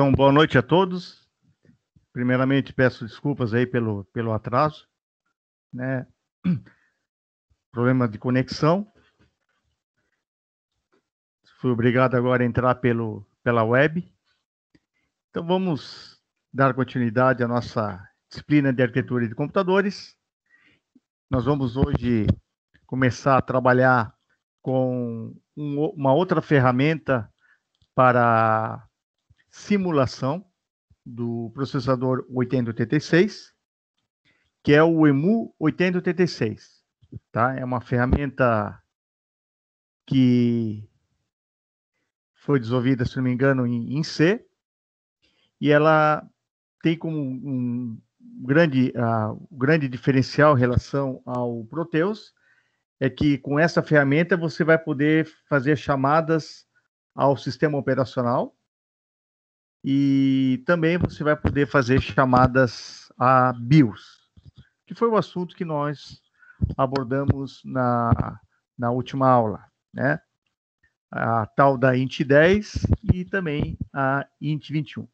Então, boa noite a todos. Primeiramente, peço desculpas aí pelo, pelo atraso, né? Problema de conexão. Fui obrigado agora a entrar pelo, pela web. Então, vamos dar continuidade à nossa disciplina de arquitetura de computadores. Nós vamos hoje começar a trabalhar com um, uma outra ferramenta para simulação do processador 8086, que é o EMU 8086. Tá? É uma ferramenta que foi desenvolvida, se não me engano, em, em C, e ela tem como um grande, uh, grande diferencial em relação ao Proteus, é que com essa ferramenta você vai poder fazer chamadas ao sistema operacional e também você vai poder fazer chamadas a BIOS, que foi o assunto que nós abordamos na, na última aula, né? A tal da INT 10 e também a INT 21.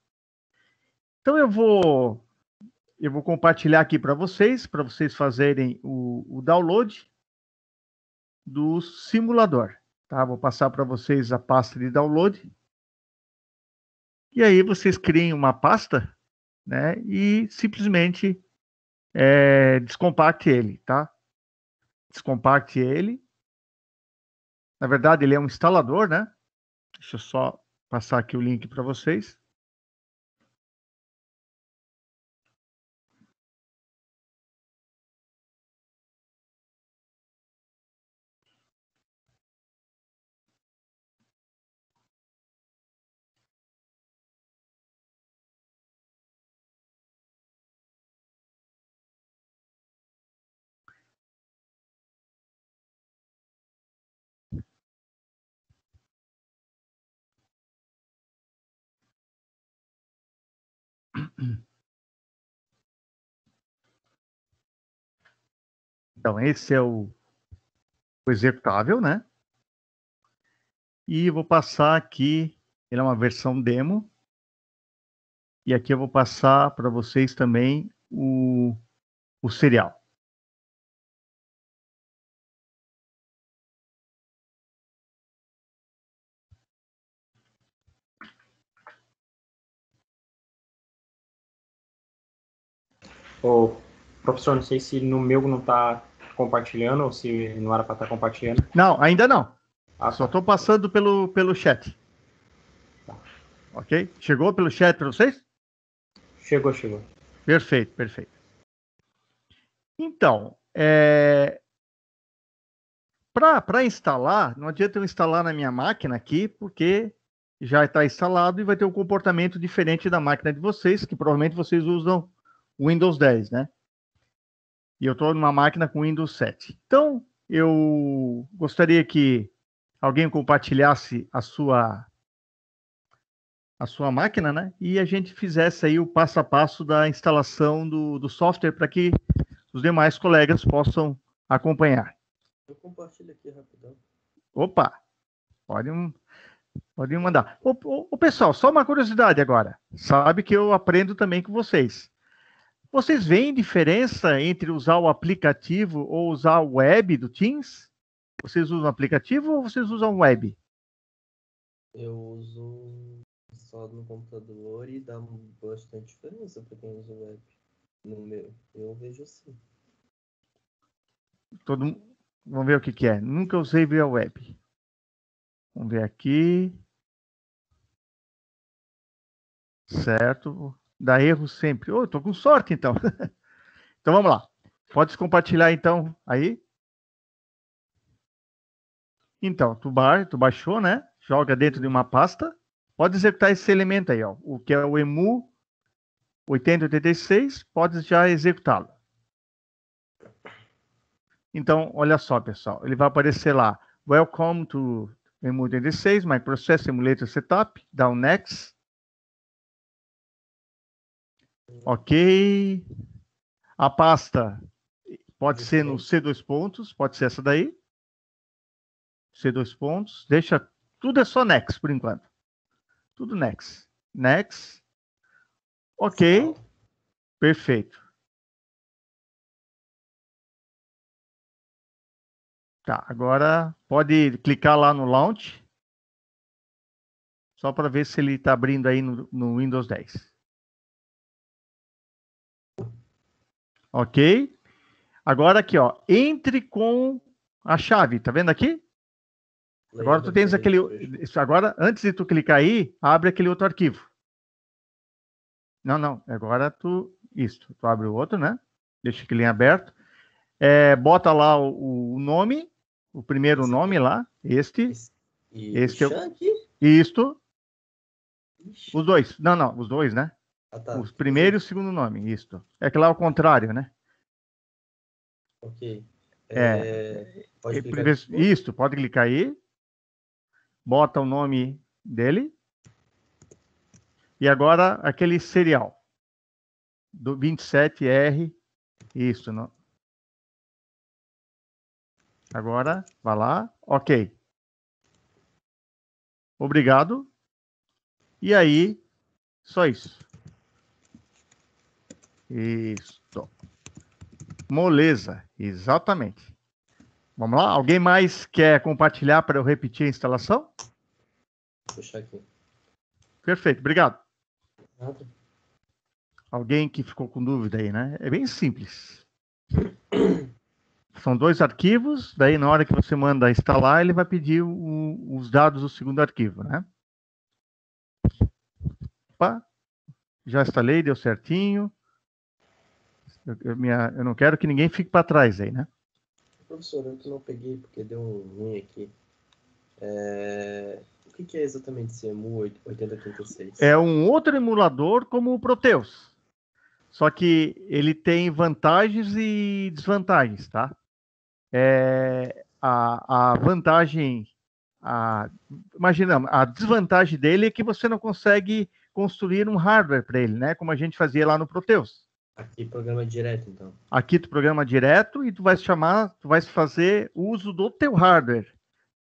Então eu vou eu vou compartilhar aqui para vocês, para vocês fazerem o, o download do simulador. Tá? Vou passar para vocês a pasta de download. E aí vocês criem uma pasta, né? E simplesmente é, descompacte ele, tá? Descompacte ele. Na verdade, ele é um instalador, né? Deixa eu só passar aqui o link para vocês. Então, esse é o, o executável, né? E vou passar aqui, ele é uma versão demo. E aqui eu vou passar para vocês também o, o serial. Ô, professor, não sei se no meu não está compartilhando ou se não era para estar tá compartilhando. Não, ainda não. Ah, Só estou passando pelo, pelo chat. Tá. Ok? Chegou pelo chat para vocês? Chegou, chegou. Perfeito, perfeito. Então, é... para instalar, não adianta eu instalar na minha máquina aqui, porque já está instalado e vai ter um comportamento diferente da máquina de vocês, que provavelmente vocês usam Windows 10, né? E eu estou numa máquina com Windows 7. Então, eu gostaria que alguém compartilhasse a sua a sua máquina, né? E a gente fizesse aí o passo a passo da instalação do, do software para que os demais colegas possam acompanhar. Eu compartilho aqui rapidão. Opa! Pode, pode mandar. O pessoal, só uma curiosidade agora. Sabe que eu aprendo também com vocês. Vocês veem diferença entre usar o aplicativo ou usar o web do Teams? Vocês usam aplicativo ou vocês usam web? Eu uso só no computador e dá bastante diferença para quem usa web. No meu, eu vejo assim. Todo... Vamos ver o que, que é. Nunca usei via web. Vamos ver aqui. Certo dá erro sempre. Ô, oh, tô com sorte então. então vamos lá. Pode compartilhar então aí? Então, tu, ba tu baixou, né? Joga dentro de uma pasta. Pode executar esse elemento aí, ó. O que é o emu 8086, pode já executá-lo. Então, olha só, pessoal. Ele vai aparecer lá. Welcome to emu 86, my process emulator setup, down next. Ok. A pasta pode ser é no C2 pontos, pode ser essa daí. C2 pontos. Deixa. Tudo é só Next por enquanto. Tudo Next. Next. Ok. Perfeito. Tá, agora pode clicar lá no Launch. Só para ver se ele está abrindo aí no, no Windows 10. ok? Agora aqui, ó, entre com a chave, tá vendo aqui? Agora tu tens aquele, agora antes de tu clicar aí, abre aquele outro arquivo. Não, não, agora tu, isso, tu abre o outro, né? Deixa aquele em aberto. É, bota lá o, o, nome, o primeiro Esse nome aqui. lá, este. E este é o é, Isto. Ixi. Os dois, não, não, os dois, né? Ah, tá. Os primeiro e o segundo nome, isso. É que lá é o contrário, né? Ok. É, é, pode clicar. Isso, pode clicar aí. Bota o nome dele. E agora aquele serial. Do 27R. Isso. Não. Agora, vai lá. Ok. Obrigado. E aí, só isso. Isso. Moleza, exatamente. Vamos lá? Alguém mais quer compartilhar para eu repetir a instalação? Vou puxar aqui. Perfeito, obrigado. Nada. Alguém que ficou com dúvida aí, né? É bem simples. São dois arquivos, daí na hora que você manda instalar, ele vai pedir o, os dados do segundo arquivo, né? Opa, já instalei, deu certinho. Eu, eu, minha, eu não quero que ninguém fique para trás aí, né? Professor, eu que não peguei porque deu um ruim aqui. É... O que, que é exatamente esse EMU 8086? É um outro emulador como o Proteus. Só que ele tem vantagens e desvantagens, tá? É, a, a vantagem, a, imagina, a desvantagem dele é que você não consegue construir um hardware para ele, né? Como a gente fazia lá no Proteus. Aqui programa direto, então. Aqui tu programa direto e tu vai chamar, tu vai fazer uso do teu hardware,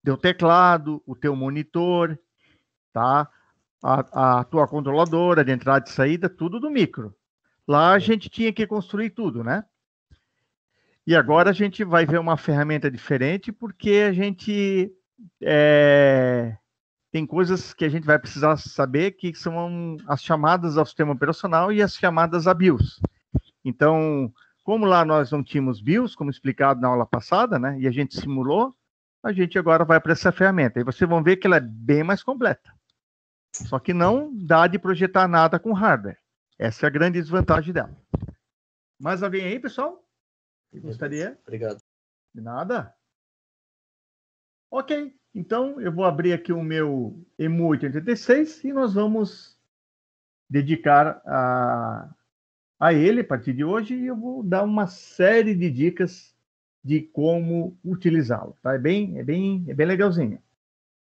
teu teclado, o teu monitor, tá? A, a tua controladora de entrada e saída, tudo do micro. Lá a gente tinha que construir tudo, né? E agora a gente vai ver uma ferramenta diferente porque a gente é, tem coisas que a gente vai precisar saber que são as chamadas ao sistema operacional e as chamadas a BIOS. Então, como lá nós não tínhamos BIOS, como explicado na aula passada, né, e a gente simulou, a gente agora vai para essa ferramenta. E vocês vão ver que ela é bem mais completa. Só que não dá de projetar nada com hardware. Essa é a grande desvantagem dela. Mais alguém aí, pessoal? Gostaria? Obrigado. De nada. Ok, então eu vou abrir aqui o meu EMU 86 e nós vamos dedicar a a ele a partir de hoje e eu vou dar uma série de dicas de como utilizá-lo. Tá? É, bem, é, bem, é bem legalzinho.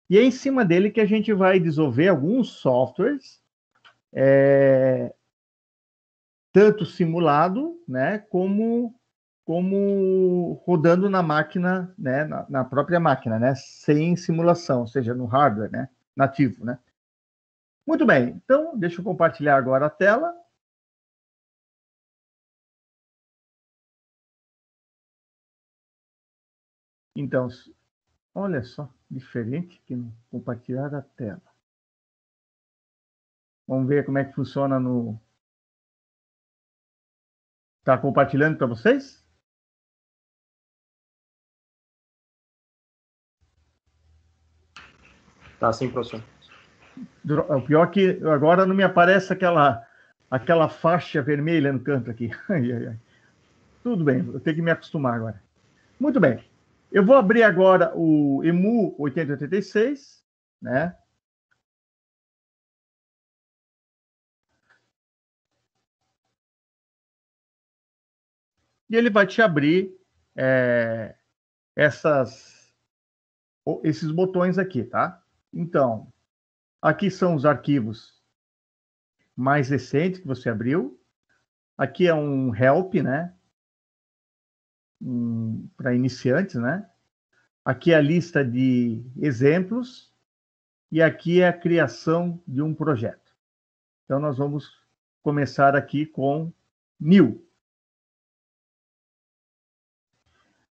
E é em cima dele que a gente vai desenvolver alguns softwares, é, tanto simulado, né, como, como rodando na máquina, né, na, na própria máquina, né, sem simulação, ou seja, no hardware, né, nativo, né. Muito bem, então deixa eu compartilhar agora a tela. Então, olha só, diferente que compartilhar a tela. Vamos ver como é que funciona no. Tá compartilhando para vocês? Tá sim, professor. O pior é que agora não me aparece aquela aquela faixa vermelha no canto aqui. Tudo bem, eu tenho que me acostumar agora. Muito bem. Eu vou abrir agora o EMU 8086, né? E ele vai te abrir é, essas, esses botões aqui, tá? Então, aqui são os arquivos mais recentes que você abriu. Aqui é um help, né? um, para iniciantes, né? Aqui é a lista de exemplos e aqui é a criação de um projeto. Então, nós vamos começar aqui com mil.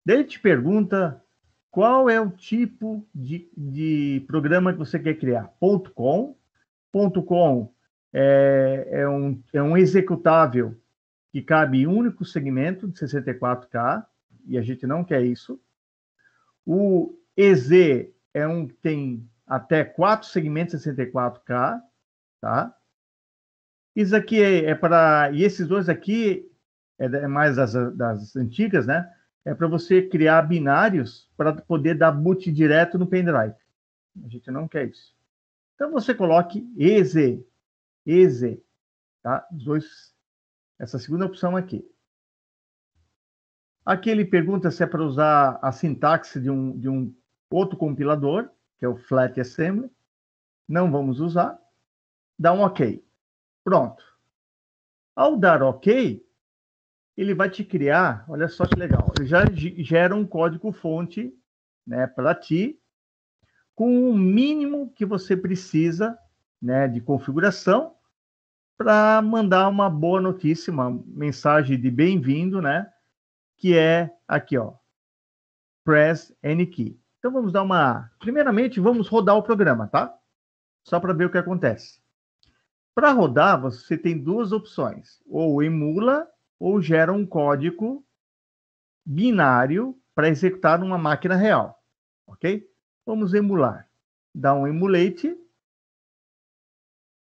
Daí te pergunta qual é o tipo de, de programa que você quer criar. Ponto .com. Ponto .com é, é, um, é um executável que cabe em um único segmento de 64K e a gente não quer isso. O EZ é um que tem até quatro segmentos 64K, tá? Isso aqui é, é para e esses dois aqui é, é mais das, das antigas, né? É para você criar binários para poder dar boot direto no pendrive. A gente não quer isso. Então você coloque EZ, EZ, tá? Os dois, essa segunda opção aqui. Aqui ele pergunta se é para usar a sintaxe de um, de um outro compilador, que é o Flat Assembly, Não vamos usar. Dá um OK. Pronto. Ao dar OK, ele vai te criar, olha só que legal, ele já gera um código-fonte né, para ti, com o mínimo que você precisa né, de configuração para mandar uma boa notícia, uma mensagem de bem-vindo, né? que é aqui, ó, press N key. Então vamos dar uma, primeiramente vamos rodar o programa, tá? Só para ver o que acontece. Para rodar, você tem duas opções, ou emula ou gera um código binário para executar numa máquina real, ok? Vamos emular. Dá um emulate,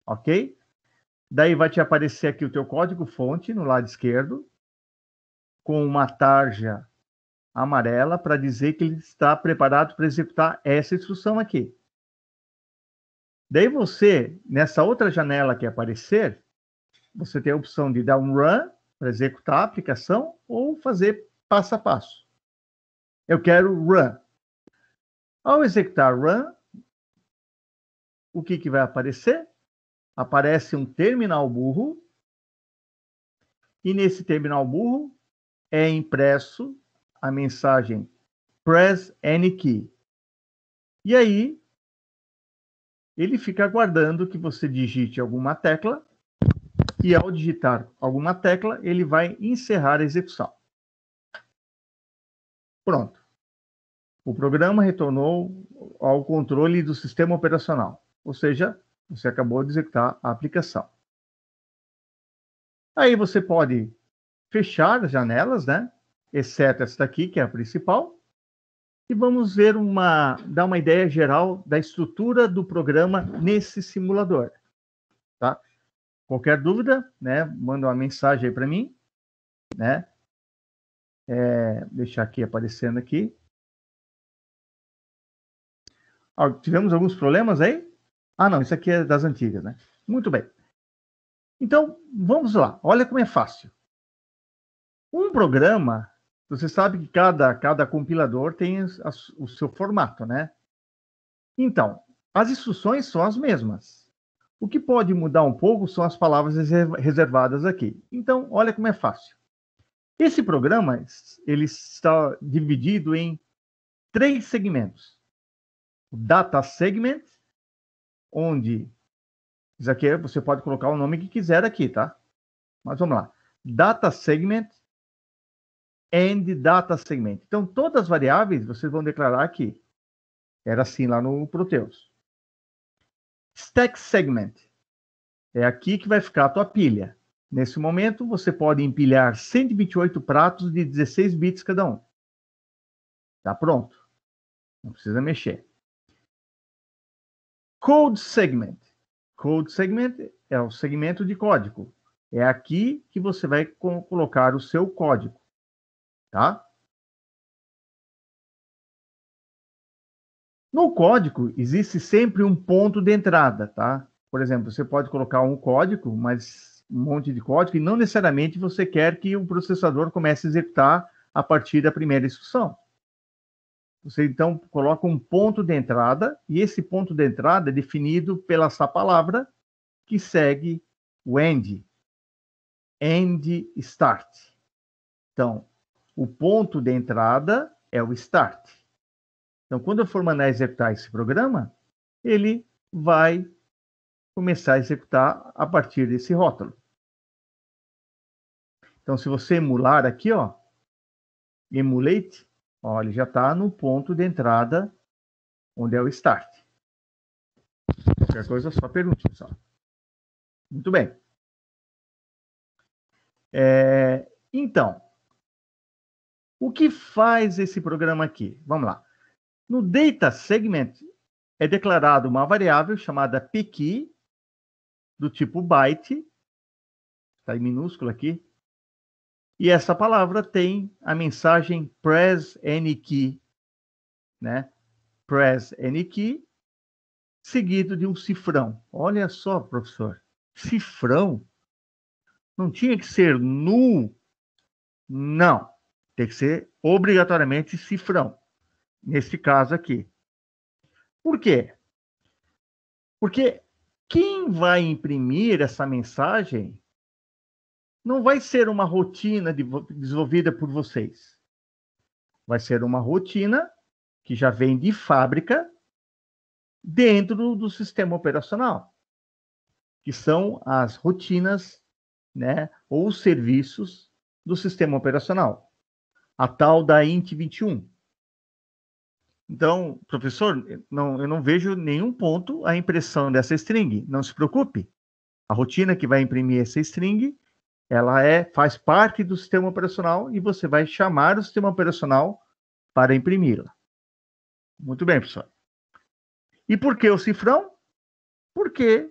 ok? Daí vai te aparecer aqui o teu código fonte no lado esquerdo com uma tarja amarela para dizer que ele está preparado para executar essa instrução aqui. Daí você, nessa outra janela que aparecer, você tem a opção de dar um run para executar a aplicação ou fazer passo a passo. Eu quero run. Ao executar run, o que, que vai aparecer? Aparece um terminal burro. E nesse terminal burro é impresso a mensagem Press Any Key. E aí, ele fica aguardando que você digite alguma tecla, e ao digitar alguma tecla, ele vai encerrar a execução. Pronto. O programa retornou ao controle do sistema operacional, ou seja, você acabou de executar a aplicação. Aí você pode fechar as janelas, né? Exceto essa daqui, que é a principal. E vamos ver uma, dar uma ideia geral da estrutura do programa nesse simulador, tá? Qualquer dúvida, né? Manda uma mensagem aí para mim, né? É, deixar aqui aparecendo aqui. Ah, tivemos alguns problemas aí? Ah, não, isso aqui é das antigas, né? Muito bem. Então, vamos lá. Olha como é fácil. Um programa, você sabe que cada, cada compilador tem a, o seu formato, né? Então, as instruções são as mesmas. O que pode mudar um pouco são as palavras reservadas aqui. Então, olha como é fácil. Esse programa ele está dividido em três segmentos. O data segment, onde isso aqui você pode colocar o nome que quiser aqui, tá? Mas vamos lá. Data segment and data segment. Então, todas as variáveis vocês vão declarar aqui. Era assim lá no Proteus. Stack segment. É aqui que vai ficar a tua pilha. Nesse momento, você pode empilhar 128 pratos de 16 bits cada um. Tá pronto. Não precisa mexer. Code segment. Code segment é o segmento de código. É aqui que você vai colocar o seu código tá? No código existe sempre um ponto de entrada, tá? Por exemplo, você pode colocar um código, mas um monte de código, e não necessariamente você quer que o processador comece a executar a partir da primeira instrução. Você então coloca um ponto de entrada, e esse ponto de entrada é definido pela essa palavra que segue o end. End start. Então, o ponto de entrada é o start. Então, quando eu for mandar executar esse programa, ele vai começar a executar a partir desse rótulo. Então, se você emular aqui, ó, emulate, ó, ele já está no ponto de entrada onde é o start. Qualquer coisa, só pergunte, pessoal. Muito bem. É, então, o que faz esse programa aqui? Vamos lá. No data segment é declarado uma variável chamada pqui do tipo byte, está em minúsculo aqui, e essa palavra tem a mensagem press n key, né? Press n key seguido de um cifrão. Olha só, professor, cifrão não tinha que ser nu. Não. Tem que ser obrigatoriamente cifrão, neste caso aqui. Por quê? Porque quem vai imprimir essa mensagem não vai ser uma rotina de, desenvolvida por vocês. Vai ser uma rotina que já vem de fábrica dentro do sistema operacional, que são as rotinas né, ou serviços do sistema operacional a tal da INT 21. Então, professor, não, eu não vejo nenhum ponto a impressão dessa string. Não se preocupe. A rotina que vai imprimir essa string, ela é faz parte do sistema operacional e você vai chamar o sistema operacional para imprimi-la. Muito bem, pessoal. E por que o cifrão? Porque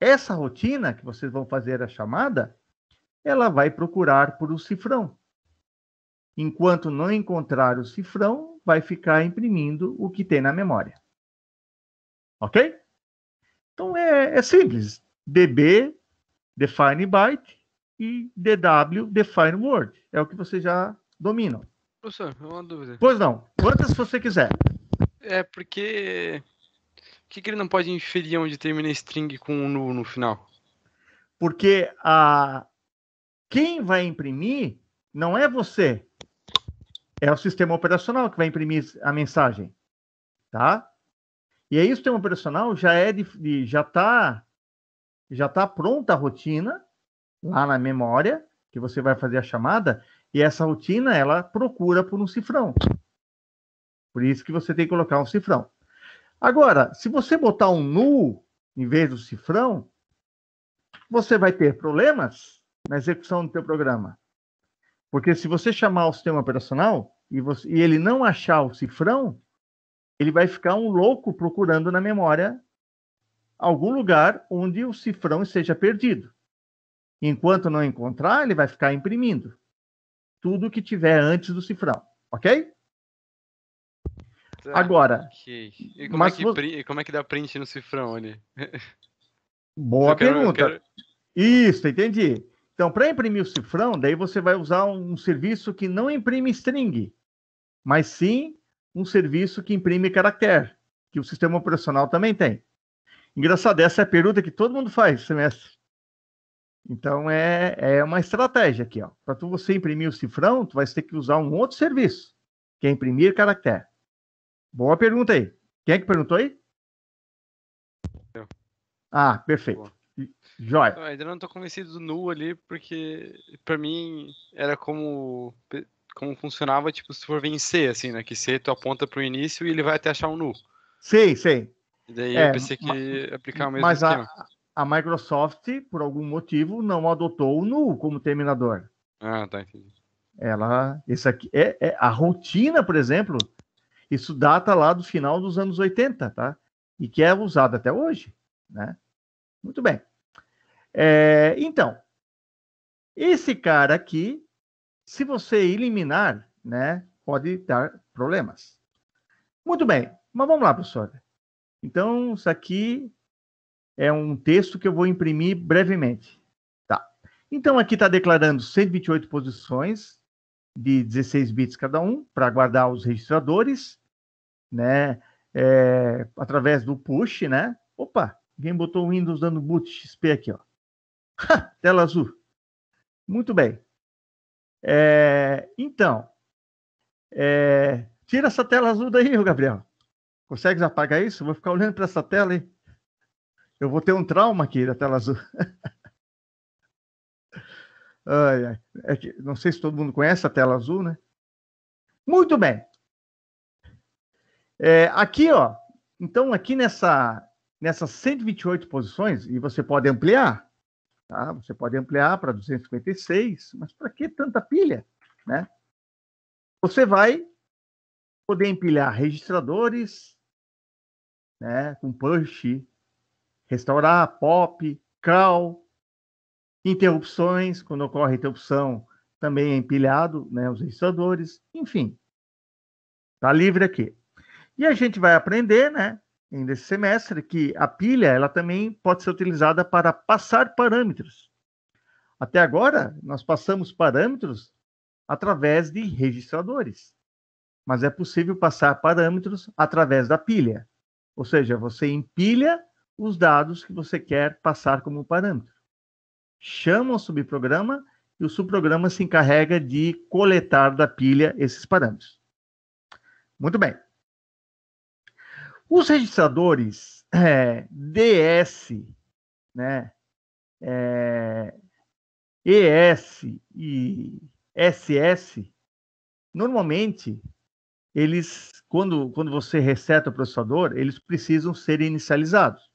essa rotina que vocês vão fazer a chamada, ela vai procurar por um cifrão. Enquanto não encontrar o cifrão, vai ficar imprimindo o que tem na memória. Ok? Então é, é simples. DB, define byte, e DW, define word. É o que vocês já dominam. Professor, é uma dúvida. Pois não. Quantas você quiser. É, porque. Por que, que ele não pode inferir onde termina string com um nu no final? Porque a... quem vai imprimir não é você é o sistema operacional que vai imprimir a mensagem, tá? E aí o sistema operacional já é de, de, já está, já tá pronta a rotina lá na memória que você vai fazer a chamada e essa rotina ela procura por um cifrão. Por isso que você tem que colocar um cifrão. Agora, se você botar um nu em vez do cifrão, você vai ter problemas na execução do teu programa. Porque se você chamar o sistema operacional e, você, e ele não achar o cifrão, ele vai ficar um louco procurando na memória algum lugar onde o cifrão esteja perdido. Enquanto não encontrar, ele vai ficar imprimindo tudo que tiver antes do cifrão, ok? Tá, Agora. Okay. E, como é que, e como é que dá print no cifrão ali? Boa quero, pergunta. Quero... Isso, entendi. Então, para imprimir o cifrão, daí você vai usar um, serviço que não imprime string, mas sim um serviço que imprime caractere, que o sistema operacional também tem. Engraçado, essa é a pergunta que todo mundo faz, semestre. Né, então é, é uma estratégia aqui, ó. Para tu você imprimir o cifrão, tu vai ter que usar um outro serviço, que é imprimir caractere. Boa pergunta aí. Quem é que perguntou aí? Eu. Ah, perfeito. Boa. Joia. Eu ainda não tô convencido do nu ali, porque para mim era como como funcionava, tipo, se for vencer, assim, né? Que C tu aponta pro início e ele vai até achar um nu. Sim, sim. E daí é, eu pensei que ia aplicar o mesmo mas esquema. A, a Microsoft, por algum motivo, não adotou o nu como terminador. Ah, tá, entendi. Ela, isso aqui, é, é, a rotina, por exemplo, isso data lá do final dos anos 80, tá? E que é usada até hoje, né? Muito bem. É, então, esse cara aqui, se você eliminar, né, pode dar problemas. Muito bem, mas vamos lá, professor. Então, isso aqui é um texto que eu vou imprimir brevemente. Tá. Então, aqui está declarando 128 posições de 16 bits cada um para guardar os registradores, né? É, através do push, né? Opa, quem botou o Windows dando boot XP aqui, ó. Ha, tela azul. Muito bem. É, então, é, tira essa tela azul daí, Gabriel. Consegue apagar isso? Vou ficar olhando para essa tela aí. Eu vou ter um trauma aqui da tela azul. ai, ai. É que, não sei se todo mundo conhece a tela azul, né? Muito bem. É, aqui, ó. Então, aqui nessa, nessas 128 posições, e você pode ampliar, Tá? Você pode ampliar para 256, mas para que tanta pilha? Né? Você vai poder empilhar registradores né, com push, restaurar, pop, call, interrupções, quando ocorre interrupção, também é empilhado né, os registradores, enfim. Está livre aqui. E a gente vai aprender né, ainda esse semestre que a pilha ela também pode ser utilizada para passar parâmetros. Até agora, nós passamos parâmetros através de registradores, mas é possível passar parâmetros através da pilha. Ou seja, você empilha os dados que você quer passar como parâmetro. Chama o subprograma e o subprograma se encarrega de coletar da pilha esses parâmetros. Muito bem. Os registradores é, DS, né, é, ES e SS, normalmente, eles, quando, quando você reseta o processador, eles precisam ser inicializados.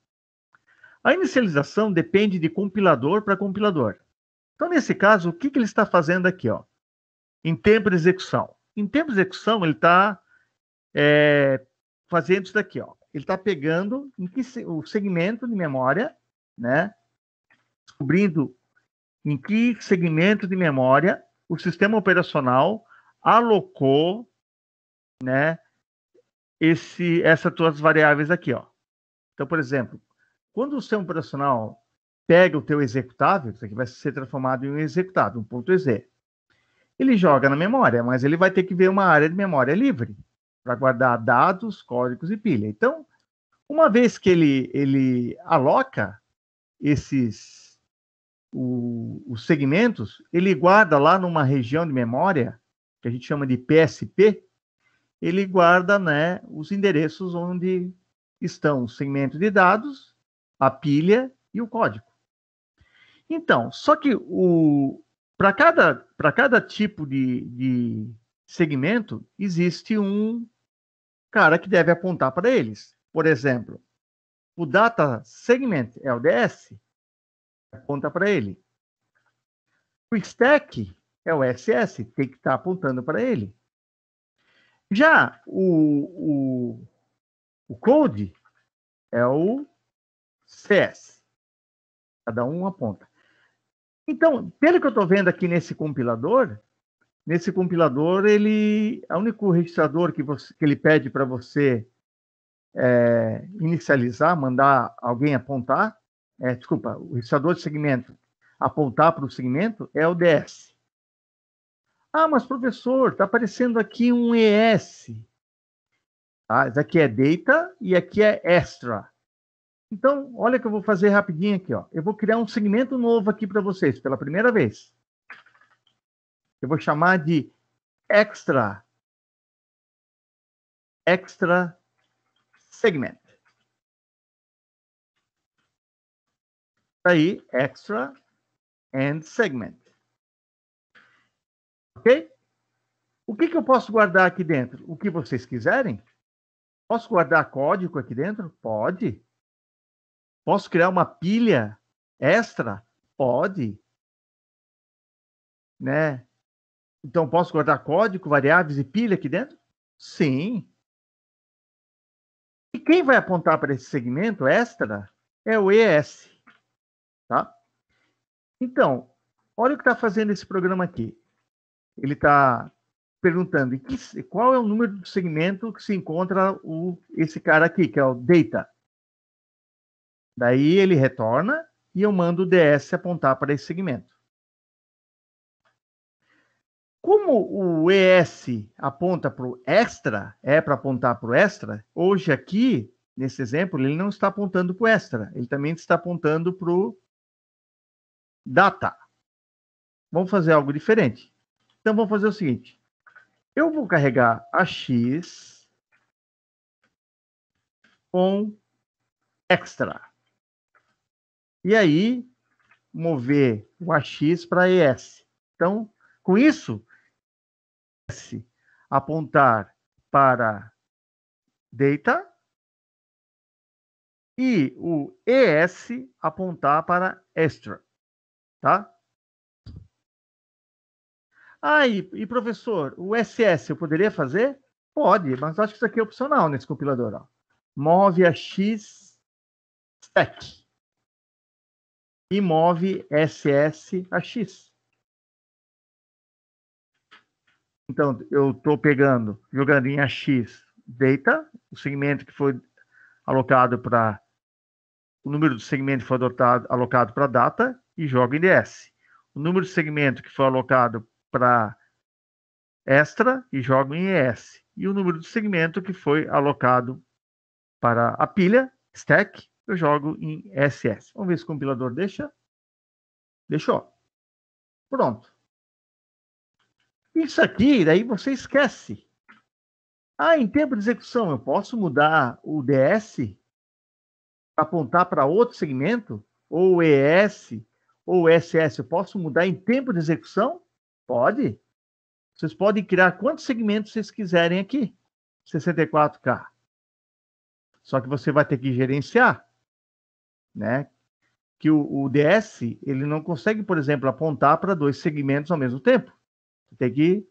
A inicialização depende de compilador para compilador. Então, nesse caso, o que, que ele está fazendo aqui? Ó? Em tempo de execução. Em tempo de execução, ele está é, fazendo isso daqui, ó. Ele está pegando que, o segmento de memória, né? Descobrindo em que segmento de memória o sistema operacional alocou, né? Esse, essas tuas variáveis aqui, ó. Então, por exemplo, quando o sistema operacional pega o teu executável, isso aqui vai ser transformado em um executável, um ponto z, Ele joga na memória, mas ele vai ter que ver uma área de memória livre para guardar dados, códigos e pilha. Então, uma vez que ele, ele aloca esses o, os segmentos, ele guarda lá numa região de memória que a gente chama de PSP, ele guarda né, os endereços onde estão o segmento de dados, a pilha e o código. Então, só que para cada, cada tipo de, de segmento, existe um cara que deve apontar para eles. Por exemplo, o data segment LDS aponta para ele. O stack é o SS, tem que estar tá apontando para ele. Já o, o, o code é o CS. Cada um aponta. Então, pelo que eu estou vendo aqui nesse compilador, nesse compilador, ele, o único registrador que, você, que ele pede para você é, inicializar, mandar alguém apontar, é, desculpa, o registrador de segmento apontar para o segmento é o DS. Ah, mas professor, está aparecendo aqui um ES. Ah, isso aqui é data e aqui é extra. Então, olha que eu vou fazer rapidinho aqui. Ó. Eu vou criar um segmento novo aqui para vocês, pela primeira vez eu vou chamar de extra extra segment. Tá aí, extra and segment. Ok? O que, que eu posso guardar aqui dentro? O que vocês quiserem? Posso guardar código aqui dentro? Pode. Posso criar uma pilha extra? Pode. Né? Então posso guardar código, variáveis e pilha aqui dentro? Sim. E quem vai apontar para esse segmento extra é o ES. Tá? Então, olha o que está fazendo esse programa aqui. Ele está perguntando que, qual é o número do segmento que se encontra o, esse cara aqui, que é o data. Daí ele retorna e eu mando o DS apontar para esse segmento. Como o ES aponta para o extra, é para apontar para o extra, hoje aqui, nesse exemplo, ele não está apontando para o extra, ele também está apontando para o data. Vamos fazer algo diferente. Então, vamos fazer o seguinte. Eu vou carregar a x com extra. E aí, mover o ax para es. Então, com isso, pudesse apontar para data e o ES apontar para extra, tá? Ah, e, e, professor, o SS eu poderia fazer? Pode, mas acho que isso aqui é opcional nesse compilador. Ó. Move a X stack e move SS a X. Então, eu estou pegando jogando em X data, o segmento que foi alocado para. O número do segmento que foi adotado, alocado para data e jogo em DS. O número de segmento que foi alocado para extra e jogo em ES. E o número de segmento que foi alocado para a pilha, stack, eu jogo em SS. Vamos ver se o compilador deixa. Deixou. Pronto. Isso aqui, daí você esquece. Ah, em tempo de execução, eu posso mudar o DS apontar para outro segmento? Ou ES, ou SS, eu posso mudar em tempo de execução? Pode. Vocês podem criar quantos segmentos vocês quiserem aqui. 64K. Só que você vai ter que gerenciar, né? Que o, o DS, ele não consegue, por exemplo, apontar para dois segmentos ao mesmo tempo. Tem que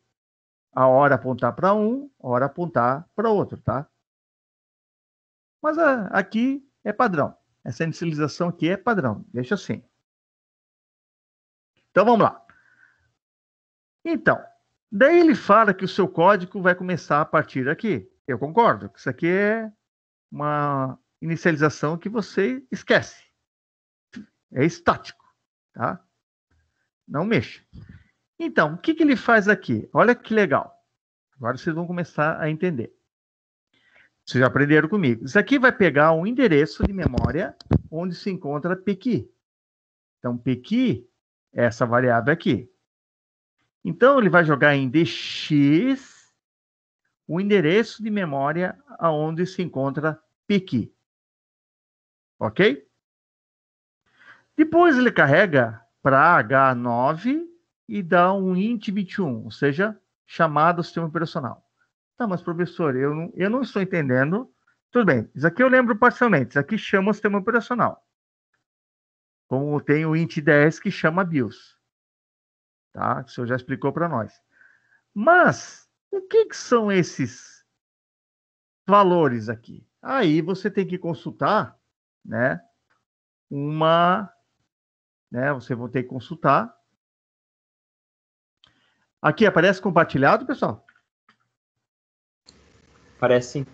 a hora apontar para um, a hora apontar para outro, tá? Mas a, ah, aqui é padrão. Essa inicialização aqui é padrão. Deixa assim. Então vamos lá. Então, daí ele fala que o seu código vai começar a partir daqui. Eu concordo que isso aqui é uma inicialização que você esquece. É estático, tá? Não mexe. Então, o que, que ele faz aqui? Olha que legal. Agora vocês vão começar a entender. Vocês já aprenderam comigo. Isso aqui vai pegar um endereço de memória onde se encontra PQ. Então, PQ é essa variável aqui. Então, ele vai jogar em DX o endereço de memória aonde se encontra PQ. Ok? Depois ele carrega para H9 e dá um int 21, ou seja, chamada ao sistema operacional. Tá, mas professor, eu não, eu não estou entendendo. Tudo bem, isso aqui eu lembro parcialmente, isso aqui chama o sistema operacional. Como tem o int 10 que chama BIOS. Tá? o senhor já explicou para nós. Mas, o que, que são esses valores aqui? Aí você tem que consultar, né? Uma, né? Você vai ter que consultar Aqui, aparece compartilhado, pessoal? Aparece sim.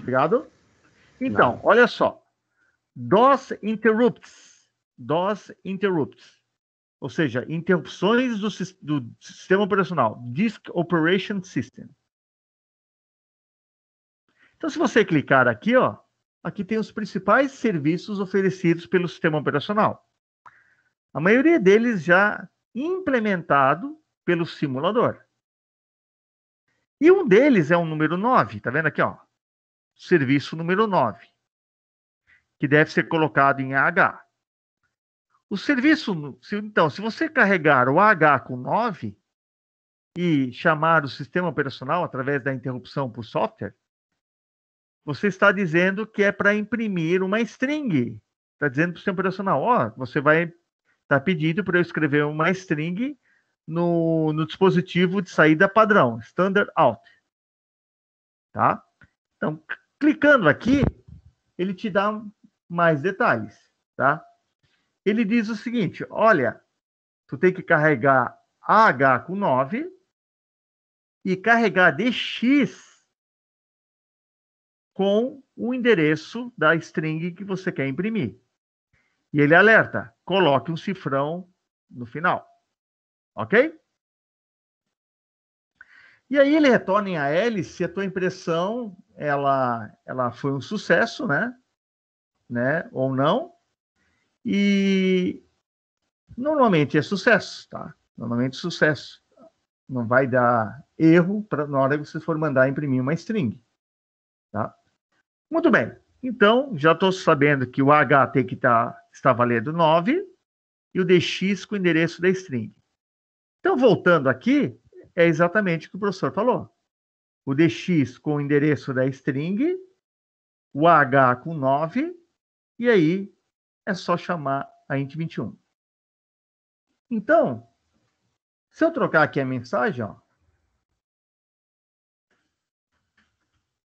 Obrigado. Então, Não. olha só. DOS interrupts. DOS interrupts. Ou seja, interrupções do, do sistema operacional. Disk Operation System. Então, se você clicar aqui, ó, aqui tem os principais serviços oferecidos pelo sistema operacional. A maioria deles já implementado pelo simulador. E um deles é o um número 9, tá vendo aqui, ó? Serviço número 9, que deve ser colocado em AH. O serviço, então, se você carregar o AH com 9 e chamar o sistema operacional através da interrupção por software, você está dizendo que é para imprimir uma string. Está dizendo para o sistema operacional, ó, oh, você vai, está pedindo para eu escrever uma string no, no dispositivo de saída padrão, Standard Out. Tá? Então, clicando aqui, ele te dá mais detalhes, tá? Ele diz o seguinte, olha, tu tem que carregar AH com 9 e carregar DX com o endereço da string que você quer imprimir. E ele alerta, coloque um cifrão no final. Ok? E aí ele retorna em Alice, se a tua impressão, ela, ela foi um sucesso, né? né? Ou não. E normalmente é sucesso, tá? Normalmente é sucesso. Não vai dar erro pra, na hora que você for mandar imprimir uma string, tá? Muito bem. Então, já estou sabendo que o H tem que tá, estar valendo 9 e o DX com o endereço da string. Então, voltando aqui, é exatamente o que o professor falou. O DX com o endereço da string, o H com 9, e aí é só chamar a int21. Então, se eu trocar aqui a mensagem, ó,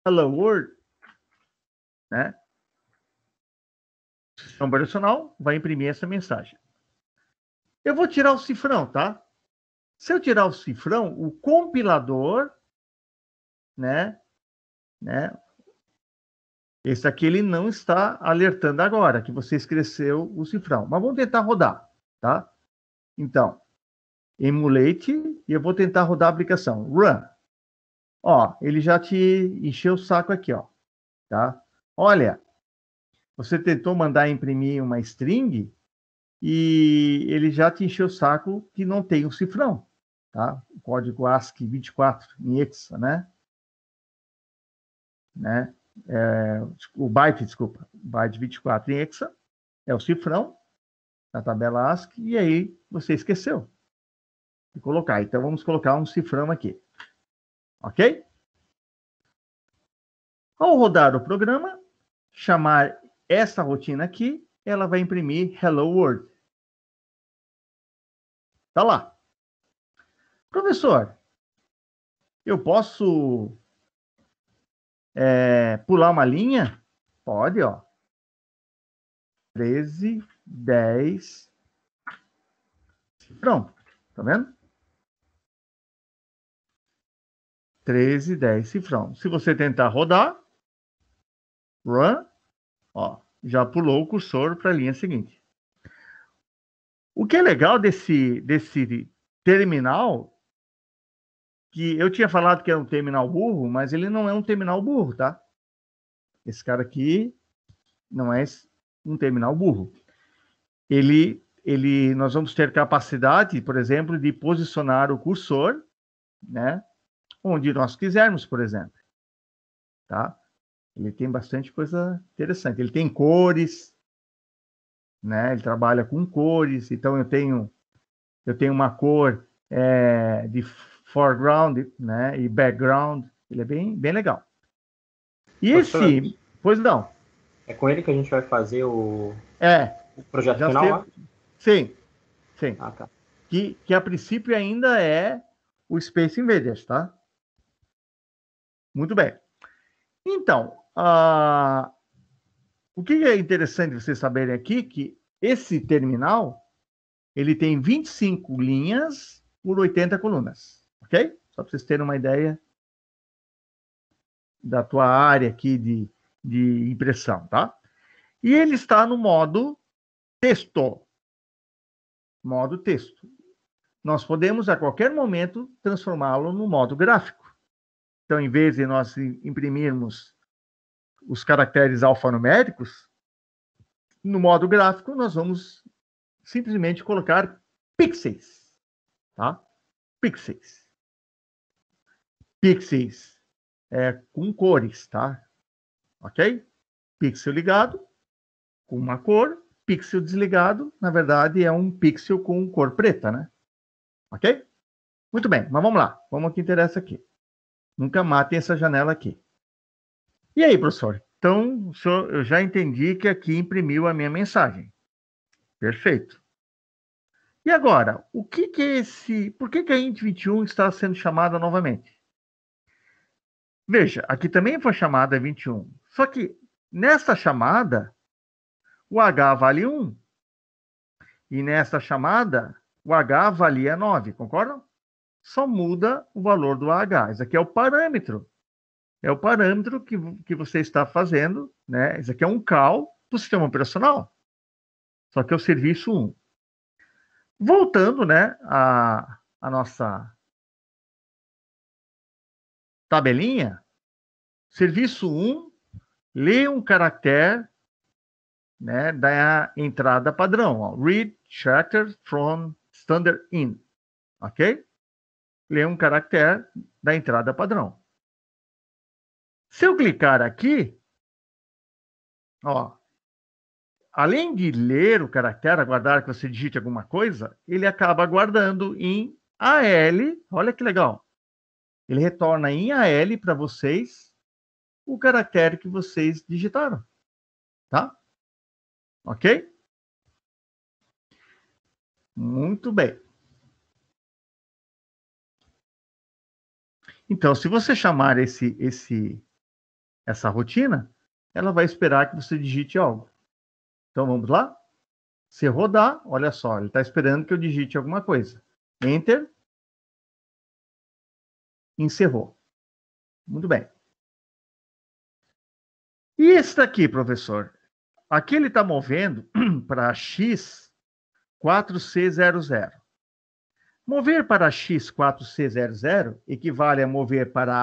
Hello World, né? sistema operacional vai imprimir essa mensagem. Eu vou tirar o cifrão, tá? Se eu tirar o cifrão, o compilador, né, né, esse aqui ele não está alertando agora que você esqueceu o cifrão. Mas vamos tentar rodar, tá? Então, emulate e eu vou tentar rodar a aplicação. Run. Ó, ele já te encheu o saco aqui, ó. Tá? Olha, você tentou mandar imprimir uma string e ele já te encheu o saco que não tem o um cifrão tá? o código ASCII 24 em hexa, né? né? É, o byte, desculpa, byte 24 em hexa é o cifrão da tabela ASCII e aí você esqueceu de colocar. Então vamos colocar um cifrão aqui, ok? Ao rodar o programa, chamar essa rotina aqui, ela vai imprimir Hello World. Tá lá. Professor, eu posso é, pular uma linha? Pode, ó. 13, 10. Pronto, tá vendo? 13, 10 cifrão. Se você tentar rodar, run, ó, já pulou o cursor para a linha seguinte. O que é legal desse, desse terminal que eu tinha falado que é um terminal burro, mas ele não é um terminal burro, tá? Esse cara aqui não é um terminal burro. Ele, ele, nós vamos ter capacidade, por exemplo, de posicionar o cursor, né, onde nós quisermos, por exemplo, tá? Ele tem bastante coisa interessante. Ele tem cores, né? Ele trabalha com cores. Então eu tenho, eu tenho uma cor é, de foreground né, e background. Ele é bem, bem legal. E esse. Pois não. É com ele que a gente vai fazer o, é, o projeto final teve... lá? Sim. Sim. Ah, tá. que, que a princípio ainda é o Space Invaders, tá? Muito bem. Então, uh, o que é interessante vocês saberem aqui é que esse terminal ele tem 25 linhas por 80 colunas. Ok? Só para vocês terem uma ideia da tua área aqui de, de impressão, tá? E ele está no modo texto. Modo texto. Nós podemos a qualquer momento transformá-lo no modo gráfico. Então, em vez de nós imprimirmos os caracteres alfanuméricos, no modo gráfico nós vamos simplesmente colocar pixels, tá? Pixels pixels é, com cores, tá? Ok? Pixel ligado com uma cor, pixel desligado, na verdade, é um pixel com cor preta, né? Ok? Muito bem, mas vamos lá. Vamos ao que interessa aqui. Nunca matem essa janela aqui. E aí, professor? Então, senhor, eu já entendi que aqui imprimiu a minha mensagem. Perfeito. E agora, o que que esse, por que que a int 21 está sendo chamada novamente? Veja, aqui também foi chamada 21. Só que nessa chamada, o H vale 1. E nessa chamada, o H valia 9, concordam? Só muda o valor do H. Isso aqui é o parâmetro. É o parâmetro que, que você está fazendo, né? Isso aqui é um cal do sistema operacional. Só que é o serviço 1. Voltando, né, a, a nossa tabelinha, serviço 1, lê um caractere né, da entrada padrão. Ó, read character from standard in. Ok? Lê um caractere da entrada padrão. Se eu clicar aqui, ó, além de ler o caractere, aguardar que você digite alguma coisa, ele acaba guardando em AL. Olha que legal. Ele retorna em AL para vocês o caractere que vocês digitaram. Tá? Ok? Muito bem. Então, se você chamar esse, esse, essa rotina, ela vai esperar que você digite algo. Então, vamos lá? Se rodar, olha só, ele está esperando que eu digite alguma coisa. Enter encerrou. Muito bem. E esse daqui, professor? Aqui ele está movendo para X4C00. Mover para X4C00 equivale a mover para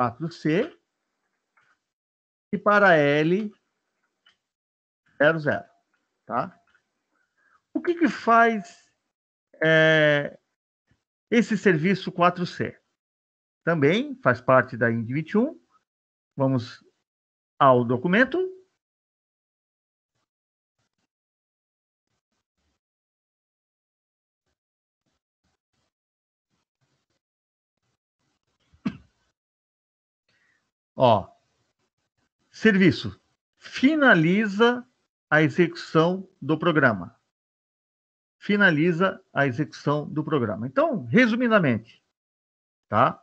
H4C e para L00. Tá? O que, que faz é, esse serviço 4C também faz parte da IND 21. Vamos ao documento. Ó, serviço finaliza a execução do programa finaliza a execução do programa. Então, resumidamente, tá?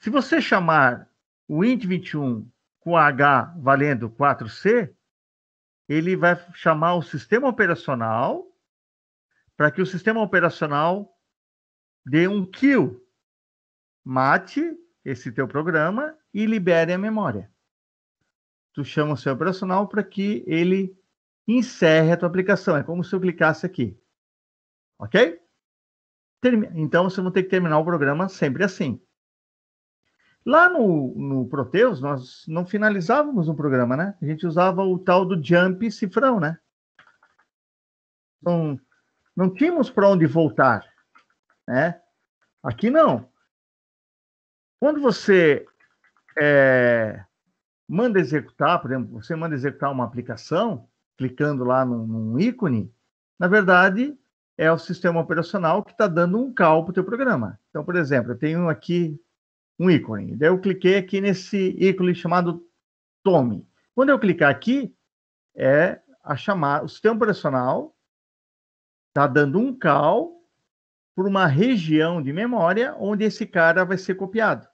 Se você chamar o int21 com h valendo 4c, ele vai chamar o sistema operacional para que o sistema operacional dê um kill, mate esse teu programa e libere a memória. Tu chama o seu operacional para que ele encerre a tua aplicação. É como se eu clicasse aqui. Ok? então vocês vão ter que terminar o programa sempre assim. Lá no, no Proteus, nós não finalizávamos o programa, né? A gente usava o tal do jump cifrão, né? Então, não tínhamos para onde voltar, né? Aqui não. Quando você é, manda executar, por exemplo, você manda executar uma aplicação, clicando lá num, num ícone, na verdade, é o sistema operacional que está dando um call para o teu programa. Então, por exemplo, eu tenho aqui um ícone. Daí eu cliquei aqui nesse ícone chamado Tome. Quando eu clicar aqui, é a chamar o sistema operacional está dando um call por uma região de memória onde esse cara vai ser copiado.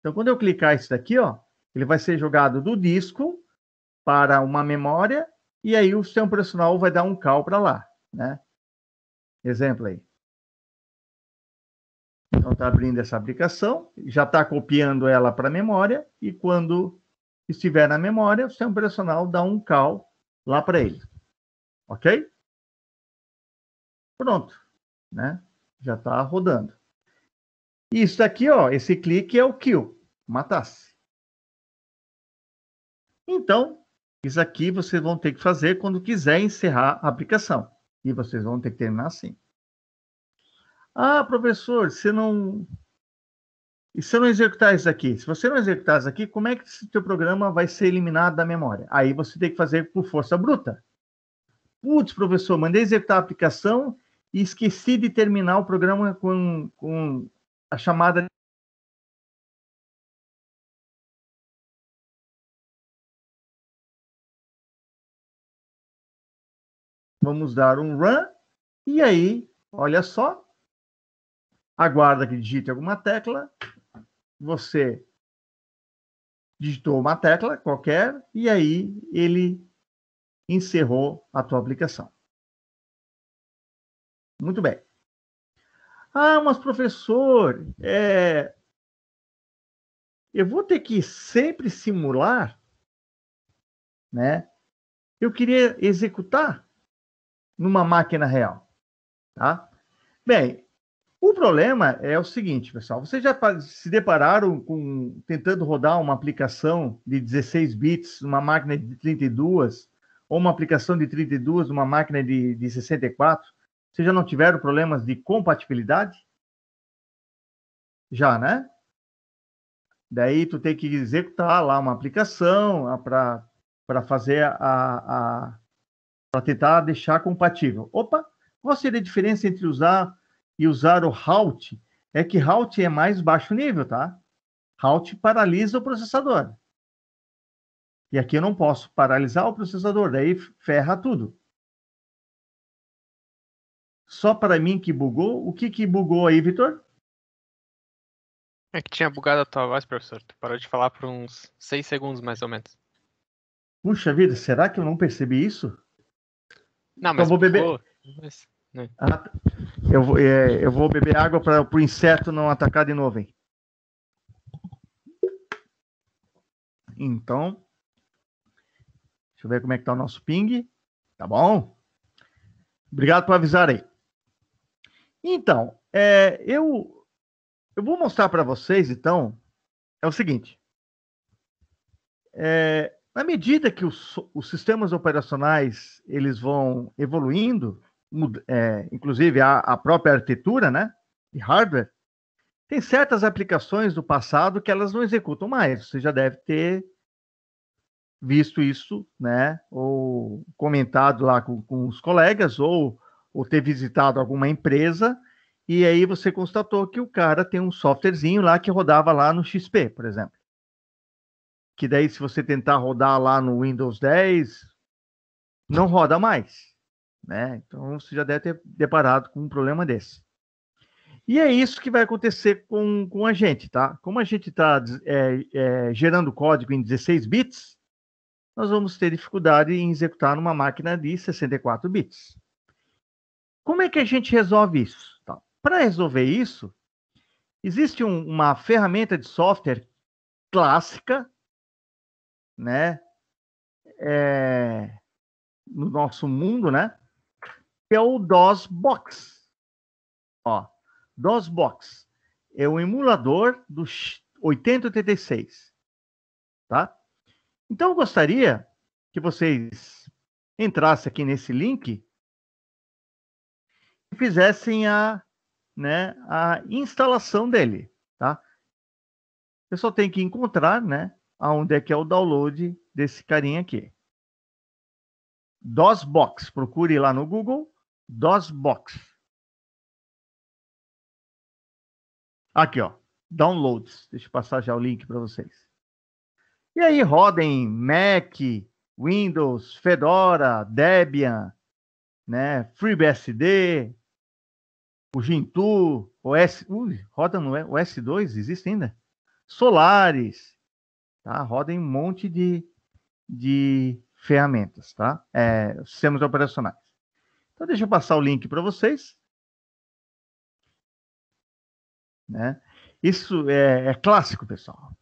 Então, quando eu clicar isso daqui, ó, ele vai ser jogado do disco para uma memória e aí o sistema operacional vai dar um call para lá, né? Exemplo aí. Então está abrindo essa aplicação, já está copiando ela para a memória e quando estiver na memória, o sistema operacional dá um call lá para ele. Ok? Pronto, né? Já está rodando. Isso aqui, ó, esse clique é o kill, matasse. Então, isso aqui vocês vão ter que fazer quando quiser encerrar a aplicação. E vocês vão ter que terminar assim. Ah, professor, você não. E se eu não executar isso aqui? Se você não executar isso aqui, como é que esse teu programa vai ser eliminado da memória? Aí você tem que fazer por força bruta. Putz, professor, mandei executar a aplicação e esqueci de terminar o programa com, com a chamada Vamos dar um run. E aí, olha só. Aguarda que digite alguma tecla. Você digitou uma tecla qualquer e aí ele encerrou a tua aplicação. Muito bem. Ah, mas professor, é... eu vou ter que sempre simular, né? Eu queria executar numa máquina real. Tá? Bem, o problema é o seguinte, pessoal. Vocês já se depararam com tentando rodar uma aplicação de 16 bits numa máquina de 32 ou uma aplicação de 32 numa máquina de, de 64? Vocês já não tiveram problemas de compatibilidade? Já, né? Daí tu tem que executar lá uma aplicação ah, para fazer a, a para tentar deixar compatível. Opa, qual seria a diferença entre usar e usar o halt? É que halt é mais baixo nível, tá? Halt paralisa o processador. E aqui eu não posso paralisar o processador, daí ferra tudo. Só para mim que bugou. O que que bugou aí, Vitor? É que tinha bugado a tua voz, professor. Tu parou de falar por uns 6 segundos, mais ou menos. Puxa vida, será que eu não percebi isso? Não, então mas eu vou beber. Né? Ah, eu, vou, é, eu vou beber água para o inseto não atacar de novo, hein? Então, deixa eu ver como é que tá o nosso ping. Tá bom? Obrigado por avisar aí. Então, é, eu eu vou mostrar para vocês então é o seguinte. É, na medida que os, os sistemas operacionais eles vão evoluindo, é, inclusive a, a própria arquitetura, né, de hardware, tem certas aplicações do passado que elas não executam mais. Você já deve ter visto isso, né? Ou comentado lá com, com os colegas, ou, ou ter visitado alguma empresa, e aí você constatou que o cara tem um softwarezinho lá que rodava lá no XP, por exemplo que daí se você tentar rodar lá no Windows 10, não roda mais. Né? Então você já deve ter deparado com um problema desse. E é isso que vai acontecer com, com a gente, tá? Como a gente está é, é, gerando código em 16 bits, nós vamos ter dificuldade em executar numa máquina de 64 bits. Como é que a gente resolve isso? Tá? Para resolver isso, existe um, uma ferramenta de software clássica né? É, no nosso mundo, né? Que é o DOS Box. Ó, DOS Box é o emulador do 8086, tá? Então eu gostaria que vocês entrassem aqui nesse link e fizessem a, né, a instalação dele, tá? Eu só tenho que encontrar, né, aonde é que é o download desse carinha aqui. DOSBox, procure lá no Google, DOSBox. Aqui, ó, downloads. Deixa eu passar já o link para vocês. E aí rodem Mac, Windows, Fedora, Debian, né, FreeBSD, o Gentoo, OS, ui, roda no é, S 2 existe ainda? Solaris, Tá? rodem um monte de, de ferramentas, tá? É, sistemas operacionais. Então, deixa eu passar o link para vocês. Né? Isso é, é clássico, pessoal.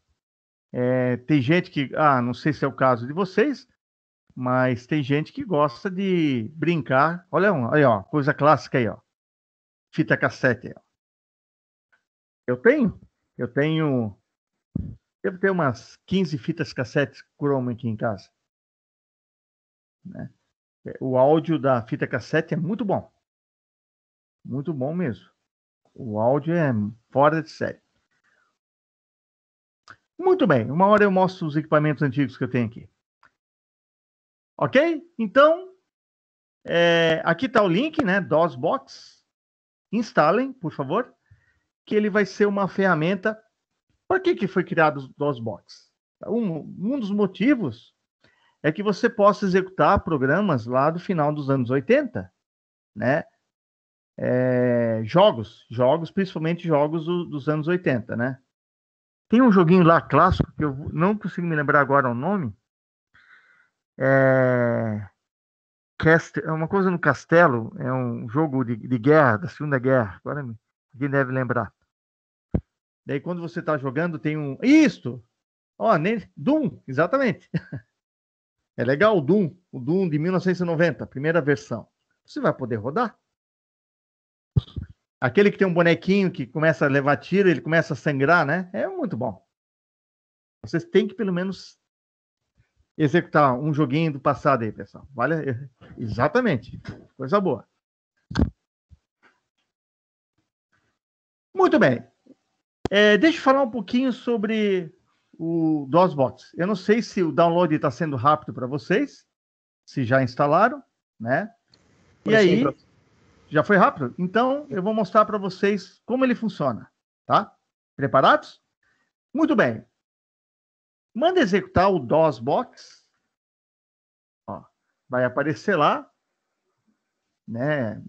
É, tem gente que, ah, não sei se é o caso de vocês, mas tem gente que gosta de brincar. Olha, um, ó, coisa clássica aí, ó. Fita cassete. Ó. Eu tenho, eu tenho Devo ter umas 15 fitas cassete Chrome aqui em casa. Né? O áudio da fita cassete é muito bom. Muito bom mesmo. O áudio é fora de série. Muito bem, uma hora eu mostro os equipamentos antigos que eu tenho aqui. Ok? Então, é, aqui está o link, né? DOSBox. Instalem, por favor, que ele vai ser uma ferramenta por que, que foi criado os DOSBox? Um, um dos motivos é que você possa executar programas lá do final dos anos 80, né? É, jogos, jogos, principalmente jogos do, dos anos 80, né? Tem um joguinho lá clássico que eu não consigo me lembrar agora o nome. É, cast, é uma coisa no castelo, é um jogo de, de guerra, da Segunda Guerra. Agora me, quem deve lembrar? Daí quando você está jogando, tem um. Isto! Ó, nem... Doom, exatamente. é legal o Doom, o Doom de 1990, primeira versão. Você vai poder rodar. Aquele que tem um bonequinho que começa a levar tiro, ele começa a sangrar, né? É muito bom. Vocês têm que pelo menos executar um joguinho do passado aí, pessoal. Vale exatamente. Coisa boa. Muito bem. É, deixa eu falar um pouquinho sobre o DOSBox. Eu não sei se o download está sendo rápido para vocês, se já instalaram, né? e aí, já foi rápido? Então, eu vou mostrar para vocês como ele funciona, tá? Preparados? Muito bem. Manda executar o DOSBox. Ó, vai aparecer lá, né?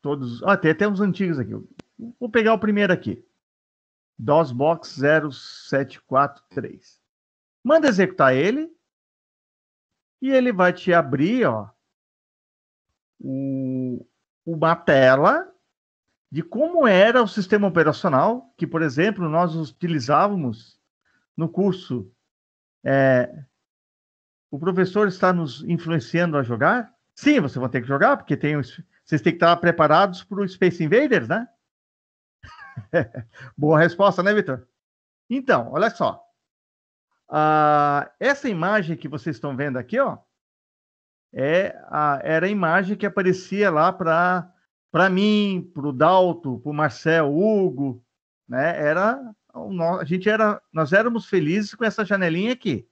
Todos. Ó, tem até uns antigos aqui. Vou pegar o primeiro aqui. DOSBox 0743. Manda executar ele e ele vai te abrir ó, o, uma tela de como era o sistema operacional que, por exemplo, nós utilizávamos no curso. É, o professor está nos influenciando a jogar? Sim, você vai ter que jogar, porque tem, vocês têm que estar preparados para o Space Invaders, né? Boa resposta, né, Vitor? Então, olha só. Ah, essa imagem que vocês estão vendo aqui, ó, é a, era a imagem que aparecia lá para para mim, para o Dalto, para o Marcel, Hugo, né? Era a gente era nós éramos felizes com essa janelinha aqui,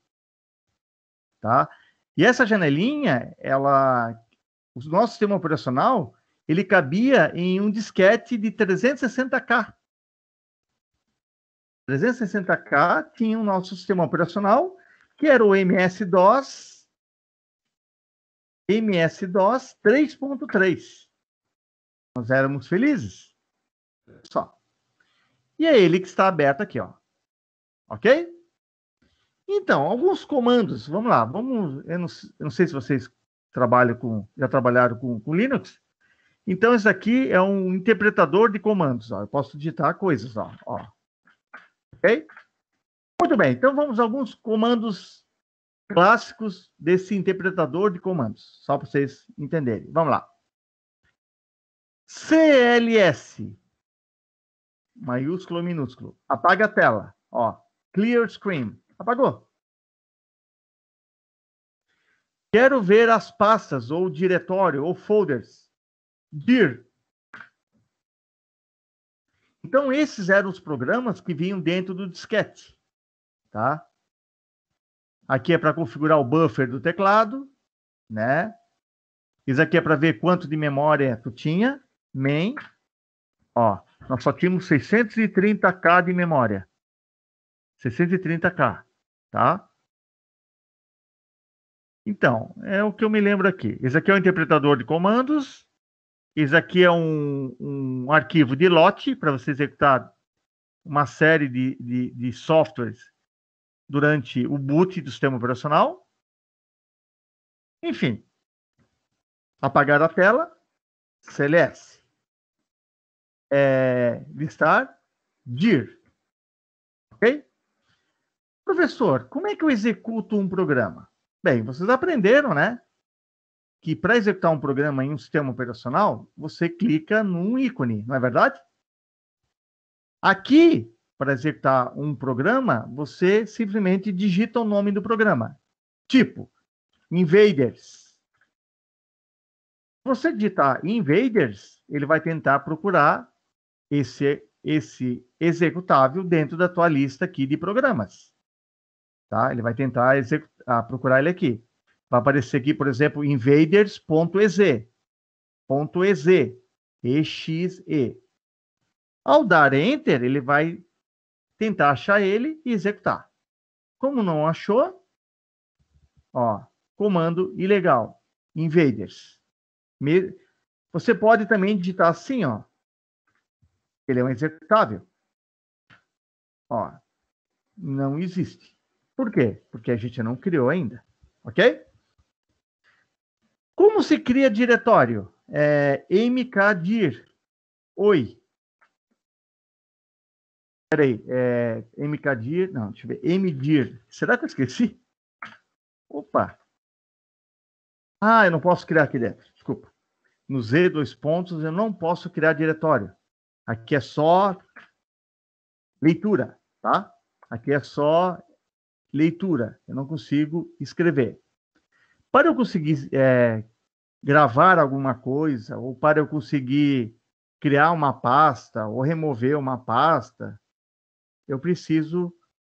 tá? E essa janelinha, ela, o nosso sistema operacional, ele cabia em um disquete de 360K. 360K tinha o nosso sistema operacional, que era o MS-DOS, MS-DOS 3.3. Nós éramos felizes. Só. E é ele que está aberto aqui, ó. Ok? Então, alguns comandos. Vamos lá. Vamos. Eu não, eu não sei se vocês trabalham com, já trabalharam com, com Linux então, esse aqui é um interpretador de comandos. Ó. Eu posso digitar coisas. Ó, ó. Ok? Muito bem, então vamos a alguns comandos clássicos desse interpretador de comandos, só para vocês entenderem. Vamos lá. CLS, maiúsculo ou minúsculo, apaga a tela. Ó, clear screen. Apagou. Quero ver as pastas, ou diretório, ou folders Dir. Então, esses eram os programas que vinham dentro do disquete. Tá? Aqui é para configurar o buffer do teclado, né? Isso aqui é para ver quanto de memória tu tinha, main. Ó, nós só tínhamos 630k de memória. 630k, tá? Então, é o que eu me lembro aqui. Esse aqui é o interpretador de comandos, isso aqui é um, um arquivo de lote para você executar uma série de, de, de softwares durante o boot do sistema operacional. Enfim, apagar a tela, CLS, é, listar, dir. Ok? Professor, como é que eu executo um programa? Bem, vocês aprenderam, né? que para executar um programa em um sistema operacional, você clica num ícone, não é verdade? Aqui, para executar um programa, você simplesmente digita o nome do programa. Tipo, Invaders. Você digitar Invaders, ele vai tentar procurar esse esse executável dentro da tua lista aqui de programas. Tá? Ele vai tentar executar, procurar ele aqui. Vai aparecer aqui, por exemplo, invaders.exe. .exe. EXE. Ao dar Enter, ele vai tentar achar ele e executar. Como não achou, ó, comando ilegal, invaders. Você pode também digitar assim, ó. Ele é um executável. Ó, não existe. Por quê? Porque a gente não criou ainda, ok? Como se cria diretório? É, mkdir. Oi. Peraí. É, mkdir. Não, deixa eu ver. mdir. Será que eu esqueci? Opa. Ah, eu não posso criar aqui dentro. Desculpa. No Z, dois pontos, eu não posso criar diretório. Aqui é só leitura, tá? Aqui é só leitura. Eu não consigo escrever. Para eu conseguir é, gravar alguma coisa, ou para eu conseguir criar uma pasta ou remover uma pasta, eu preciso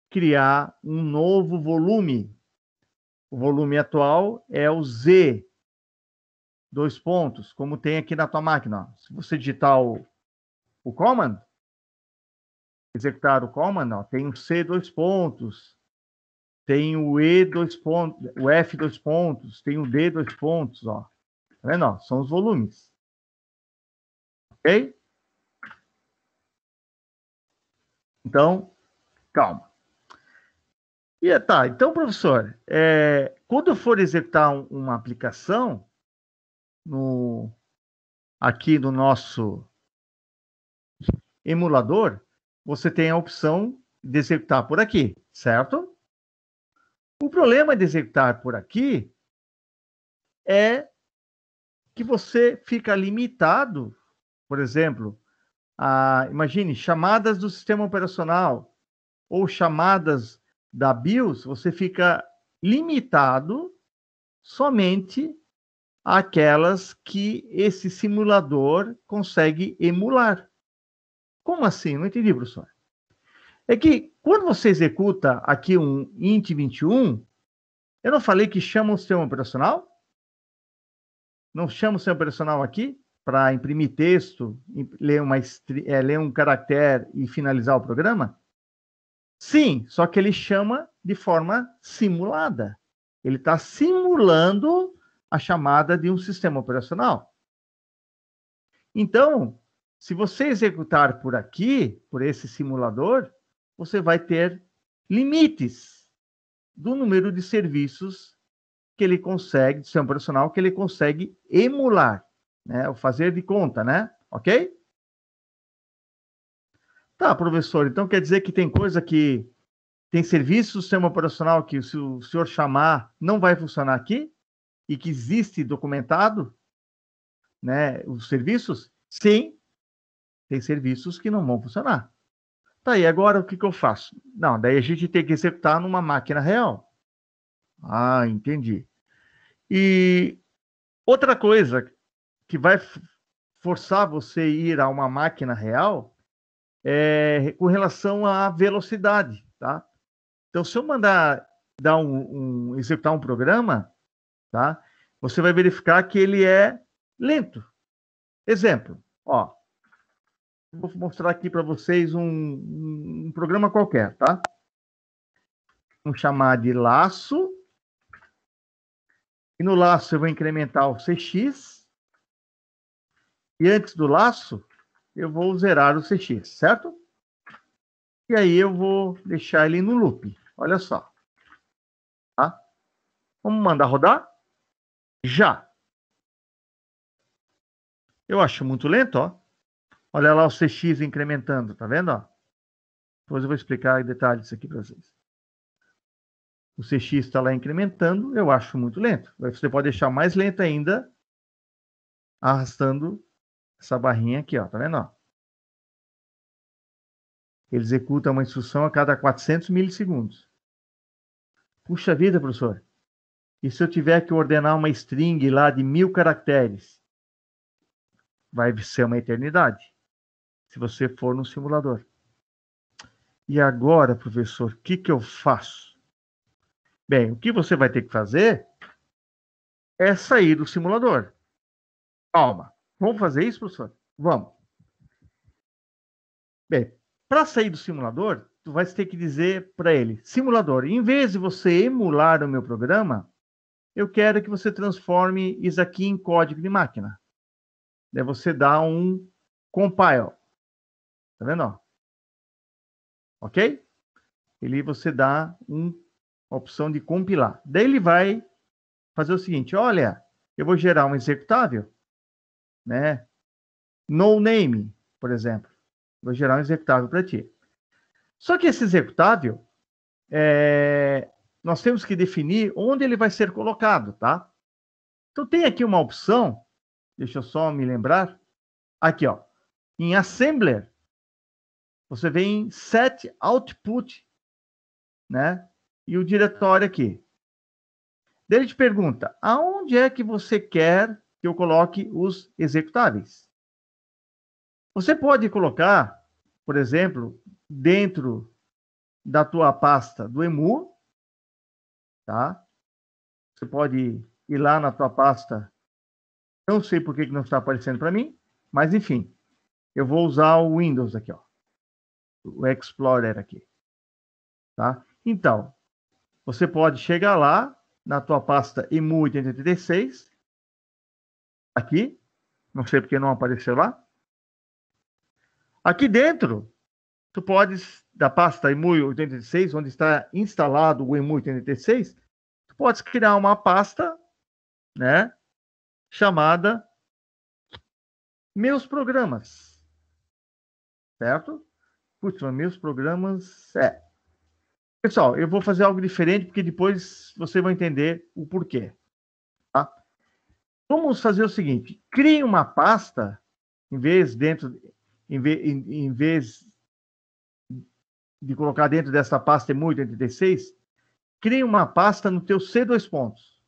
criar um novo volume. O volume atual é o Z, dois pontos, como tem aqui na tua máquina. Se você digitar o, o command, executar o command, ó, tem o C dois pontos, tem o E dois pontos, o F dois pontos, tem o D dois pontos, ó. Não é não, são os volumes. Ok? Então, calma. E tá, então, professor, é, quando eu for executar um, uma aplicação no, aqui no nosso emulador, você tem a opção de executar por aqui, certo? O problema de executar por aqui é que você fica limitado, por exemplo, a, imagine, chamadas do sistema operacional ou chamadas da BIOS, você fica limitado somente àquelas que esse simulador consegue emular. Como assim? Não entendi, professor. É que quando você executa aqui um int21, eu não falei que chama o sistema operacional? não chama o seu personal aqui para imprimir texto, ler, uma, é, ler um caractere e finalizar o programa? Sim, só que ele chama de forma simulada. Ele está simulando a chamada de um sistema operacional. Então, se você executar por aqui, por esse simulador, você vai ter limites do número de serviços que ele consegue, de ser um profissional que ele consegue emular, né? O fazer de conta, né? Ok? Tá, professor, então quer dizer que tem coisa que tem serviço do sistema operacional que se o senhor chamar não vai funcionar aqui e que existe documentado, né, os serviços? Sim, tem serviços que não vão funcionar. Tá, e agora o que, que eu faço? Não, daí a gente tem que executar numa máquina real. Ah, entendi. E outra coisa que vai forçar você a ir a uma máquina real é com relação à velocidade, tá? Então, se eu mandar dar um, um executar um programa, tá? Você vai verificar que ele é lento. Exemplo, ó, vou mostrar aqui para vocês um, um, um programa qualquer, tá? Vamos chamar de laço e no laço eu vou incrementar o CX. E antes do laço, eu vou zerar o CX, certo? E aí eu vou deixar ele no loop. Olha só. Tá? Vamos mandar rodar? Já. Eu acho muito lento, ó. Olha lá o CX incrementando, tá vendo? Ó? Depois eu vou explicar em detalhes aqui para vocês o CX está lá incrementando, eu acho muito lento. Você pode deixar mais lento ainda, arrastando essa barrinha aqui, ó, tá vendo? Ó? Ele executa uma instrução a cada 400 milissegundos. Puxa vida, professor. E se eu tiver que ordenar uma string lá de mil caracteres? Vai ser uma eternidade, se você for num simulador. E agora, professor, o que, que eu faço? Bem, o que você vai ter que fazer é sair do simulador. Calma. Vamos fazer isso, professor? Vamos. Bem, para sair do simulador, tu vai ter que dizer para ele: simulador, em vez de você emular o meu programa, eu quero que você transforme isso aqui em código de máquina. Daí você dá um compile. Tá vendo? Ó? Ok? Ele você dá um a opção de compilar. Daí ele vai fazer o seguinte: olha, eu vou gerar um executável, né? No name, por exemplo. Vou gerar um executável para ti. Só que esse executável, é, nós temos que definir onde ele vai ser colocado, tá? Então tem aqui uma opção, deixa eu só me lembrar, aqui ó, em Assembler, você vem em Set Output, né? e o diretório aqui. Daí ele te pergunta: aonde é que você quer que eu coloque os executáveis? Você pode colocar, por exemplo, dentro da tua pasta do emu, tá? Você pode ir lá na tua pasta. Não sei por que não está aparecendo para mim, mas enfim, eu vou usar o Windows aqui, ó, o Explorer aqui, tá? Então, você pode chegar lá na tua pasta EMU 86 aqui, não sei porque não apareceu lá. Aqui dentro, tu podes da pasta EMU 86, onde está instalado o EMU 86, tu podes criar uma pasta, né, chamada meus programas. Certo? Putz, meus programas é Pessoal, eu vou fazer algo diferente porque depois você vai entender o porquê. Tá? Vamos fazer o seguinte: crie uma pasta em vez dentro, em vez, em, em vez de colocar dentro dessa pasta muito 86, crie uma pasta no teu C2 pontos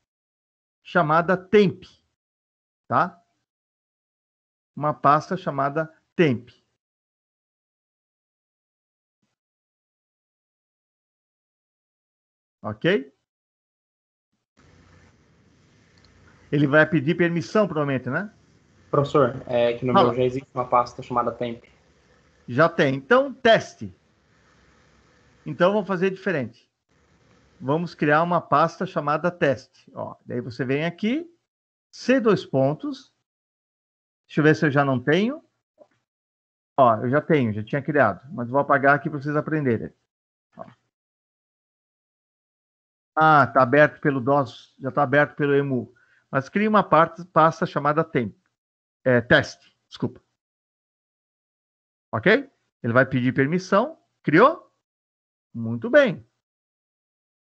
chamada temp, tá? Uma pasta chamada temp. Ok? Ele vai pedir permissão, provavelmente, né? Professor, é que no Fala. meu já existe uma pasta chamada temp. Já tem. Então, teste. Então, vamos fazer diferente. Vamos criar uma pasta chamada teste. Ó, daí você vem aqui, C dois pontos. Deixa eu ver se eu já não tenho. Ó, eu já tenho, já tinha criado, mas vou apagar aqui para vocês aprenderem. Ah, está aberto pelo DOS, já está aberto pelo EMU. Mas cria uma parte, pasta chamada tempo. É, teste, desculpa. Ok? Ele vai pedir permissão. Criou? Muito bem.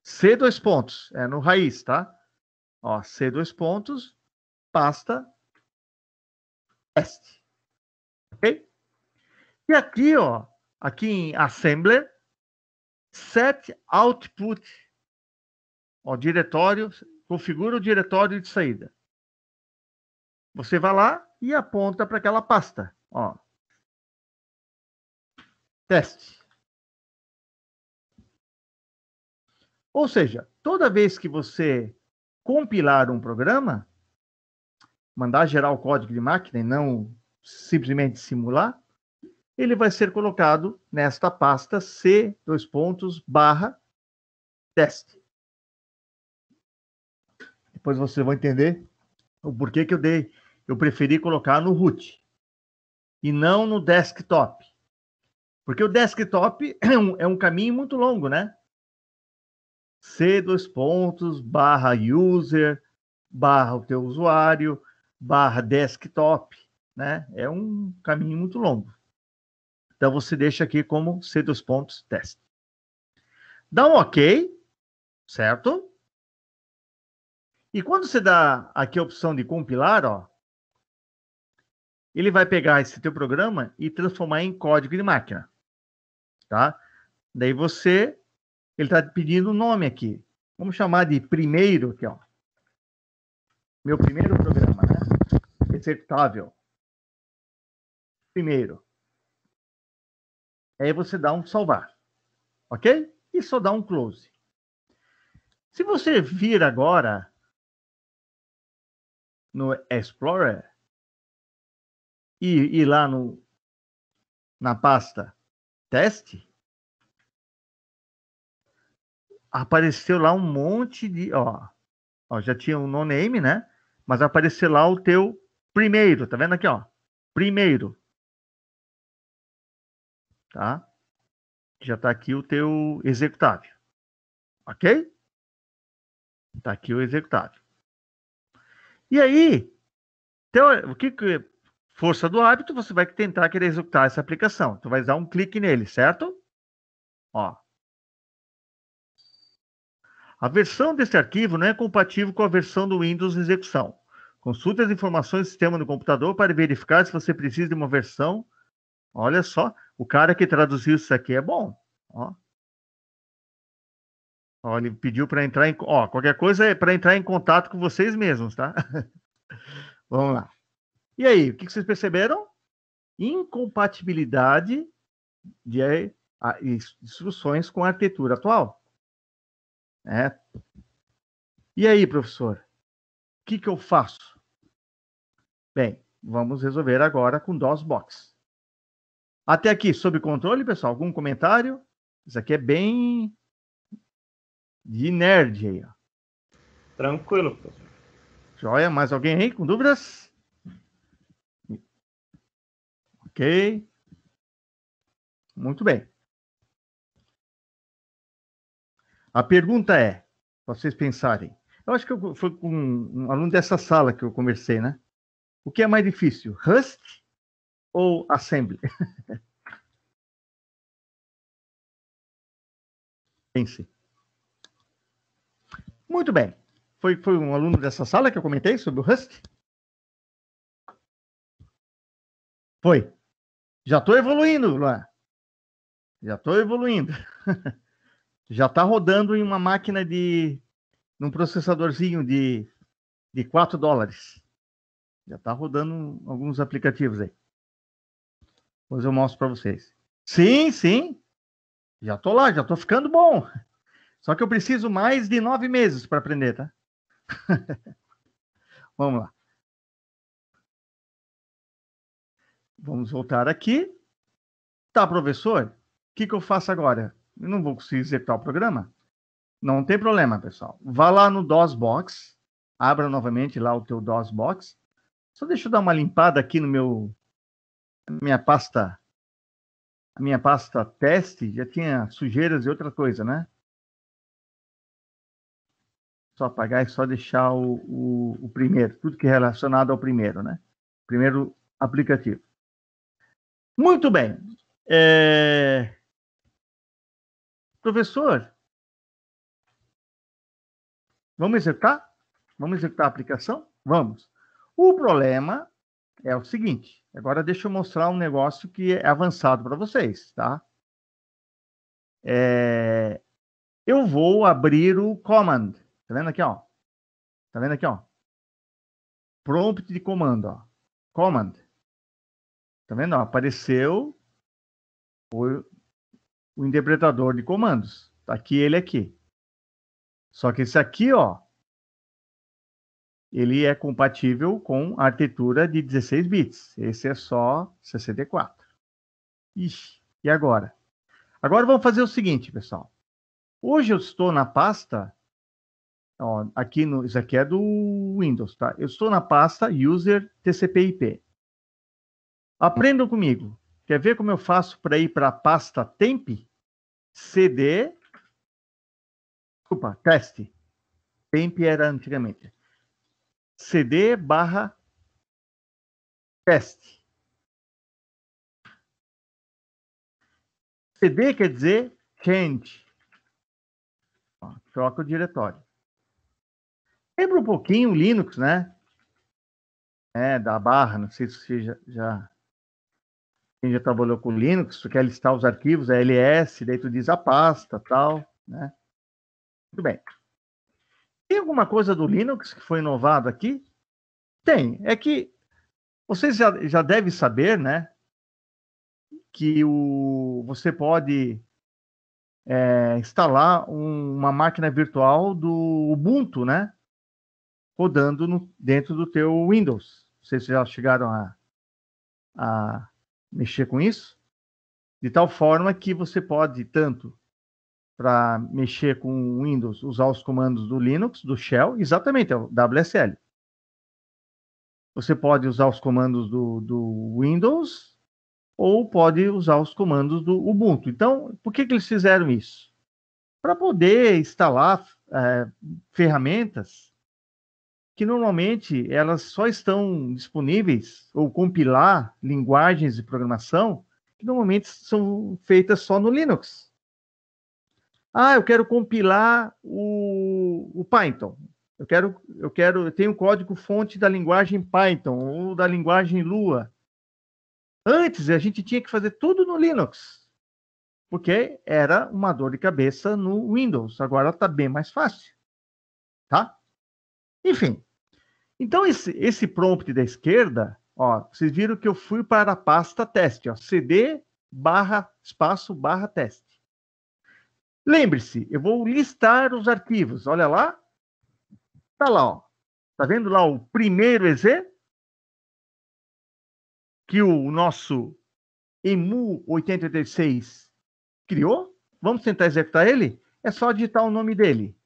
C dois pontos. É no raiz, tá? Ó, C dois pontos, pasta, teste. Ok? E aqui, ó, aqui em Assembler, set output Ó, diretório, configura o diretório de saída. Você vai lá e aponta para aquela pasta. Ó. Teste. Ou seja, toda vez que você compilar um programa, mandar gerar o código de máquina e não simplesmente simular, ele vai ser colocado nesta pasta C, dois pontos, barra, teste depois vocês vão entender o porquê que eu dei. Eu preferi colocar no root e não no desktop. Porque o desktop é um, é um caminho muito longo, né? C dois pontos, barra user, barra o teu usuário, barra desktop, né? É um caminho muito longo. Então você deixa aqui como C dois pontos teste. Dá um OK, certo? E quando você dá aqui a opção de compilar, ó, ele vai pegar esse teu programa e transformar em código de máquina, tá? Daí você, ele está pedindo o um nome aqui. Vamos chamar de primeiro aqui, ó. Meu primeiro programa, né? Executável. Primeiro. Aí você dá um salvar, ok? E só dá um close. Se você vir agora no Explorer e ir lá no, na pasta teste, apareceu lá um monte de. Ó, ó já tinha o um no name, né? Mas apareceu lá o teu primeiro, tá vendo aqui, ó? Primeiro. Tá? Já tá aqui o teu executável. Ok? Tá aqui o executável. E aí, então, o que, que força do hábito, você vai tentar querer executar essa aplicação. Tu vai dar um clique nele, certo? Ó. A versão desse arquivo não é compatível com a versão do Windows execução. Consulte as informações do sistema do computador para verificar se você precisa de uma versão. Olha só, o cara que traduziu isso aqui é bom. Ó. Ó, ele pediu para entrar em. Ó, qualquer coisa é para entrar em contato com vocês mesmos, tá? Vamos lá. E aí, o que vocês perceberam? Incompatibilidade de eh, instruções com a arquitetura atual. É. E aí, professor? O que, que eu faço? Bem, vamos resolver agora com DOSBox. Até aqui, sob controle, pessoal? Algum comentário? Isso aqui é bem de nerd aí, ó. Tranquilo, professor. Joia, mais alguém aí com dúvidas? Ok. Muito bem. A pergunta é, para vocês pensarem, eu acho que eu, foi com um aluno dessa sala que eu conversei, né? O que é mais difícil, Rust ou Assembly? Pense. Muito bem. Foi, foi um aluno dessa sala que eu comentei sobre o Rust? Foi. Já estou evoluindo, Luan. Já estou evoluindo. Já está rodando em uma máquina de. num processadorzinho de, de 4 dólares. Já está rodando alguns aplicativos aí. Depois eu mostro para vocês. Sim, sim. Já estou lá, já estou ficando bom. Só que eu preciso mais de nove meses para aprender, tá? Vamos lá. Vamos voltar aqui. Tá, professor? O que, que eu faço agora? Eu não vou conseguir executar o programa? Não tem problema, pessoal. Vá lá no DOSBox. Abra novamente lá o teu DOSBox. Só deixa eu dar uma limpada aqui no meu minha pasta minha pasta teste já tinha sujeiras e outra coisa, né? só apagar e só deixar o, o, o primeiro, tudo que é relacionado ao primeiro, né? Primeiro aplicativo. Muito bem. É... Professor, vamos executar? Vamos executar a aplicação? Vamos. O problema é o seguinte. Agora deixa eu mostrar um negócio que é avançado para vocês, tá? É... Eu vou abrir o command. Tá vendo aqui, ó? Tá vendo aqui, ó? Prompt de comando, ó. Command. Tá vendo? Ó? Apareceu o, o interpretador de comandos. Tá aqui ele aqui. Só que esse aqui, ó, ele é compatível com a arquitetura de 16 bits. Esse é só 64. Ixi, e agora? Agora vamos fazer o seguinte, pessoal. Hoje eu estou na pasta Ó, aqui no, isso aqui é do Windows, tá? Eu estou na pasta user TCP/IP. Aprendam comigo. Quer ver como eu faço para ir para a pasta temp? CD Desculpa, teste. Temp era antigamente. CD barra teste. CD quer dizer change. Ó, troca o diretório. Lembra um pouquinho o Linux, né? É, da barra, não sei se você já, já, quem já trabalhou com Linux, tu quer listar os arquivos, é ls, daí tu diz a pasta, tal, né? Muito bem. Tem alguma coisa do Linux que foi inovado aqui? Tem. É que vocês já, já devem saber, né? Que o, você pode é, instalar um, uma máquina virtual do Ubuntu, né? rodando no, dentro do teu Windows. Não sei Vocês já chegaram a, a mexer com isso? De tal forma que você pode tanto para mexer com o Windows, usar os comandos do Linux, do Shell, exatamente, é o WSL. Você pode usar os comandos do, do Windows ou pode usar os comandos do Ubuntu. Então, por que, que eles fizeram isso? Para poder instalar é, ferramentas que normalmente elas só estão disponíveis ou compilar linguagens de programação que normalmente são feitas só no Linux. Ah, eu quero compilar o, o Python. Eu quero, eu quero, eu tenho o código fonte da linguagem Python ou da linguagem Lua. Antes a gente tinha que fazer tudo no Linux, porque era uma dor de cabeça no Windows. Agora está bem mais fácil, tá? Enfim, então, esse, esse prompt da esquerda, ó, vocês viram que eu fui para a pasta teste, ó, cd barra espaço barra teste. Lembre-se, eu vou listar os arquivos. Olha lá. Tá lá, ó. Tá vendo lá o primeiro EZ? Que o nosso EMU 8086 criou? Vamos tentar executar ele? É só digitar o nome dele.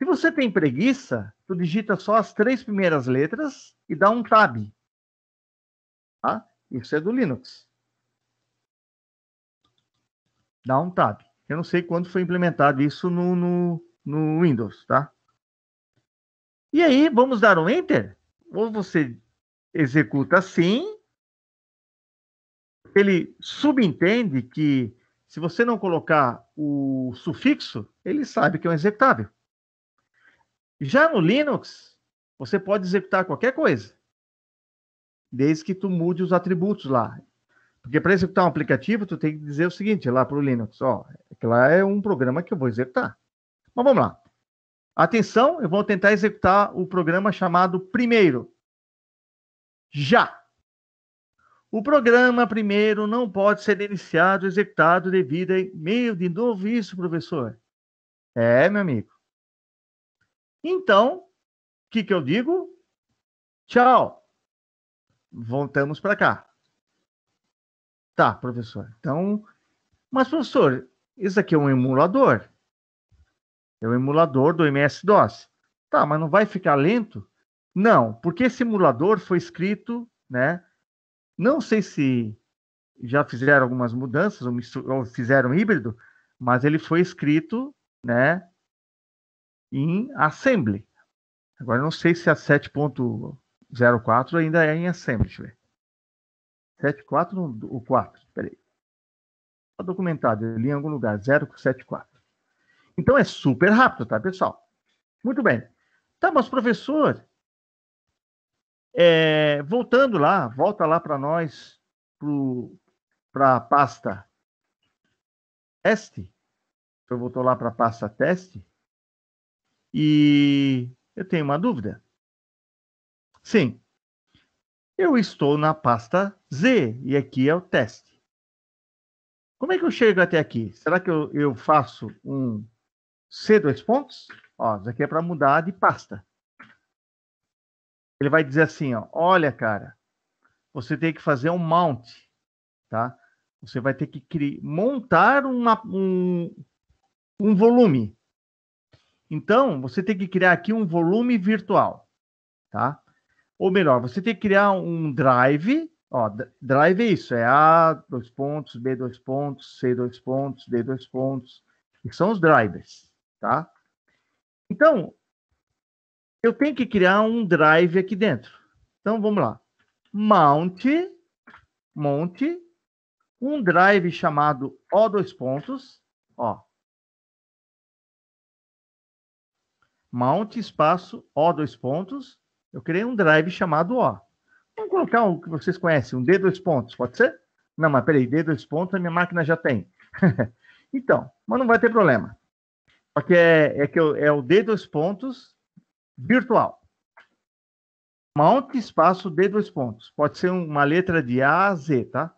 Se você tem preguiça, tu digita só as três primeiras letras e dá um tab. Tá? Isso é do Linux. Dá um tab. Eu não sei quando foi implementado isso no, no, no Windows, tá? E aí, vamos dar um Enter? Ou você executa assim, ele subentende que se você não colocar o sufixo, ele sabe que é um executável. Já no Linux, você pode executar qualquer coisa, desde que tu mude os atributos lá. Porque para executar um aplicativo, tu tem que dizer o seguinte lá para o Linux, ó, que lá é um programa que eu vou executar. Mas vamos lá. Atenção, eu vou tentar executar o programa chamado primeiro. Já. O programa primeiro não pode ser iniciado executado devido a meio de novo isso, professor. É, meu amigo. Então, o que, que eu digo? Tchau. Voltamos para cá. Tá, professor. Então, mas professor, isso aqui é um emulador. É um emulador do MS-DOS. Tá, mas não vai ficar lento? Não, porque esse emulador foi escrito, né? Não sei se já fizeram algumas mudanças ou, fizeram híbrido, mas ele foi escrito, né? em assembly. Agora não sei se a 7.04 ainda é em assembly, deixa eu ver. 7.4 ou 4, peraí. Está documentado, ali li em algum lugar, 0.74. Então é super rápido, tá, pessoal? Muito bem. Tá, mas professor, é, voltando lá, volta lá para nós, para a pasta teste. eu voltou lá para a pasta teste. E eu tenho uma dúvida. Sim, eu estou na pasta Z e aqui é o teste. Como é que eu chego até aqui? Será que eu, eu faço um C dois pontos? Ó, isso aqui é para mudar de pasta. Ele vai dizer assim, ó, olha, cara, você tem que fazer um mount, tá? Você vai ter que criar, montar uma, um, um volume. Então, você tem que criar aqui um volume virtual, tá? Ou melhor, você tem que criar um drive, ó, drive é isso, é A, dois pontos, B, dois pontos, C, dois pontos, D, dois pontos, que são os drivers, tá? Então, eu tenho que criar um drive aqui dentro. Então, vamos lá. Mount, monte, um drive chamado O, dois pontos, ó, mount espaço O dois pontos. Eu criei um drive chamado O. Vamos colocar um que vocês conhecem, um D dois pontos, pode ser? Não, mas peraí, D dois pontos a minha máquina já tem. então, mas não vai ter problema. Porque é, é que eu, é o D dois pontos virtual. Mount espaço D dois pontos. Pode ser uma letra de A a Z, tá?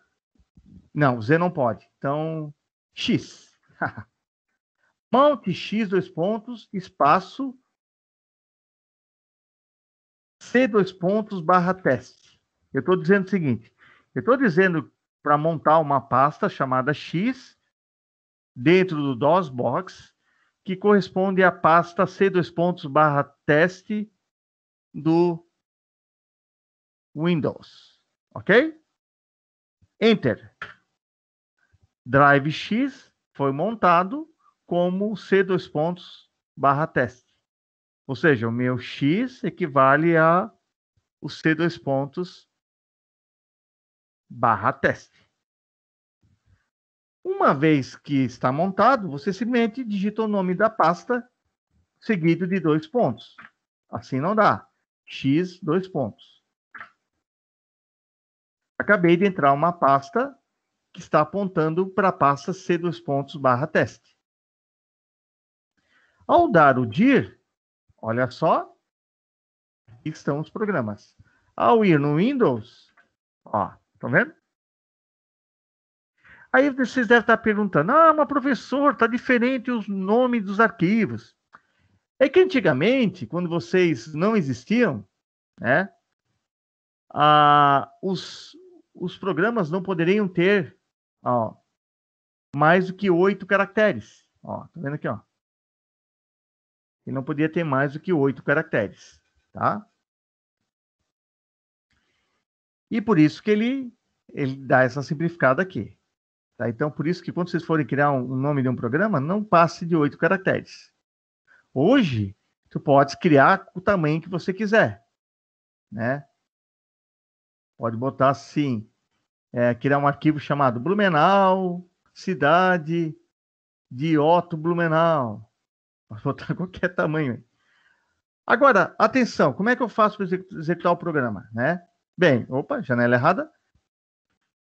Não, Z não pode. Então, X. Mount X dois pontos, espaço C 2teste Eu estou dizendo o seguinte: eu estou dizendo para montar uma pasta chamada X dentro do DOSBox, que corresponde à pasta C 2teste do Windows. Ok? Enter. Drive X foi montado como C 2teste ou seja, o meu x equivale a o c dois pontos barra teste. Uma vez que está montado, você simplesmente digita o nome da pasta seguido de dois pontos. Assim não dá. X, dois pontos. Acabei de entrar uma pasta que está apontando para a pasta C, dois pontos, barra teste. Ao dar o dir, Olha só. Aqui estão os programas. Ao ir no Windows, ó, estão tá vendo? Aí vocês devem estar perguntando: ah, mas professor, tá diferente os nomes dos arquivos. É que antigamente, quando vocês não existiam, né, ah, os, os programas não poderiam ter ó, mais do que oito caracteres. Ó, tá vendo aqui, ó? e não podia ter mais do que oito caracteres, tá? E por isso que ele, ele dá essa simplificada aqui. Tá? Então, por isso que quando vocês forem criar um, nome de um programa, não passe de oito caracteres. Hoje, tu pode criar o tamanho que você quiser, né? Pode botar assim, é, criar um arquivo chamado Blumenau, cidade de Otto Blumenau, Pode botar qualquer tamanho. Agora, atenção, como é que eu faço para executar o programa, né? Bem, opa, janela errada.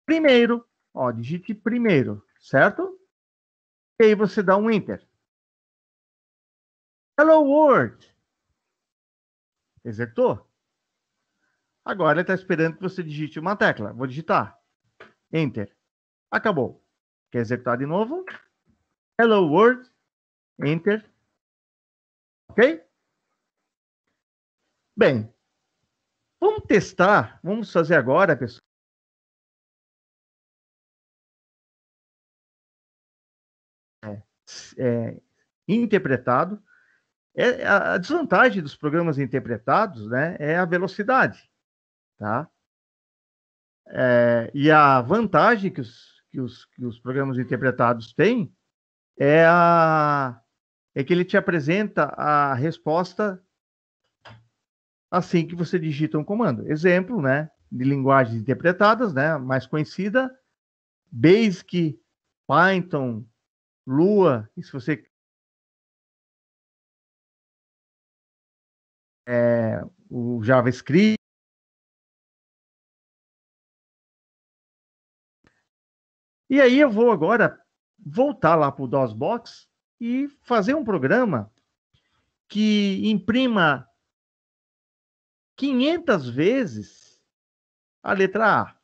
Primeiro, ó, digite primeiro, certo? E aí você dá um enter. Hello world. Executou? Agora ele está esperando que você digite uma tecla. Vou digitar. Enter. Acabou. Quer executar de novo? Hello world. Enter. Ok? Bem, vamos testar, vamos fazer agora, pessoal. É, é interpretado. É, a desvantagem dos programas interpretados né, é a velocidade. Tá? É, e a vantagem que os, que, os, que os programas interpretados têm é a é que ele te apresenta a resposta assim que você digita um comando. Exemplo, né, de linguagens interpretadas, né, mais conhecida, Basic, Python, Lua, e se você é, o JavaScript E aí eu vou agora voltar lá para o DOSBox e fazer um programa que imprima 500 vezes a letra A.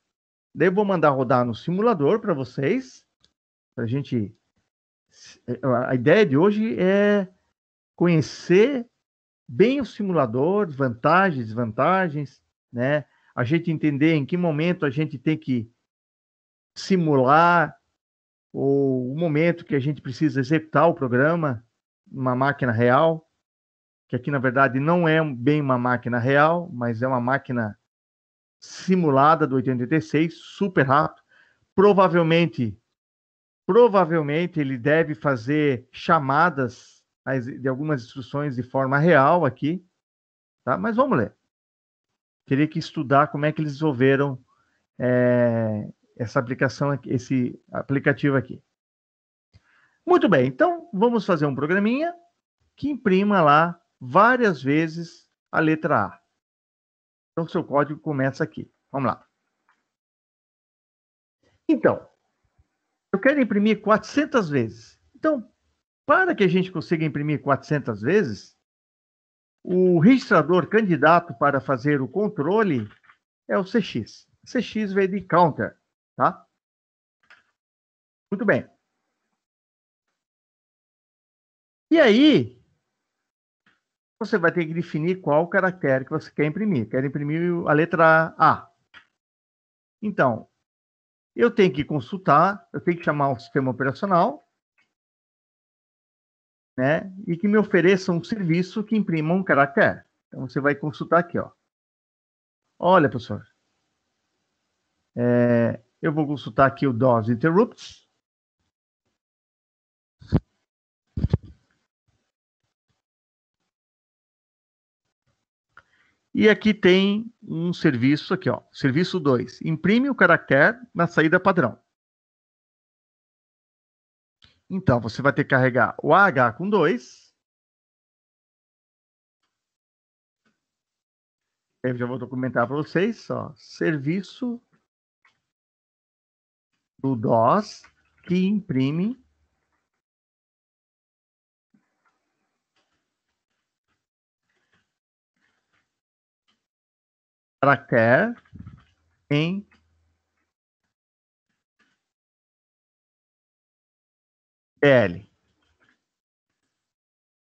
Daí eu vou mandar rodar no simulador para vocês, para a gente. A ideia de hoje é conhecer bem o simulador, vantagens, desvantagens, né? A gente entender em que momento a gente tem que simular ou o momento que a gente precisa executar o programa, uma máquina real, que aqui na verdade não é bem uma máquina real, mas é uma máquina simulada do 86, super rápido. Provavelmente, provavelmente ele deve fazer chamadas de algumas instruções de forma real aqui, tá? Mas vamos ler. Teria que estudar como é que eles resolveram é, essa aplicação, esse aplicativo aqui. Muito bem, então vamos fazer um programinha que imprima lá várias vezes a letra A. Então, seu código começa aqui. Vamos lá. Então, eu quero imprimir 400 vezes. Então, para que a gente consiga imprimir 400 vezes, o registrador candidato para fazer o controle é o CX. CX vem de counter. Tá? Muito bem. E aí, você vai ter que definir qual caractere que você quer imprimir. Quer imprimir a letra A. Então, eu tenho que consultar, eu tenho que chamar o sistema operacional, né? E que me ofereça um serviço que imprima um caractere. Então, você vai consultar aqui, ó. Olha, professor, é, eu vou consultar aqui o DOS Interrupts. E aqui tem um serviço aqui, ó, serviço 2. Imprime o caractere na saída padrão. Então, você vai ter que carregar o AH com 2. Eu já vou documentar para vocês, ó, serviço do DOS que imprime caractere em DL.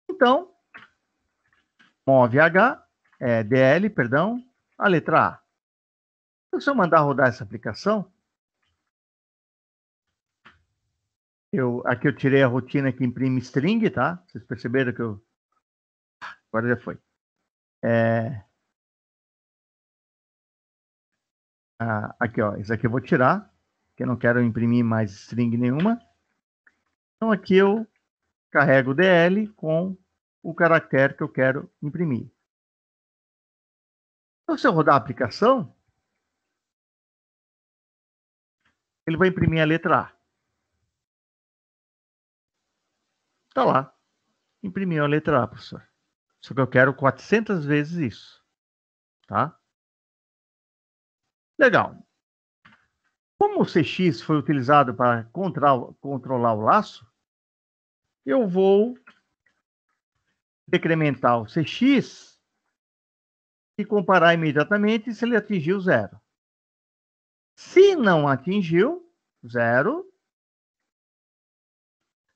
Então, move H, é, DL, perdão, a letra A. Então, se eu mandar rodar essa aplicação, Eu, aqui eu tirei a rotina que imprime string, tá? Vocês perceberam que eu. Agora já foi. É... Ah, aqui, ó. Isso aqui eu vou tirar, que eu não quero imprimir mais string nenhuma. Então aqui eu carrego o DL com o caractere que eu quero imprimir. Então, se eu rodar a aplicação, ele vai imprimir a letra A. tá lá. Imprimiu a letra A, professor. Só que eu quero 400 vezes isso. Tá? Legal. Como o CX foi utilizado para controlar o laço, eu vou decrementar o CX e comparar imediatamente se ele atingiu zero. Se não atingiu zero,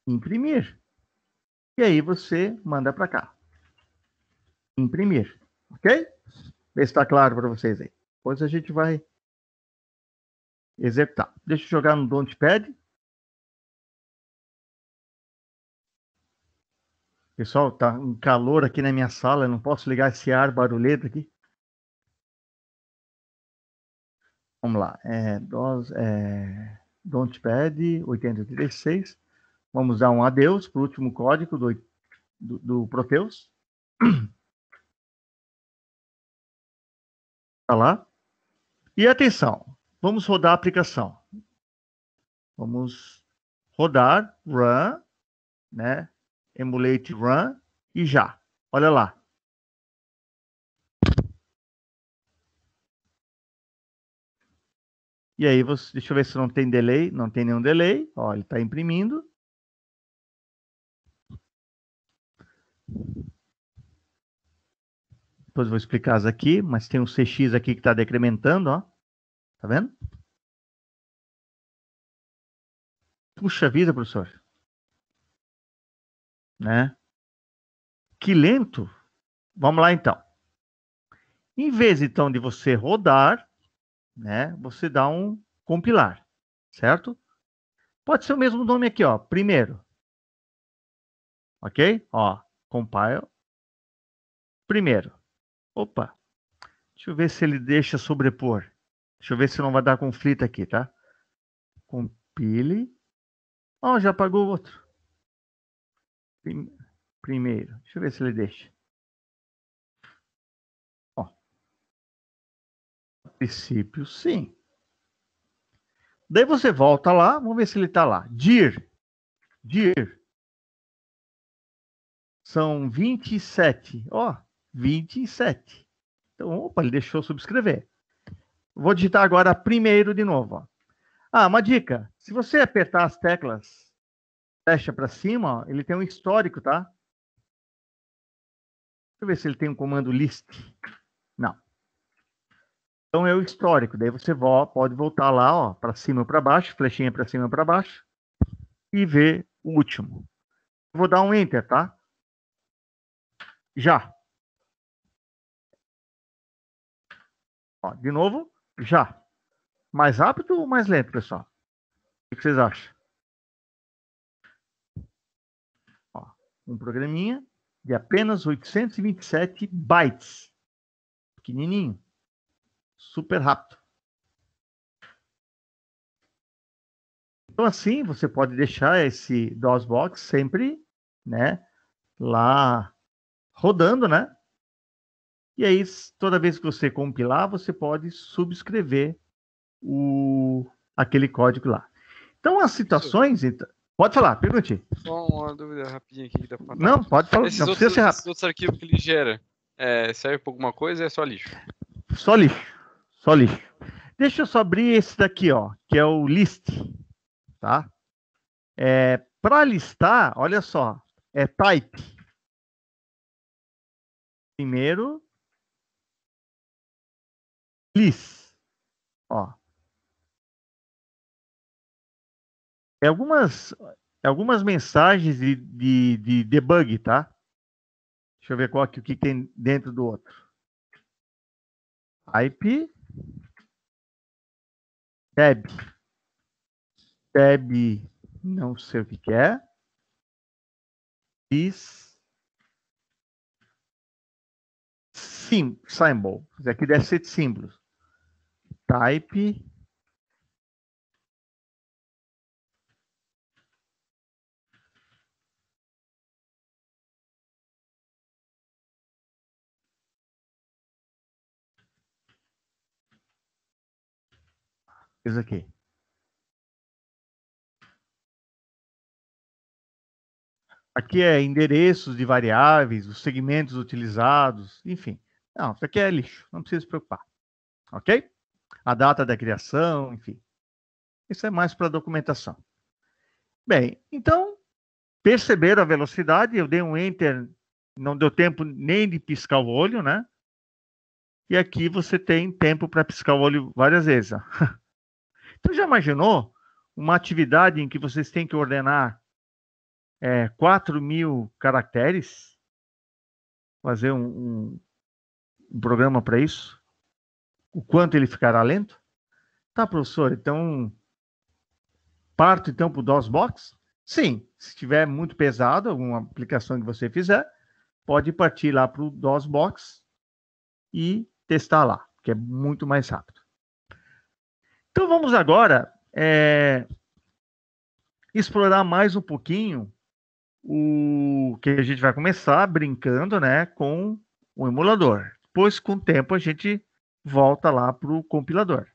imprimir. E aí você manda para cá. Imprimir. Ok? Vê se está claro para vocês aí. Depois a gente vai executar. Deixa eu jogar no Pad. Pessoal, tá um calor aqui na minha sala, eu não posso ligar esse ar barulhento aqui. Vamos lá, é, dos, é, Launchpad 836. Vamos dar um adeus para o último código do, do, do Proteus. Está lá. E atenção, vamos rodar a aplicação. Vamos rodar run, né? Emulate run e já. Olha lá. E aí, você, deixa eu ver se não tem delay. Não tem nenhum delay. Ó, ele está imprimindo. Depois vou explicar as aqui, mas tem um CX aqui que está decrementando, ó. Tá vendo? Puxa vida, professor. Né? Que lento. Vamos lá, então. Em vez, então, de você rodar, né, você dá um compilar, certo? Pode ser o mesmo nome aqui, ó. Primeiro. Ok? Ó. Compile. Primeiro. Opa. Deixa eu ver se ele deixa sobrepor. Deixa eu ver se não vai dar conflito aqui, tá? Compile. Ó, oh, já apagou o outro. Primeiro. Deixa eu ver se ele deixa. Ó. A princípio, sim. Daí você volta lá, vamos ver se ele está lá. Dir. Dir. São 27. Ó, 27. Então, opa, ele deixou subscrever. Vou digitar agora primeiro de novo. Ó. Ah, uma dica. Se você apertar as teclas flecha para cima, ó, ele tem um histórico, tá? Deixa eu ver se ele tem um comando list. Não. Então é o histórico. Daí você pode voltar lá, ó, para cima para baixo, flechinha para cima para baixo e ver o último. Vou dar um enter, tá? já. Ó, de novo, já. Mais rápido ou mais lento, pessoal? O que vocês acham? Ó, um programinha de apenas 827 bytes. Pequenininho. Super rápido. Então, assim, você pode deixar esse DOSBox sempre né, lá rodando, né? E aí, toda vez que você compilar, você pode subscrever o... aquele código lá. Então, as situações. Então... Pode falar, pergunte. Só uma dúvida rapidinha aqui. Dá pra... Não, pode falar. Esses não outros, precisa ser rápido. Esses outros arquivos que ele gera é, serve para alguma coisa ou é só lixo? Só lixo. Só lixo. Deixa eu só abrir esse daqui, ó, que é o list. Tá? É, para listar, olha só, é type. Primeiro, Lis. Ó. Algumas, algumas mensagens de, de, de debug, tá? Deixa eu ver qual aqui, o que tem dentro do outro. IP, Tab. Tab, não sei o que, que é. Lis sim, symbol. Isso aqui deve ser de símbolos. Type. Isso aqui. Aqui é endereços de variáveis, os segmentos utilizados, enfim. Não, isso aqui é lixo, não precisa se preocupar. Ok? A data da criação, enfim. Isso é mais para documentação. Bem, então, perceberam a velocidade, eu dei um enter, não deu tempo nem de piscar o olho, né? E aqui você tem tempo para piscar o olho várias vezes. Então, já imaginou uma atividade em que vocês têm que ordenar é, 4 mil caracteres? Fazer um, um um programa para isso? O quanto ele ficará lento? Tá, professor, então parto então para o DOSBox? Sim, se tiver muito pesado, alguma aplicação que você fizer, pode partir lá para o DOSBox e testar lá, que é muito mais rápido. Então vamos agora é, explorar mais um pouquinho o que a gente vai começar brincando né, com o emulador. Depois, com o tempo, a gente volta lá para o compilador.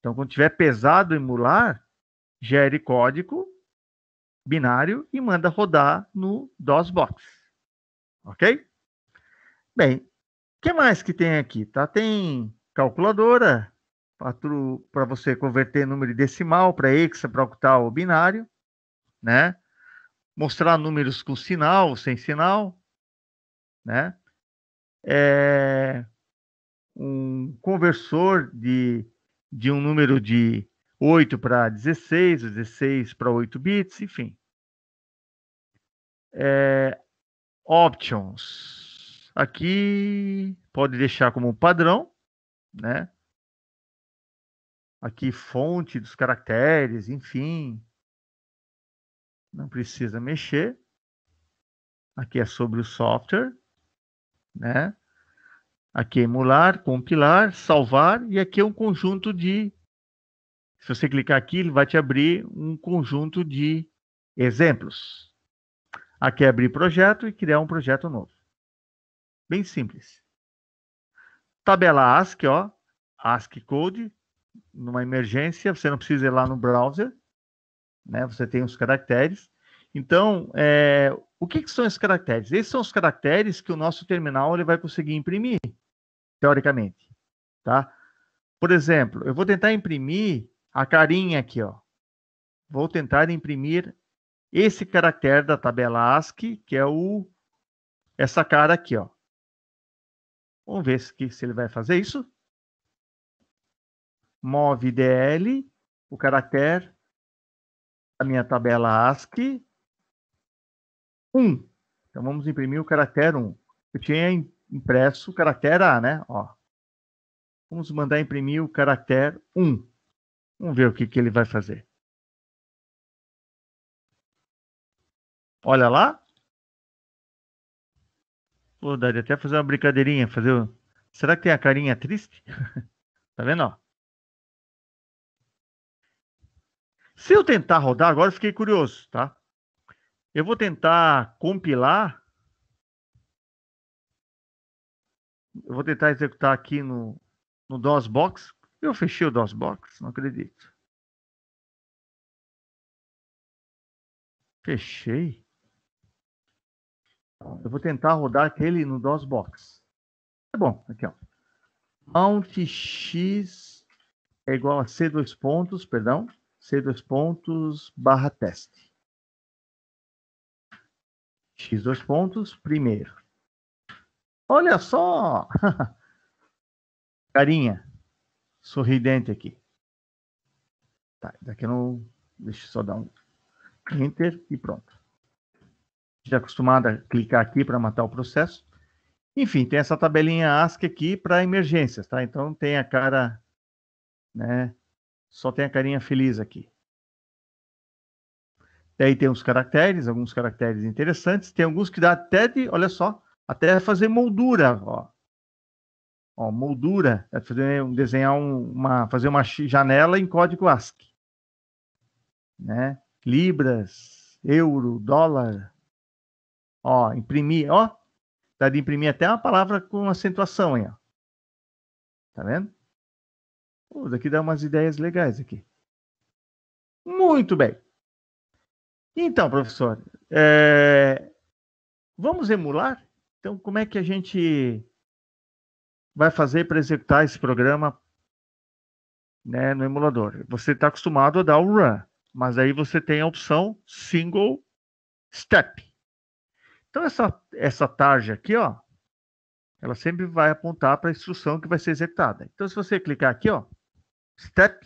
Então, quando tiver pesado emular, gere código binário e manda rodar no DOSBox. Ok? Bem, o que mais que tem aqui? Tá? Tem calculadora para você converter número decimal para hexa, para octal ou binário, né? Mostrar números com sinal, sem sinal, né? é, um conversor de, de um número de 8 para 16, 16 para 8 bits, enfim. É, options. Aqui pode deixar como padrão, né? Aqui fonte dos caracteres, enfim. Não precisa mexer. Aqui é sobre o software né? Aqui é emular, compilar, salvar e aqui é um conjunto de se você clicar aqui, ele vai te abrir um conjunto de exemplos. Aqui é abrir projeto e criar um projeto novo. Bem simples. Tabela ASCII, ó, ASCII Code, numa emergência, você não precisa ir lá no browser, né? Você tem os caracteres. Então, é, o que, que são esses caracteres? Esses são os caracteres que o nosso terminal ele vai conseguir imprimir, teoricamente. Tá? Por exemplo, eu vou tentar imprimir a carinha aqui. Ó. Vou tentar imprimir esse caractere da tabela ASCII, que é o essa cara aqui. Ó. Vamos ver se, se ele vai fazer isso. Move DL, o caractere da minha tabela ASCII, 1. Então vamos imprimir o caractere 1. Eu tinha impresso o caractere A, né? Ó. Vamos mandar imprimir o caractere 1. Vamos ver o que, que ele vai fazer. Olha lá. Pô, daria até fazer uma brincadeirinha. Fazer... Será que tem a carinha triste? tá vendo? Ó? Se eu tentar rodar agora, eu fiquei curioso, tá? Eu vou tentar compilar. Eu vou tentar executar aqui no, no DOSBox. Eu fechei o DOSBox, não acredito. Fechei. Eu vou tentar rodar aquele no DOSBox. Tá bom, aqui ó. Mount x é igual a c dois pontos, perdão, c dois pontos barra teste. X dois pontos, primeiro. Olha só! Carinha sorridente aqui. Tá, daqui eu não. Deixa eu só dar um Enter e pronto. Já acostumado a clicar aqui para matar o processo. Enfim, tem essa tabelinha ASCII aqui para emergências, tá? Então tem a cara, né? Só tem a carinha feliz aqui. Daí tem os caracteres, alguns caracteres interessantes. Tem alguns que dá até de, olha só, até fazer moldura, ó. Ó, moldura, é fazer, desenhar um, uma, fazer uma janela em código ASCII, né? Libras, euro, dólar, ó, imprimir, ó, dá de imprimir até uma palavra com acentuação, hein, ó. Tá vendo? Pô, daqui dá umas ideias legais aqui. Muito bem. Então, professor, é... vamos emular? Então, como é que a gente vai fazer para executar esse programa né, no emulador? Você está acostumado a dar o run, mas aí você tem a opção single step. Então, essa, essa tarja aqui, ó, ela sempre vai apontar para a instrução que vai ser executada. Então, se você clicar aqui, ó, step,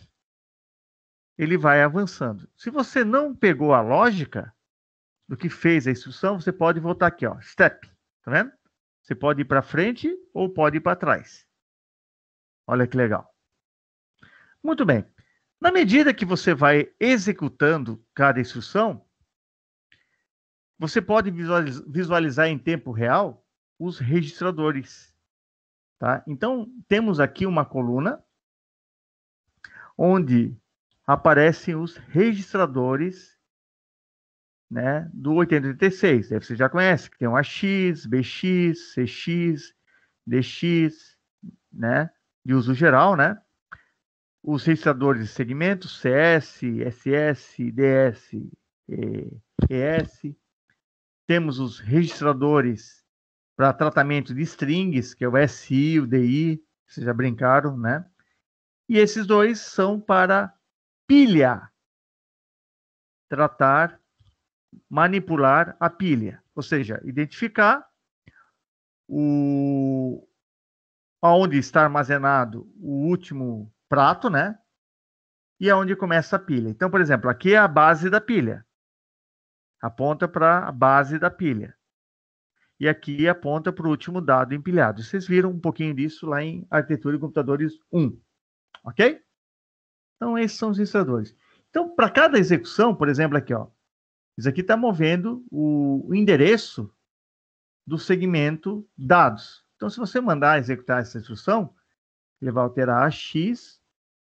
ele vai avançando. Se você não pegou a lógica do que fez a instrução, você pode voltar aqui, ó, step, tá vendo? Você pode ir para frente ou pode ir para trás. Olha que legal. Muito bem. Na medida que você vai executando cada instrução, você pode visualizar em tempo real os registradores. Tá? Então, temos aqui uma coluna onde aparecem os registradores né, do 836 você já conhece, que tem o AX, BX, CX, DX, né, de uso geral, né? Os registradores de segmentos, CS, SS, DS, ES. Temos os registradores para tratamento de strings, que é o SI, o DI, vocês já brincaram, né? E esses dois são para pilha. Tratar, manipular a pilha. Ou seja, identificar o aonde está armazenado o último prato, né? E aonde começa a pilha. Então, por exemplo, aqui é a base da pilha. Aponta para a base da pilha. E aqui aponta para o último dado empilhado. Vocês viram um pouquinho disso lá em Arquitetura e Computadores 1. Ok? Então, esses são os iniciadores. Então, para cada execução, por exemplo, aqui, ó, isso aqui está movendo o endereço do segmento dados. Então, se você mandar executar essa instrução, ele vai alterar a x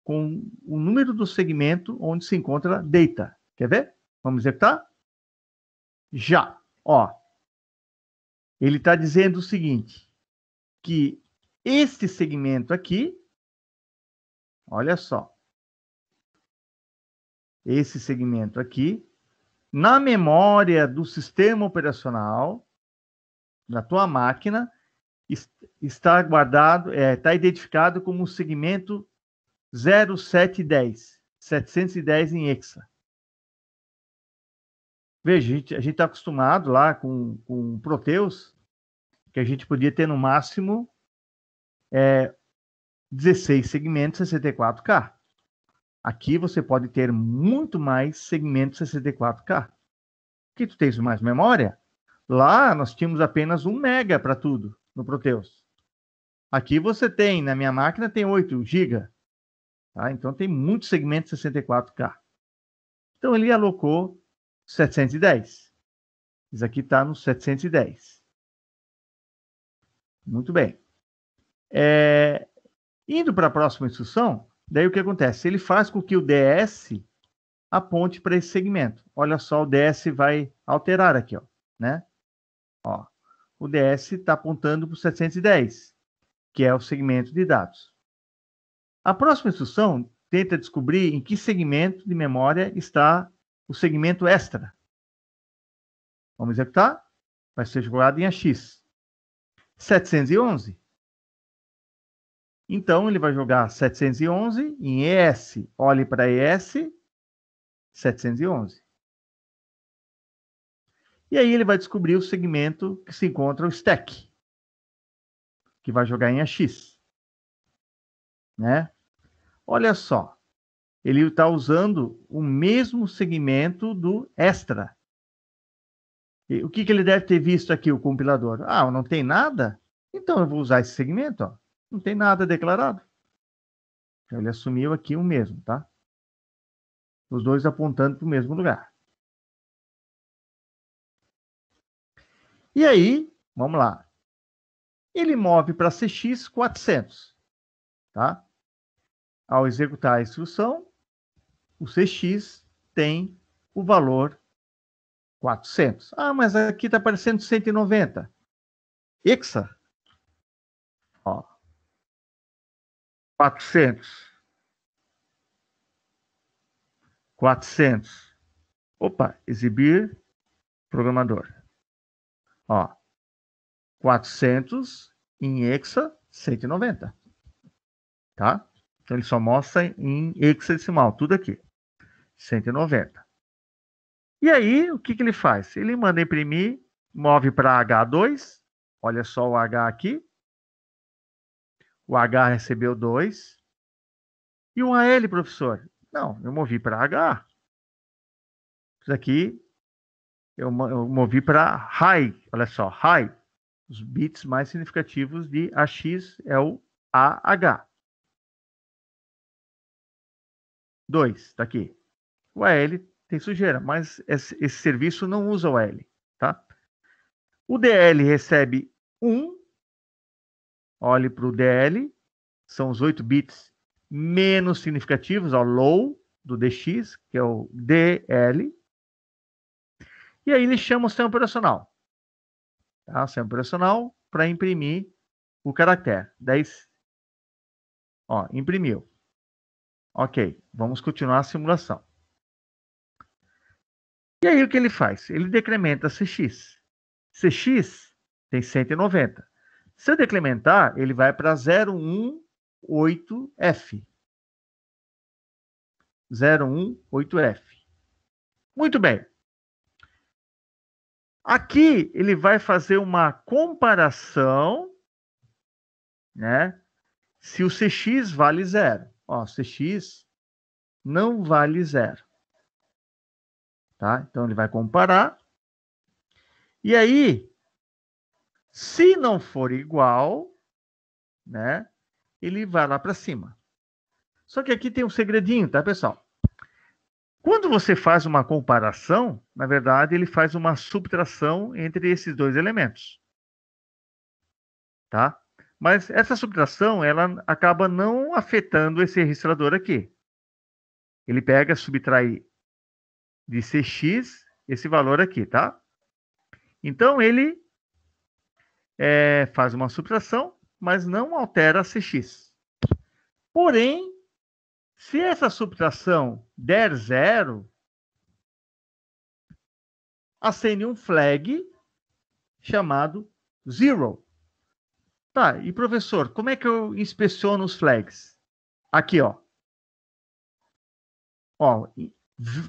com o número do segmento onde se encontra data. Quer ver? Vamos executar? Já. Ó, ele está dizendo o seguinte, que este segmento aqui, olha só, esse segmento aqui na memória do sistema operacional da tua máquina está guardado, é, está identificado como segmento 0710, 710 em hexa. Veja, a gente está acostumado lá com, com Proteus, que a gente podia ter no máximo é, 16 segmentos 64K. Aqui você pode ter muito mais segmentos 64K. que tu tens mais memória. Lá nós tínhamos apenas 1 mega para tudo no Proteus. Aqui você tem, na minha máquina tem 8 GB. Tá? Então tem muito segmento 64K. Então ele alocou 710. Isso aqui está no 710. Muito bem. É... Indo para a próxima instrução, Daí o que acontece? Ele faz com que o DS aponte para esse segmento. Olha só, o DS vai alterar aqui, ó, né? Ó, o DS está apontando para o 710, que é o segmento de dados. A próxima instrução tenta descobrir em que segmento de memória está o segmento extra. Vamos executar? Vai ser jogado em AX. 711 então ele vai jogar 711 em ES. Olhe para ES 711. E aí ele vai descobrir o segmento que se encontra o stack, que vai jogar em AX. Né? Olha só, ele está usando o mesmo segmento do extra. E o que, que ele deve ter visto aqui, o compilador? Ah, não tem nada? Então eu vou usar esse segmento. Ó. Não tem nada declarado. Então, ele assumiu aqui o mesmo, tá? Os dois apontando para o mesmo lugar. E aí, vamos lá. Ele move para CX 400, tá? Ao executar a instrução, o CX tem o valor 400. Ah, mas aqui está aparecendo 190. exa 400. 400. Opa, exibir programador. Ó, 400 em hexa, 190. Tá? Então, ele só mostra em hexadecimal, tudo aqui. 190. E aí, o que, que ele faz? Ele manda imprimir, move para H2. Olha só o H aqui. O H recebeu 2. E o AL, professor? Não, eu movi para H. Isso aqui eu, movi para high. Olha só, high. Os bits mais significativos de AX é o AH. 2, está aqui. O AL tem sujeira, mas esse, serviço não usa o AL. Tá? O DL recebe 1, um, olhe para o DL, são os 8 bits menos significativos, ao low do DX, que é o DL. E aí ele chama o sistema operacional. Tá? O sistema operacional para imprimir o caractere. 10. Ó, imprimiu. Ok, vamos continuar a simulação. E aí o que ele faz? Ele decrementa CX. CX tem 190. Se eu decrementar, ele vai para 018F. 018F. Muito bem. Aqui ele vai fazer uma comparação, né? Se o CX vale zero. Ó, CX não vale zero. Tá? Então ele vai comparar. E aí, se não for igual, né? Ele vai lá para cima. Só que aqui tem um segredinho, tá, pessoal? Quando você faz uma comparação, na verdade, ele faz uma subtração entre esses dois elementos. Tá? Mas essa subtração, ela acaba não afetando esse registrador aqui. Ele pega, subtrai de CX esse valor aqui, tá? Então, ele é, faz uma subtração, mas não altera CX. Porém, se essa subtração der zero, acende um flag chamado zero. Tá, e professor, como é que eu inspeciono os flags? Aqui, ó. Ó,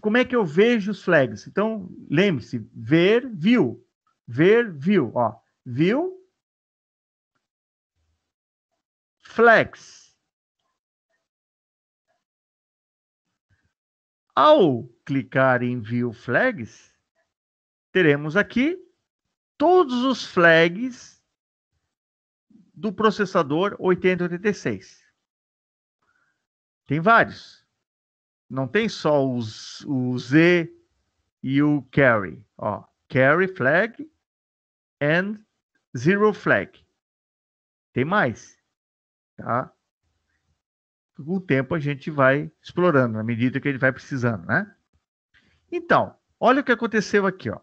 como é que eu vejo os flags? Então, lembre-se, ver, view. Ver, view, ó. View, flex. Ao clicar em View Flags, teremos aqui todos os flags do processador 8086. Tem vários. Não tem só os, o Z e o carry. Ó, carry flag and zero flag. Tem mais. Tá? Com o tempo a gente vai explorando, na medida que ele vai precisando, né? Então, olha o que aconteceu aqui, ó.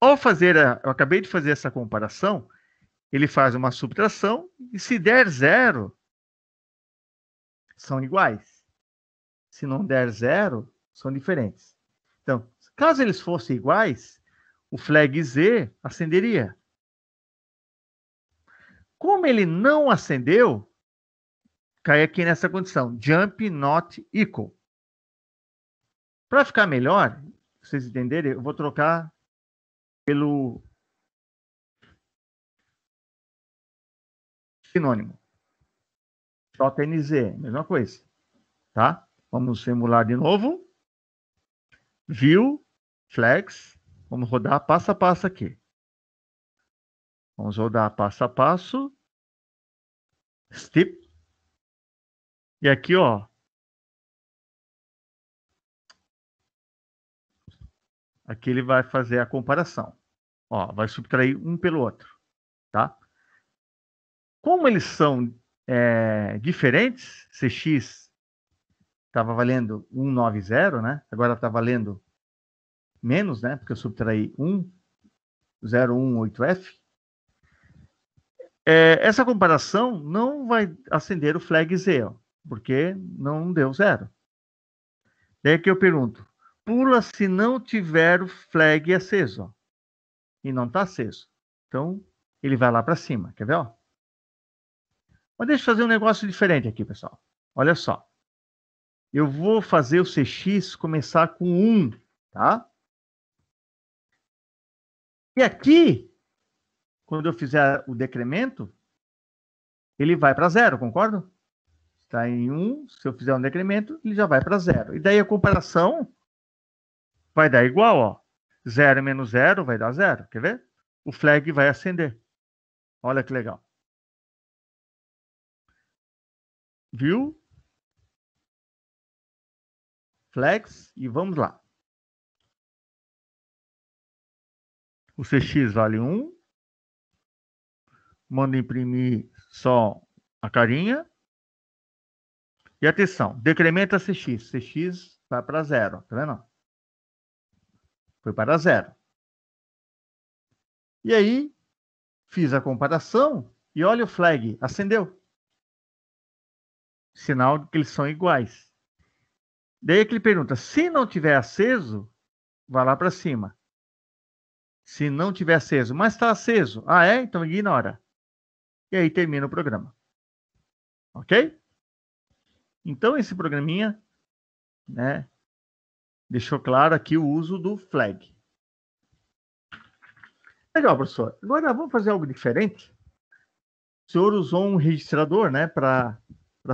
Ao fazer a, eu acabei de fazer essa comparação, ele faz uma subtração e se der zero, são iguais. Se não der zero, são diferentes. Então, caso eles fossem iguais, o flag Z acenderia. Como ele não acendeu, cai aqui nessa condição, jump not equal. Para ficar melhor, vocês entenderem, eu vou trocar pelo sinônimo. JNZ, mesma coisa. Tá? Vamos simular de novo. View, flex. Vamos rodar passo a passo aqui. Vamos rodar passo a passo. Step. E aqui, ó. Aqui ele vai fazer a comparação. Ó, vai subtrair um pelo outro, tá? Como eles são é, diferentes, CX estava valendo 190, né? Agora está valendo menos, né? Porque eu subtraí 1, 018F. É, essa comparação não vai acender o flag zero, porque não deu zero. Daí que eu pergunto, pula se não tiver o flag aceso. Ó, e não está aceso. Então, ele vai lá para cima. Quer ver? Ó? Mas deixa eu fazer um negócio diferente aqui, pessoal. Olha só. Eu vou fazer o CX começar com 1, tá? E aqui quando eu fizer o decremento, ele vai para zero, concordo? Está em 1, um, se eu fizer um decremento, ele já vai para zero. E daí a comparação vai dar igual, ó. zero menos zero vai dar zero, quer ver? O flag vai acender. Olha que legal. Viu? Flex e vamos lá. O CX vale 1, manda imprimir só a carinha. E atenção, decrementa CX. CX vai para zero, tá vendo? Foi para zero. E aí, fiz a comparação e olha o flag, acendeu. Sinal que eles são iguais. Daí que ele pergunta, se não tiver aceso, vá lá para cima. Se não tiver aceso, mas está aceso. Ah, é? Então ignora. E aí termina o programa. Ok? Então, esse programinha né, deixou claro aqui o uso do flag. Legal, professor. Agora vamos fazer algo diferente. O senhor usou um registrador né, para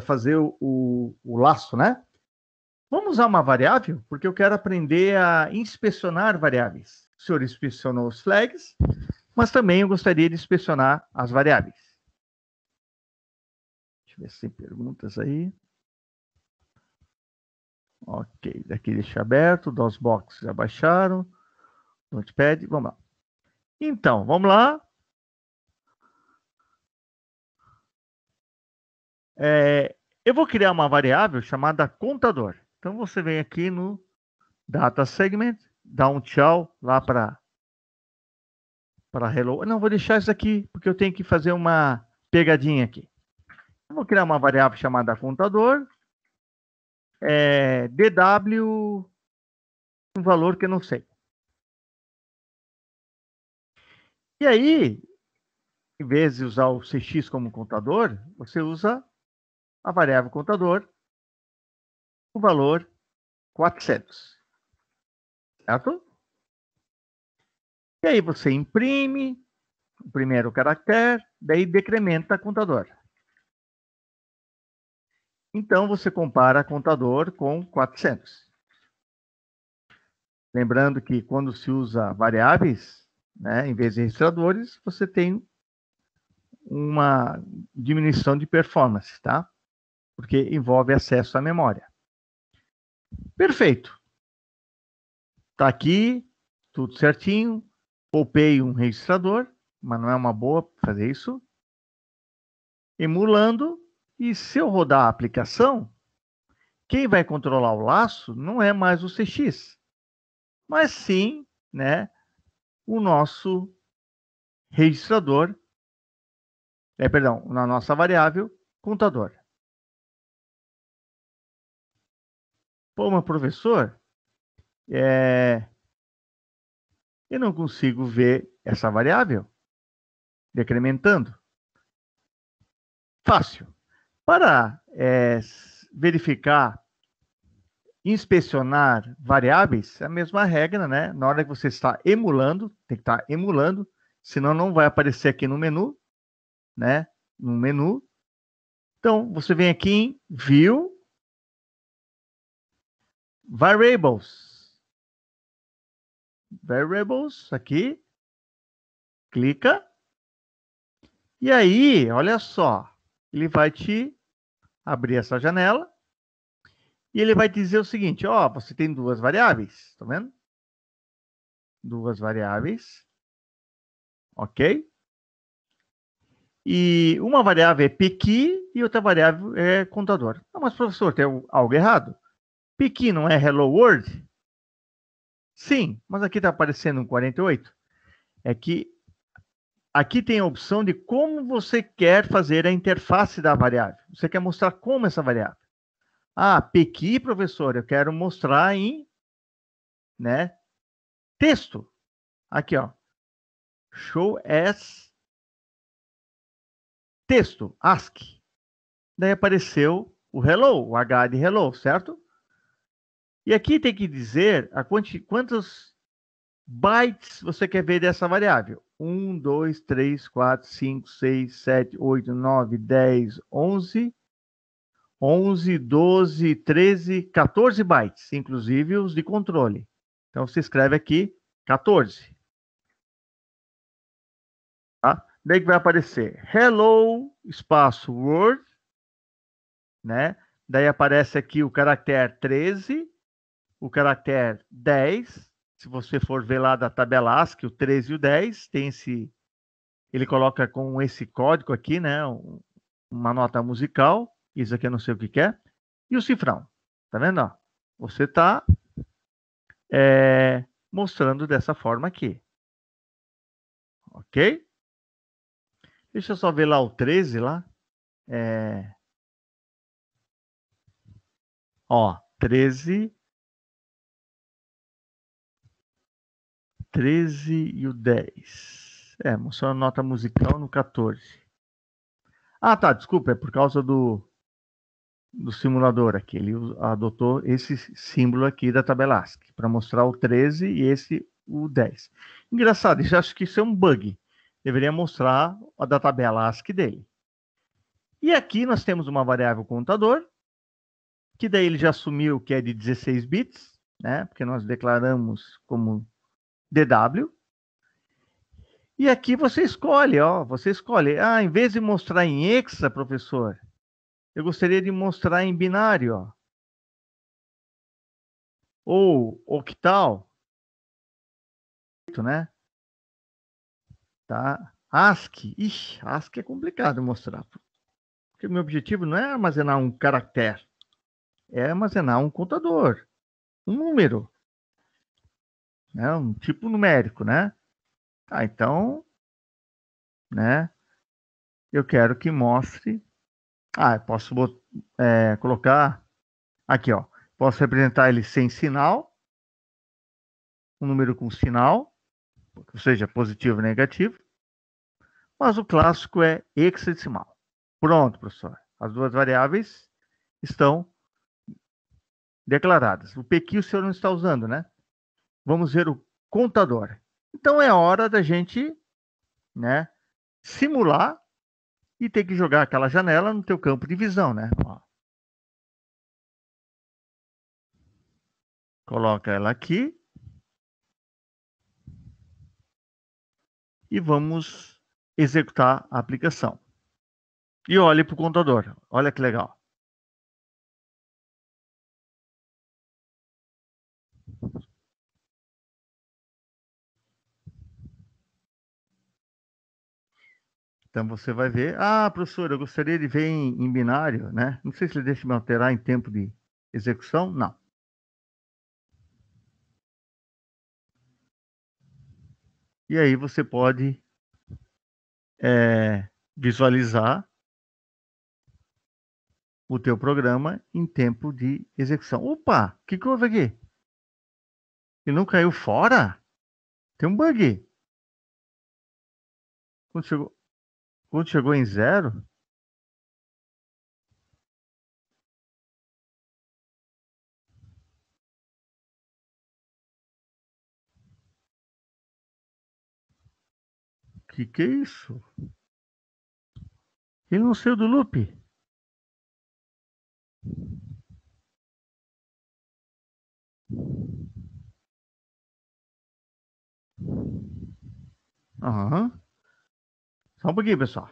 fazer o, o, o laço, né? Vamos usar uma variável, porque eu quero aprender a inspecionar variáveis. O senhor inspecionou os flags, mas também eu gostaria de inspecionar as variáveis. Deixa eu ver se tem perguntas aí. Ok, daqui deixa aberto, Os boxes já baixaram, Notepad, vamos lá. Então, vamos lá. É, eu vou criar uma variável chamada contador. Então, você vem aqui no Data Segment, dá um tchau lá para para Hello. Não, vou deixar isso aqui, porque eu tenho que fazer uma pegadinha aqui. Vou criar uma variável chamada contador. É, DW, um valor que eu não sei. E aí, em vez de usar o CX como contador, você usa a variável contador, o valor 400. Certo? E aí você imprime o primeiro caractere, daí decrementa contador. Então, você compara contador com 400. Lembrando que quando se usa variáveis, né, em vez de registradores, você tem uma diminuição de performance, tá? Porque envolve acesso à memória. Perfeito. Tá aqui, tudo certinho. Poupei um registrador, mas não é uma boa fazer isso. Emulando, e se eu rodar a aplicação, quem vai controlar o laço não é mais o CX, mas sim né, o nosso registrador, é, perdão, na nossa variável, contador. Pô, mas professor, é, eu não consigo ver essa variável decrementando. Fácil. Para é, verificar, inspecionar variáveis, é a mesma regra, né? Na hora que você está emulando, tem que estar emulando, senão não vai aparecer aqui no menu, né? No menu. Então, você vem aqui em View, Variables. Variables, aqui. Clica. E aí, olha só ele vai te abrir essa janela e ele vai dizer o seguinte: ó, você tem duas variáveis, tá vendo? Duas variáveis, ok? E uma variável é PQ e outra variável é contador. Ah, mas professor, tem algo errado? PQ não é Hello World? Sim, mas aqui está aparecendo um 48. É que Aqui tem a opção de como você quer fazer a interface da variável. Você quer mostrar como essa variável. Ah, PQ, professor, eu quero mostrar em né, texto. Aqui, ó. Show as texto, Ask, Daí apareceu o hello, o H de hello, certo? E aqui tem que dizer a quanti, quantos bytes você quer ver dessa variável. 1, 2, 3, 4, 5, 6, 7, 8, 9, 10, 11, 11, 12, 13, 14 bytes, inclusive os de controle. Então você escreve aqui 14. Tá? Daí que vai aparecer hello, espaço, word, né? Daí aparece aqui o caractere 13, o caractere 10, se você for ver lá da tabela ASCII, o 13 e o 10, tem esse. Ele coloca com esse código aqui, né? uma nota musical. Isso aqui eu não sei o que, que é. E o cifrão. Tá vendo? Ó, você tá é, mostrando dessa forma aqui. Ok? Deixa eu só ver lá o 13 lá. É... Ó, 13 13 e o 10. É, mostrou a nota musical no 14. Ah, tá, desculpa, é por causa do, do simulador aqui. Ele adotou esse símbolo aqui da tabela ASCII para mostrar o 13 e esse o 10. Engraçado, já acho que isso é um bug. Deveria mostrar a da tabela ASCII dele. E aqui nós temos uma variável contador, que daí ele já assumiu que é de 16 bits, né? Porque nós declaramos como DW. E aqui você escolhe, ó, você escolhe. Ah, em vez de mostrar em hexa, professor, eu gostaria de mostrar em binário, ó. Ou octal. Né? Tá? ASCII. Ixi, ASCII é complicado mostrar. Porque meu objetivo não é armazenar um caractere, é armazenar um contador, um número né? Um tipo numérico, né? Tá, então, né? Eu quero que mostre. Ah, eu posso bot... é, colocar aqui, ó. Posso representar ele sem sinal, um número com sinal, ou seja, positivo ou negativo. Mas o clássico é hexadecimal. Pronto, professor. As duas variáveis estão declaradas. O PQ o senhor não está usando, né? vamos ver o contador. Então é hora da gente, né, simular e ter que jogar aquela janela no teu campo de visão, né? Ó. Coloca ela aqui. E vamos executar a aplicação. E olhe para o contador. Olha que legal. Então você vai ver, ah, professor, eu gostaria de ver em, em binário, né? Não sei se ele deixa me alterar em tempo de execução, não. E aí você pode é, visualizar o teu programa em tempo de execução. Opa, o que, que houve aqui? Ele não caiu fora? Tem um bug. Quando chegou, Clube chegou em zero? Que que é isso? Ele não saiu do loop? Aham. Uhum. Só um pouquinho, pessoal.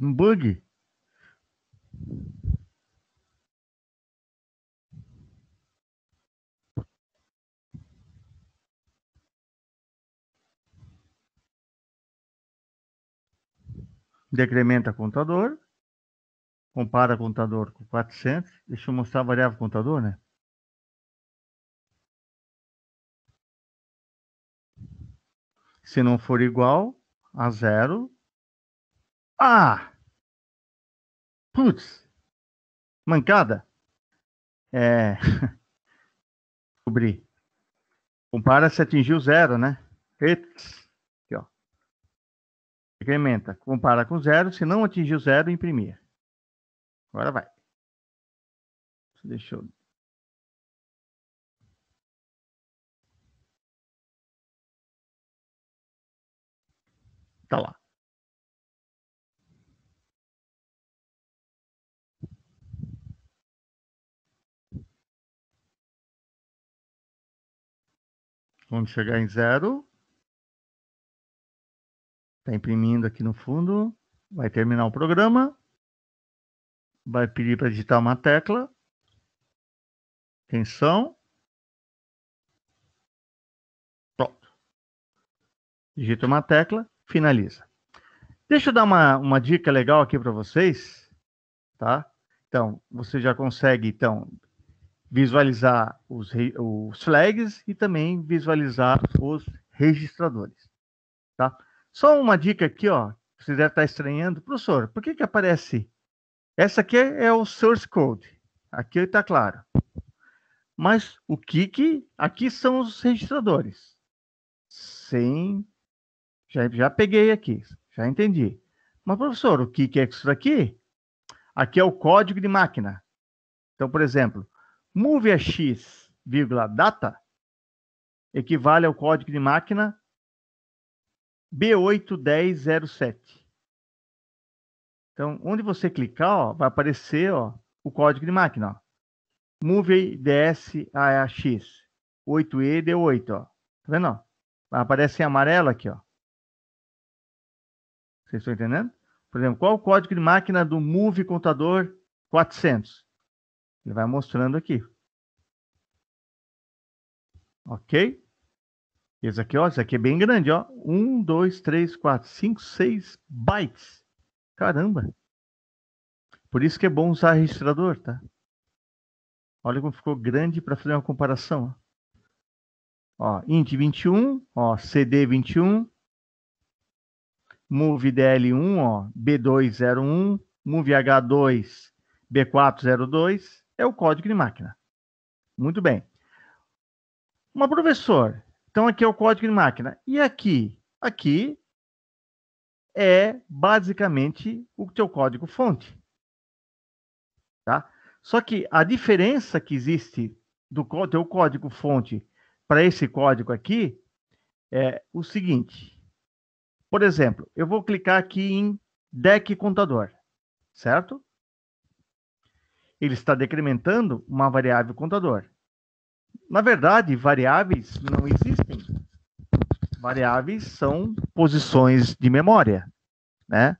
Um bug? Decrementa contador. Compara contador com 400. Deixa eu mostrar a variável contador, né? Se não for igual a zero. Ah! Putz! Mancada! É. Descobri. Compara se atingiu zero, né? Eits. Aqui, ó. Incrementa. Compara com zero. Se não atingiu zero, imprimir. Agora vai. Deixa eu Tá lá. Vamos chegar em zero. Está imprimindo aqui no fundo. Vai terminar o programa. Vai pedir para digitar uma tecla. Atenção. Pronto. Digita uma tecla finaliza. Deixa eu dar uma, uma dica legal aqui para vocês, tá? Então, você já consegue, então, visualizar os, os flags e também visualizar os registradores, tá? Só uma dica aqui, ó, você deve estar tá estranhando. Professor, por que que aparece? Essa aqui é o source code. Aqui está claro. Mas o que que... Aqui são os registradores. Sem já, já peguei aqui, já entendi. Mas, professor, o que, que é isso daqui? Aqui é o código de máquina. Então, por exemplo, MovieX, data, equivale ao código de máquina B81007. Então, onde você clicar, ó, vai aparecer ó, o código de máquina. Ó. Movie DSAAX 8E 8 Ó. Tá vendo? Ó? Aparece em amarelo aqui. Ó. Vocês estão entendendo? Por exemplo, qual o código de máquina do Move Contador 400? Ele vai mostrando aqui. Ok? Esse aqui, ó, esse aqui é bem grande, ó. 1, 2, 3, 4, 5, 6 bytes. Caramba! Por isso que é bom usar registrador, tá? Olha como ficou grande para fazer uma comparação. Ó, int 21, ó, CD 21, Move DL1, ó, B201, Move H2, B402, é o código de máquina. Muito bem. Mas, professor, então aqui é o código de máquina. E aqui? Aqui é basicamente o teu código fonte. Tá? Só que a diferença que existe do teu código fonte para esse código aqui é o seguinte. Por exemplo, eu vou clicar aqui em deck contador, certo? Ele está decrementando uma variável contador. Na verdade, variáveis não existem. Variáveis são posições de memória, né?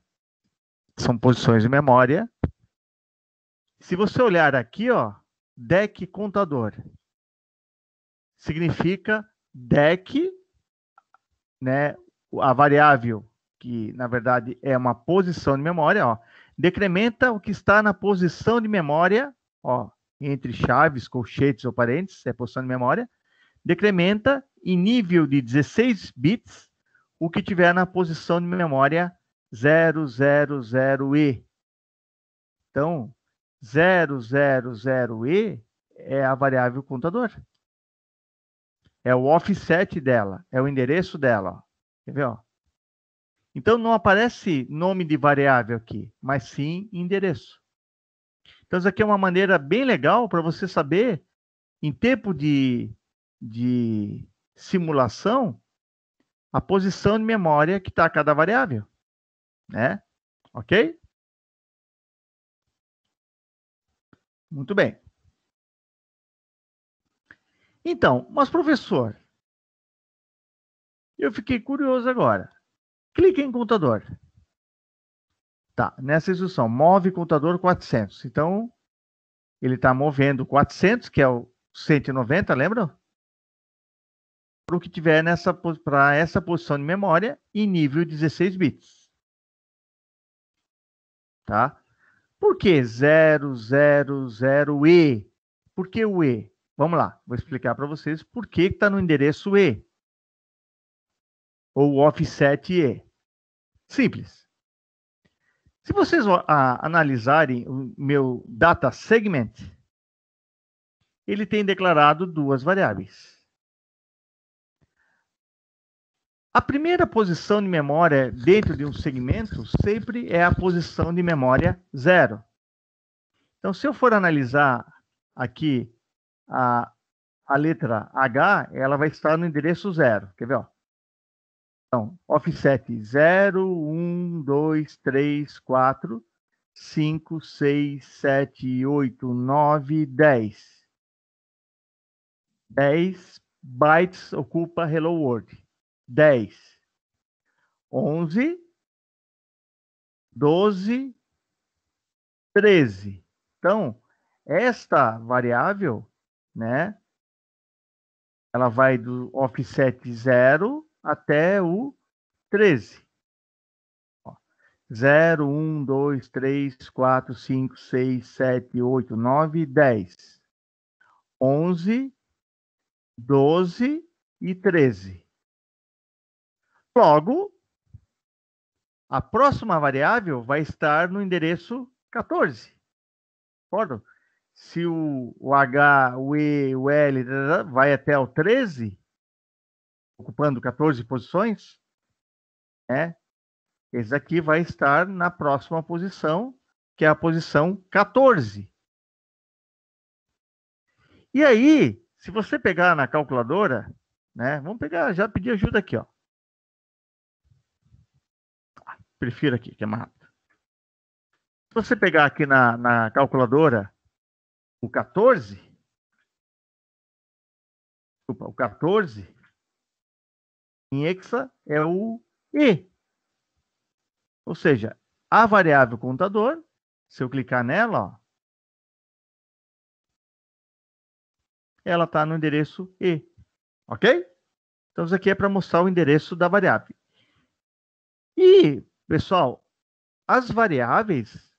São posições de memória. Se você olhar aqui, ó, deck contador significa deck, né, a variável, que na verdade é uma posição de memória, ó, decrementa o que está na posição de memória, ó, entre chaves, colchetes ou parênteses, é posição de memória, decrementa em nível de 16 bits o que tiver na posição de memória 000E. Então, 000E é a variável contador. É o offset dela, é o endereço dela. Ó. Quer ver, ó? Então não aparece nome de variável aqui, mas sim endereço. Então isso aqui é uma maneira bem legal para você saber, em tempo de, de simulação, a posição de memória que está cada variável. Né? Ok? Muito bem. Então, mas professor, eu fiquei curioso agora. Clique em contador. Tá, nessa instrução, move contador 400. Então, ele está movendo 400, que é o 190, lembra? Para o que tiver nessa para essa posição de memória em nível 16 bits. Tá? Por que 000E? Por que o E? Vamos lá, vou explicar para vocês por que está no endereço E ou offset E. Simples. Se vocês a, analisarem o meu data segment, ele tem declarado duas variáveis. A primeira posição de memória dentro de um segmento sempre é a posição de memória zero. Então, se eu for analisar aqui a, a letra H, ela vai estar no endereço zero. Quer ver? Ó? então offset 0, 1, 2, 3, 4, 5, 6, 7, 8, 9, 10. 10 bytes ocupa Hello World. 10. 11, 12, 13. Então, esta variável, né? Ela vai do offset 0 até o 13. 0, 1, 2, 3, 4, 5, 6, 7, 8, 9, 10, 11, 12 e 13. Logo, a próxima variável vai estar no endereço 14. Concordo? Se o, o H, o E, o L vai até o 13, ocupando 14 posições, né? Esse aqui vai estar na próxima posição, que é a posição 14. E aí, se você pegar na calculadora, né? Vamos pegar, já pedir ajuda aqui, ó. Ah, prefiro aqui, que é mais rápido. Se você pegar aqui na, na calculadora o 14, desculpa, o 14, em hexa é o E. Ou seja, a variável contador, se eu clicar nela, ó, ela está no endereço E. Ok? Então, isso aqui é para mostrar o endereço da variável. E, pessoal, as variáveis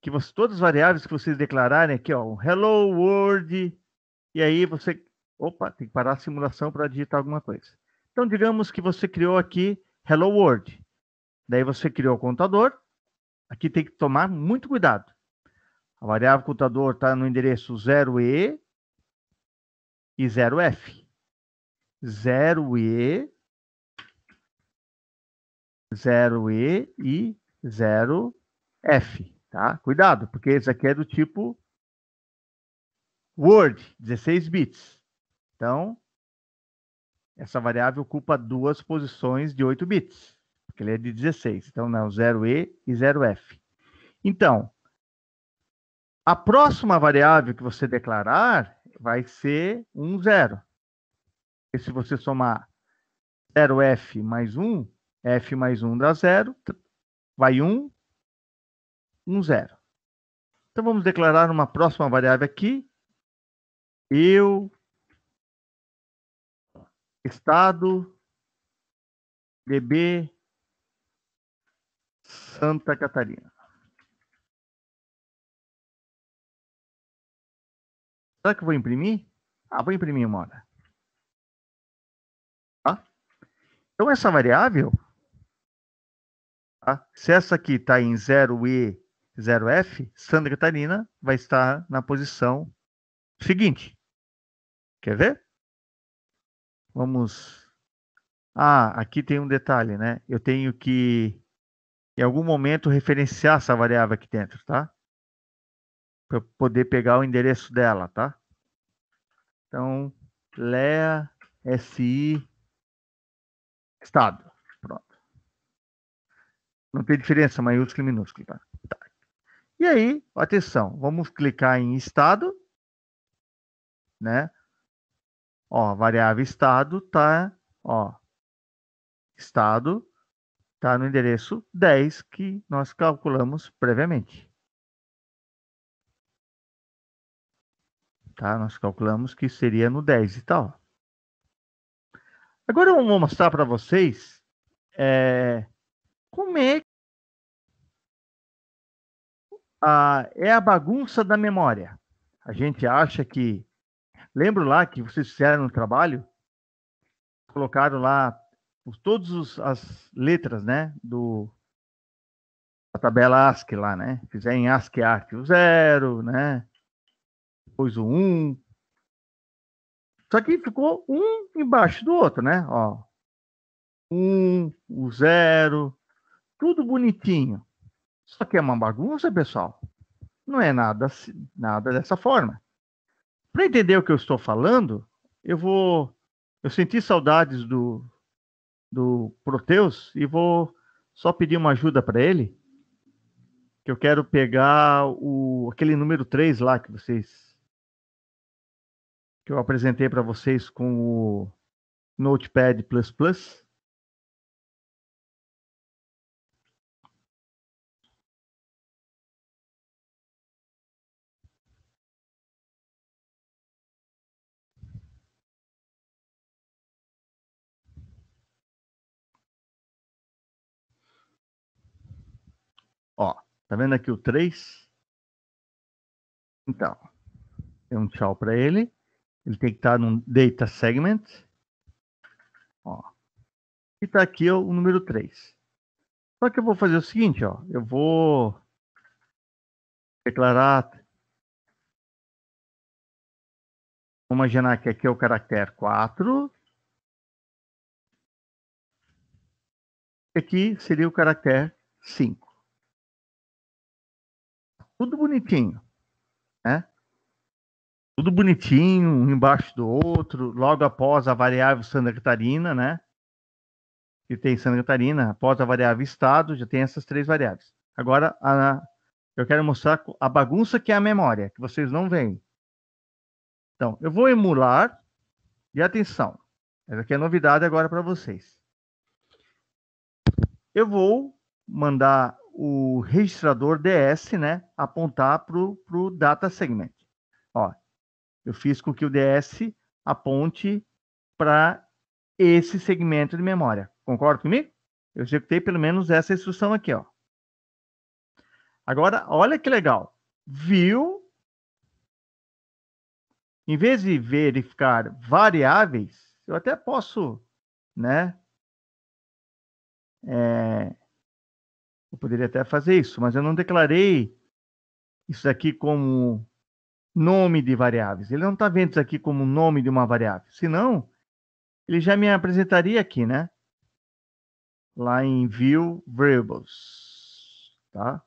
que você, todas as variáveis que vocês declararem aqui, ó, hello world, e aí você Opa, tem que parar a simulação para digitar alguma coisa. Então, digamos que você criou aqui Hello World. Daí você criou o contador. Aqui tem que tomar muito cuidado. A variável contador está no endereço 0E e 0F. 0E, 0E e 0F. Tá? Cuidado, porque esse aqui é do tipo Word, 16 bits. Então, essa variável ocupa duas posições de 8 bits, porque ele é de 16. Então, não, 0E e 0F. Então, a próxima variável que você declarar vai ser um zero. E se você somar 0F mais 1, F mais 1 dá 0, vai 1, 1, 0. Então, vamos declarar uma próxima variável aqui. Eu Estado, DB, Santa Catarina. Será que eu vou imprimir? Ah, vou imprimir uma hora. Tá? Então, essa variável, tá? se essa aqui está em 0E, 0F, Santa Catarina vai estar na posição seguinte. Quer ver? Vamos. Ah, aqui tem um detalhe, né? Eu tenho que, em algum momento, referenciar essa variável aqui dentro, tá? Para poder pegar o endereço dela, tá? Então, lea si estado. Pronto. Não tem diferença, maiúsculo e minúsculo, tá? tá. E aí, atenção, vamos clicar em estado, né? Ó, variável estado tá, ó, estado tá no endereço 10 que nós calculamos previamente. Tá? Nós calculamos que seria no 10 e tal. Agora eu vou mostrar para vocês é, como é a, é a bagunça da memória. A gente acha que Lembro lá que vocês fizeram um trabalho, colocaram lá os, todas as letras, né? Do, tabela ASCII lá, né? Fizeram em ASCII art o zero, né? Depois o um. Só que ficou um embaixo do outro, né? Ó, um, o zero, tudo bonitinho. Só que é uma bagunça, pessoal. Não é nada, nada dessa forma. Para entender o que eu estou falando, eu vou. Eu senti saudades do, do Proteus e vou só pedir uma ajuda para ele. Que eu quero pegar o, aquele número 3 lá que vocês. que eu apresentei para vocês com o Notepad. Ó, tá vendo aqui o 3? Então, tem um tchau para ele. Ele tem que estar tá no data segment. Ó. E tá aqui ó, o número 3. Só que eu vou fazer o seguinte, ó. Eu vou declarar Vamos imaginar que aqui é o caractere 4. Aqui seria o caractere 5 tudo bonitinho, né? Tudo bonitinho, um embaixo do outro, logo após a variável Santa Catarina, né? Que tem Santa Catarina, após a variável estado, já tem essas três variáveis. Agora, a, eu quero mostrar a bagunça que é a memória, que vocês não veem. Então, eu vou emular, e atenção, essa aqui é novidade agora para vocês. Eu vou mandar o registrador DS, né, apontar para o data segment. Ó, eu fiz com que o DS aponte para esse segmento de memória. Concorda comigo? Eu executei pelo menos essa instrução aqui, ó. Agora, olha que legal. Viu? Em vez de verificar variáveis, eu até posso, né? É, eu poderia até fazer isso, mas eu não declarei isso aqui como nome de variáveis. Ele não está vendo isso aqui como nome de uma variável. Senão, ele já me apresentaria aqui, né? Lá em View Variables. Tá?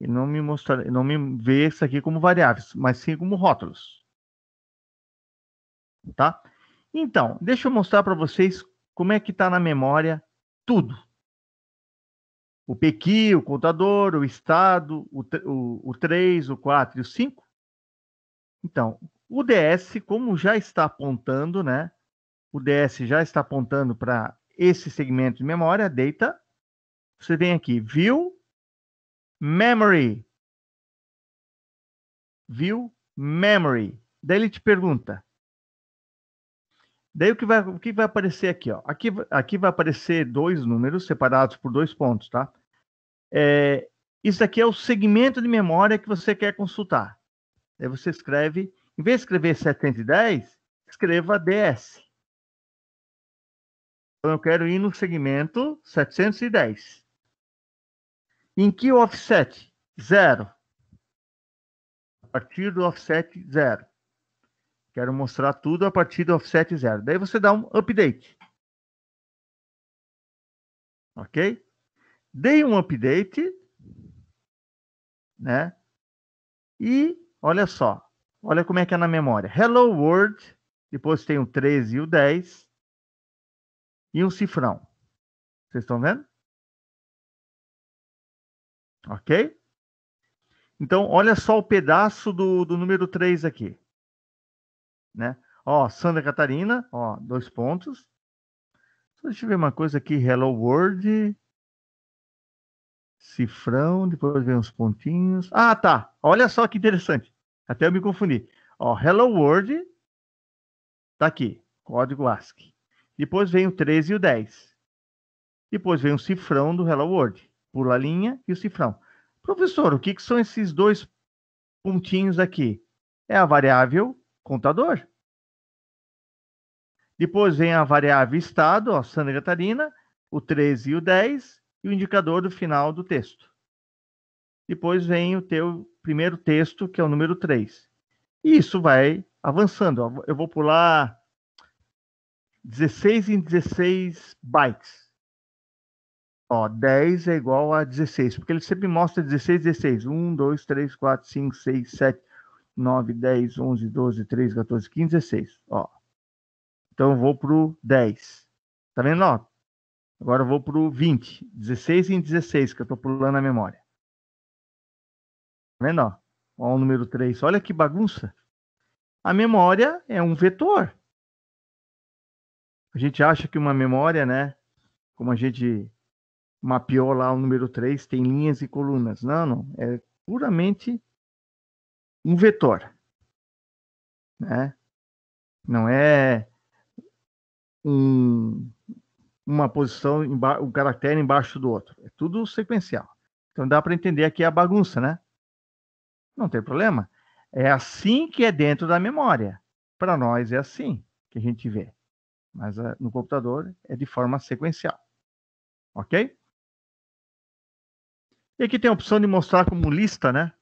Ele não me mostra, não me vê isso aqui como variáveis, mas sim como rótulos. Tá? Então, deixa eu mostrar para vocês como é que está na memória tudo o Pequi, o contador, o Estado, o, o, o 3, o 4 e o 5. Então, o DS, como já está apontando, né? O DS já está apontando para esse segmento de memória, data. Você vem aqui, view, memory. View, memory. Daí ele te pergunta, Daí o que vai, o que vai aparecer aqui? Ó? Aqui, aqui vai aparecer dois números separados por dois pontos, tá? É, isso aqui é o segmento de memória que você quer consultar. Aí você escreve, em vez de escrever 710, escreva DS. Então eu quero ir no segmento 710. Em que offset? Zero. A partir do offset zero. Quero mostrar tudo a partir do offset zero. Daí você dá um update. Ok? Dei um update, né? E olha só, olha como é que é na memória. Hello World, depois tem o 13 e o 10 e um cifrão. Vocês estão vendo? Ok? Então, olha só o pedaço do, do número 3 aqui né? Ó, Santa Catarina, ó, dois pontos. Deixa eu ver uma coisa aqui, Hello World, cifrão, depois vem uns pontinhos. Ah, tá. Olha só que interessante. Até eu me confundi. Ó, Hello World tá aqui, código ASCII. Depois vem o 13 e o 10. Depois vem o cifrão do Hello World. Pula a linha e o cifrão. Professor, o que, que são esses dois pontinhos aqui? É a variável contador. Depois vem a variável estado, ó, Santa Catarina, o 13 e o 10, e o indicador do final do texto. Depois vem o teu primeiro texto, que é o número 3. E isso vai avançando. Ó. Eu vou pular 16 em 16 bytes. Ó, 10 é igual a 16, porque ele sempre mostra 16, 16. 1, 2, 3, 4, 5, 6, 7. 9, 10, 11, 12, 13, 14, 15, 16. Ó. Então eu vou pro 10. Tá vendo? Ó. Agora eu vou pro 20. 16 em 16, que eu tô pulando a memória. Tá vendo? Ó, ó o número 3. Olha que bagunça. A memória é um vetor. A gente acha que uma memória, né? Como a gente mapeou lá o número 3, tem linhas e colunas. Não, não. É puramente um vetor. Né? Não é um, uma posição, um caractere embaixo do outro. É tudo sequencial. Então dá para entender aqui a bagunça, né? Não tem problema. É assim que é dentro da memória. Para nós é assim que a gente vê. Mas ah, no computador é de forma sequencial. Ok? E aqui tem a opção de mostrar como lista, né?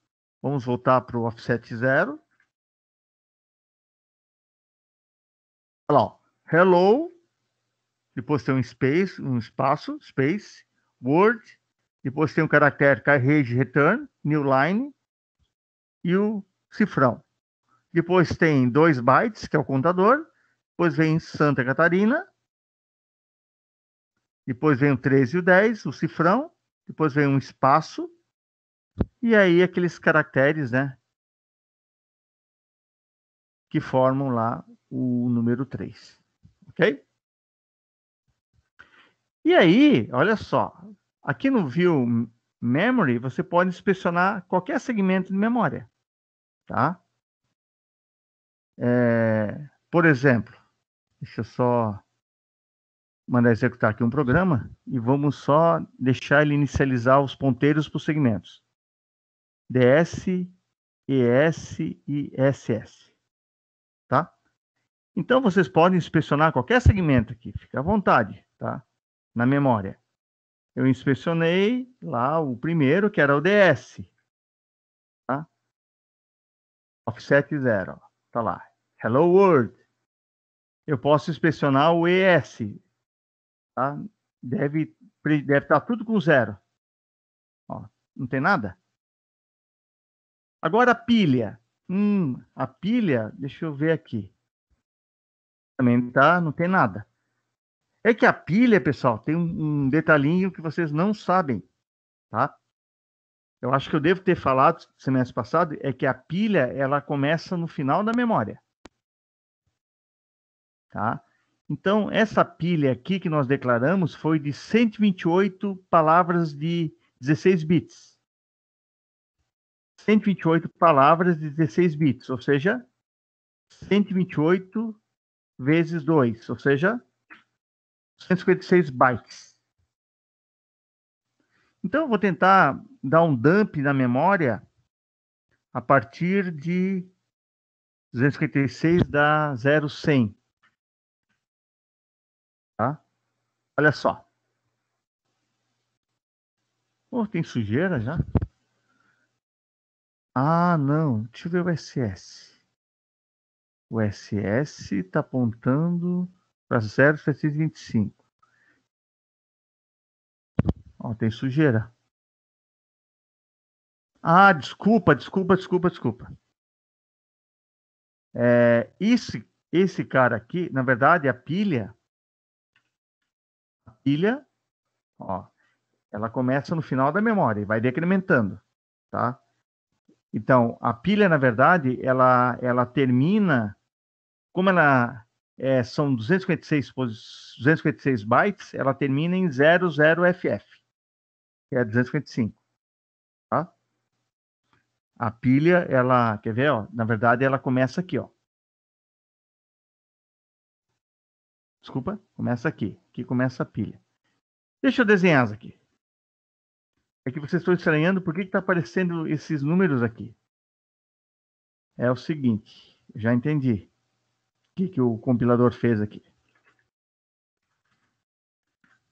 Vamos voltar para o offset zero. Olha lá, ó. hello, depois tem um space, um espaço, space, word, depois tem um caractere carrege return, new line e o cifrão. Depois tem dois bytes, que é o contador, depois vem Santa Catarina, depois vem o 13 e o 10, o cifrão, depois vem um espaço, e aí aqueles caracteres, né? Que formam lá o número 3. Ok? E aí, olha só. Aqui no View Memory, você pode inspecionar qualquer segmento de memória. Tá? É, por exemplo, deixa eu só mandar executar aqui um programa e vamos só deixar ele inicializar os ponteiros para os segmentos. DS, ES e SS. Tá? Então vocês podem inspecionar qualquer segmento aqui, fica à vontade, tá? Na memória. Eu inspecionei lá o primeiro, que era o DS. Tá? Offset 0, tá lá. Hello World. Eu posso inspecionar o ES. Tá? Deve deve estar tudo com zero. Ó, não tem nada. Agora a pilha. Hum, a pilha, deixa eu ver aqui. Também tá, não tem nada. É que a pilha, pessoal, tem um, detalhinho que vocês não sabem, tá? Eu acho que eu devo ter falado semestre passado é que a pilha ela começa no final da memória, tá? Então essa pilha aqui que nós declaramos foi de 128 palavras de 16 bits. 128 palavras de 16 bits, ou seja, 128 vezes 2, ou seja, 156 bytes. Então, eu vou tentar dar um dump na memória a partir de 256 da 0100. Tá? Olha só. Oh, tem sujeira já. Ah, não. Deixa eu ver o SS. O SS está apontando para 0,725. Ó, tem sujeira. Ah, desculpa, desculpa, desculpa, desculpa. É, esse, esse cara aqui, na verdade, é a pilha, a pilha, ó, ela começa no final da memória e vai decrementando, tá? Então, a pilha, na verdade, ela, ela termina, como ela é, são 256, 256 bytes, ela termina em 00FF, que é 255. Tá? A pilha, ela, quer ver? Ó, na verdade, ela começa aqui, ó. Desculpa, começa aqui. Aqui começa a pilha. Deixa eu desenhar essa aqui é que vocês estão estranhando por que está aparecendo esses números aqui. É o seguinte, já entendi o que, que o compilador fez aqui.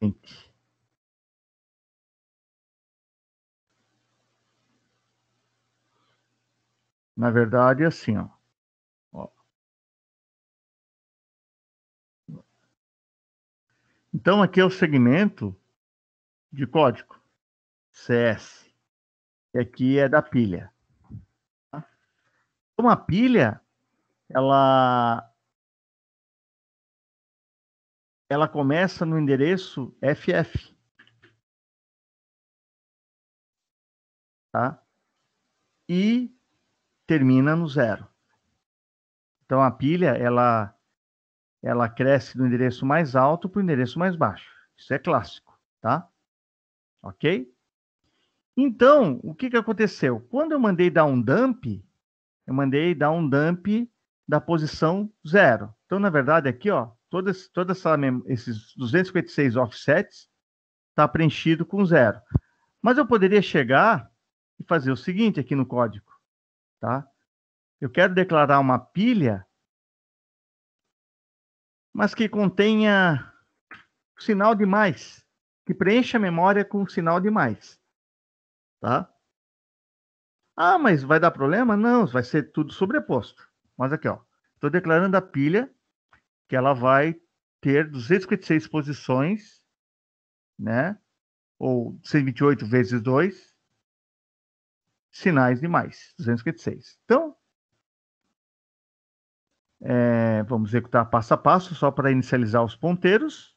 Gente. Na verdade, é assim, ó. ó. Então, aqui é o segmento de código. CS. E aqui é da pilha. Uma pilha, ela ela começa no endereço FF. Tá? E termina no zero. Então a pilha ela ela cresce do endereço mais alto para o endereço mais baixo. Isso é clássico, tá? OK? Então, o que, que aconteceu? Quando eu mandei dar um dump, eu mandei dar um dump da posição zero. Então, na verdade, aqui, ó, todos toda esses 256 offsets está preenchido com zero. Mas eu poderia chegar e fazer o seguinte aqui no código, tá? Eu quero declarar uma pilha, mas que contenha sinal de mais, que preencha a memória com sinal de mais tá? Ah, mas vai dar problema? Não, vai ser tudo sobreposto. Mas aqui, ó, estou declarando a pilha que ela vai ter 256 posições, né? Ou 128 vezes 2 sinais de mais, 256. Então, é, vamos executar passo a passo só para inicializar os ponteiros.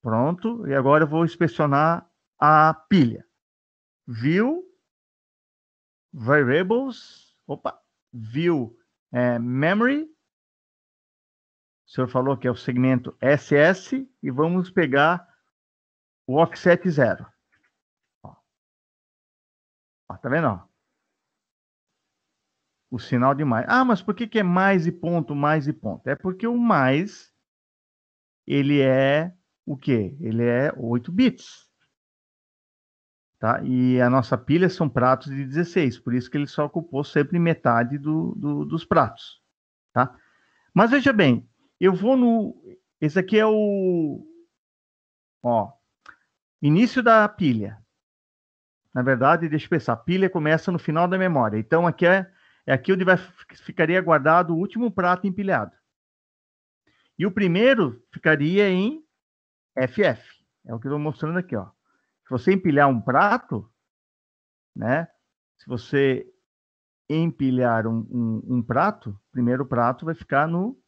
Pronto, e agora eu vou inspecionar a pilha view variables, opa, view é, memory, o senhor falou que é o segmento SS, e vamos pegar o offset zero. Ó. Ó, tá vendo? Ó. O sinal de mais. Ah, mas por que, que é mais e ponto, mais e ponto? É porque o mais, ele é o quê? Ele é 8 bits. Tá? E a nossa pilha são pratos de 16, por isso que ele só ocupou sempre metade do, do, dos pratos. Tá? Mas veja bem, eu vou no. Esse aqui é o. Ó, início da pilha. Na verdade, deixa eu pensar, a pilha começa no final da memória. Então aqui é, é aqui onde vai, ficaria guardado o último prato empilhado. E o primeiro ficaria em FF. É o que eu estou mostrando aqui, ó. Se você empilhar um prato, né? Se você empilhar um, um, um prato, o primeiro prato vai ficar no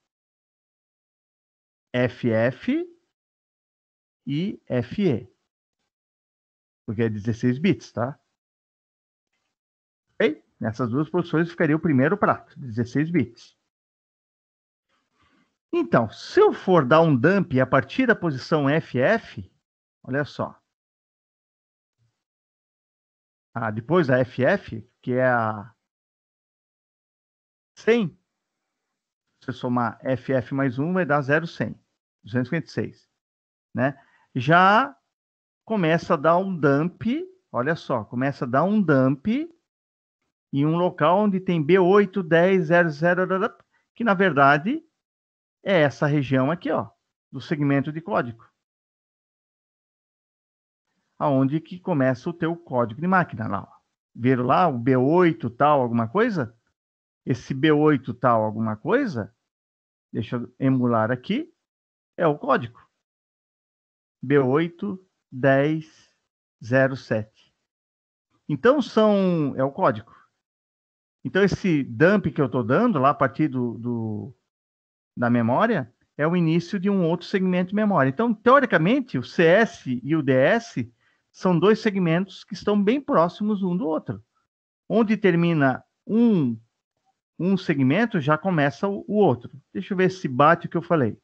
FF e FE. Porque é 16 bits, tá? Ok? Nessas duas posições ficaria o primeiro prato, 16 bits. Então, se eu for dar um dump a partir da posição FF, olha só a, ah, depois a FF, que é a 100, Se você somar FF mais 1 vai dar 0,100, 256, né? Já começa a dar um dump, olha só, começa a dar um dump em um local onde tem B8, 10, 0, que na verdade é essa região aqui, ó, do segmento de código aonde que começa o teu código de máquina lá. Viram lá o B8 tal, alguma coisa? Esse B8 tal, alguma coisa? Deixa eu emular aqui. É o código. B8 1007. Então são. É o código. Então esse dump que eu estou dando lá a partir do, do, da memória é o início de um outro segmento de memória. Então, teoricamente, o CS e o DS são dois segmentos que estão bem próximos um do outro. Onde termina um, um segmento, já começa o, o outro. Deixa eu ver se bate o que eu falei.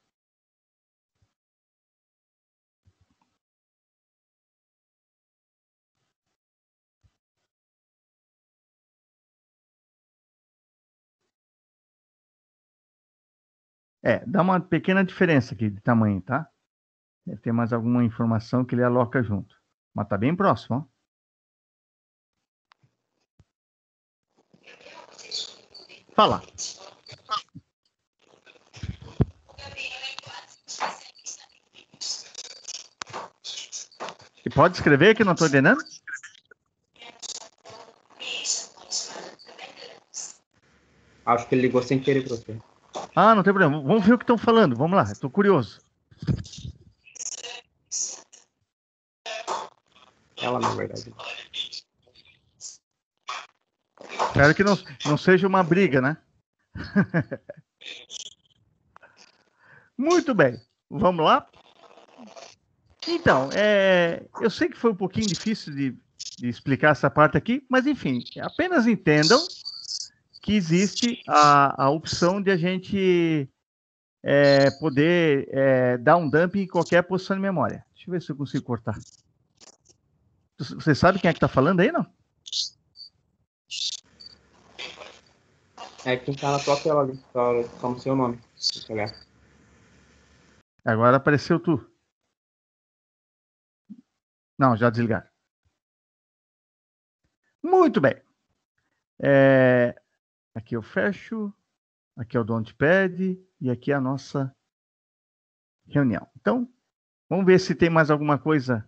É, dá uma pequena diferença aqui de tamanho, tá? Deve ter mais alguma informação que ele aloca junto. Mas tá bem próximo, ó. Fala. Tá e pode escrever que não estou entendendo? Acho que ele ligou sem querer para você. Ah, não tem problema. Vamos ver o que estão falando. Vamos lá, estou curioso. verdade. Espero que não, não seja uma briga, né? Muito bem, vamos lá? Então, é, eu sei que foi um pouquinho difícil de, de explicar essa parte aqui, mas enfim, apenas entendam que existe a, a opção de a gente é, poder é, dar um dump em qualquer posição de memória. Deixa eu ver se eu consigo cortar. Você sabe quem é que tá falando aí, não? É quem tá na tua tela ali, como seu nome. Agora apareceu tu. Não, já desligaram. Muito bem. É... Aqui eu fecho, aqui é o Pad e aqui é a nossa reunião. Então, vamos ver se tem mais alguma coisa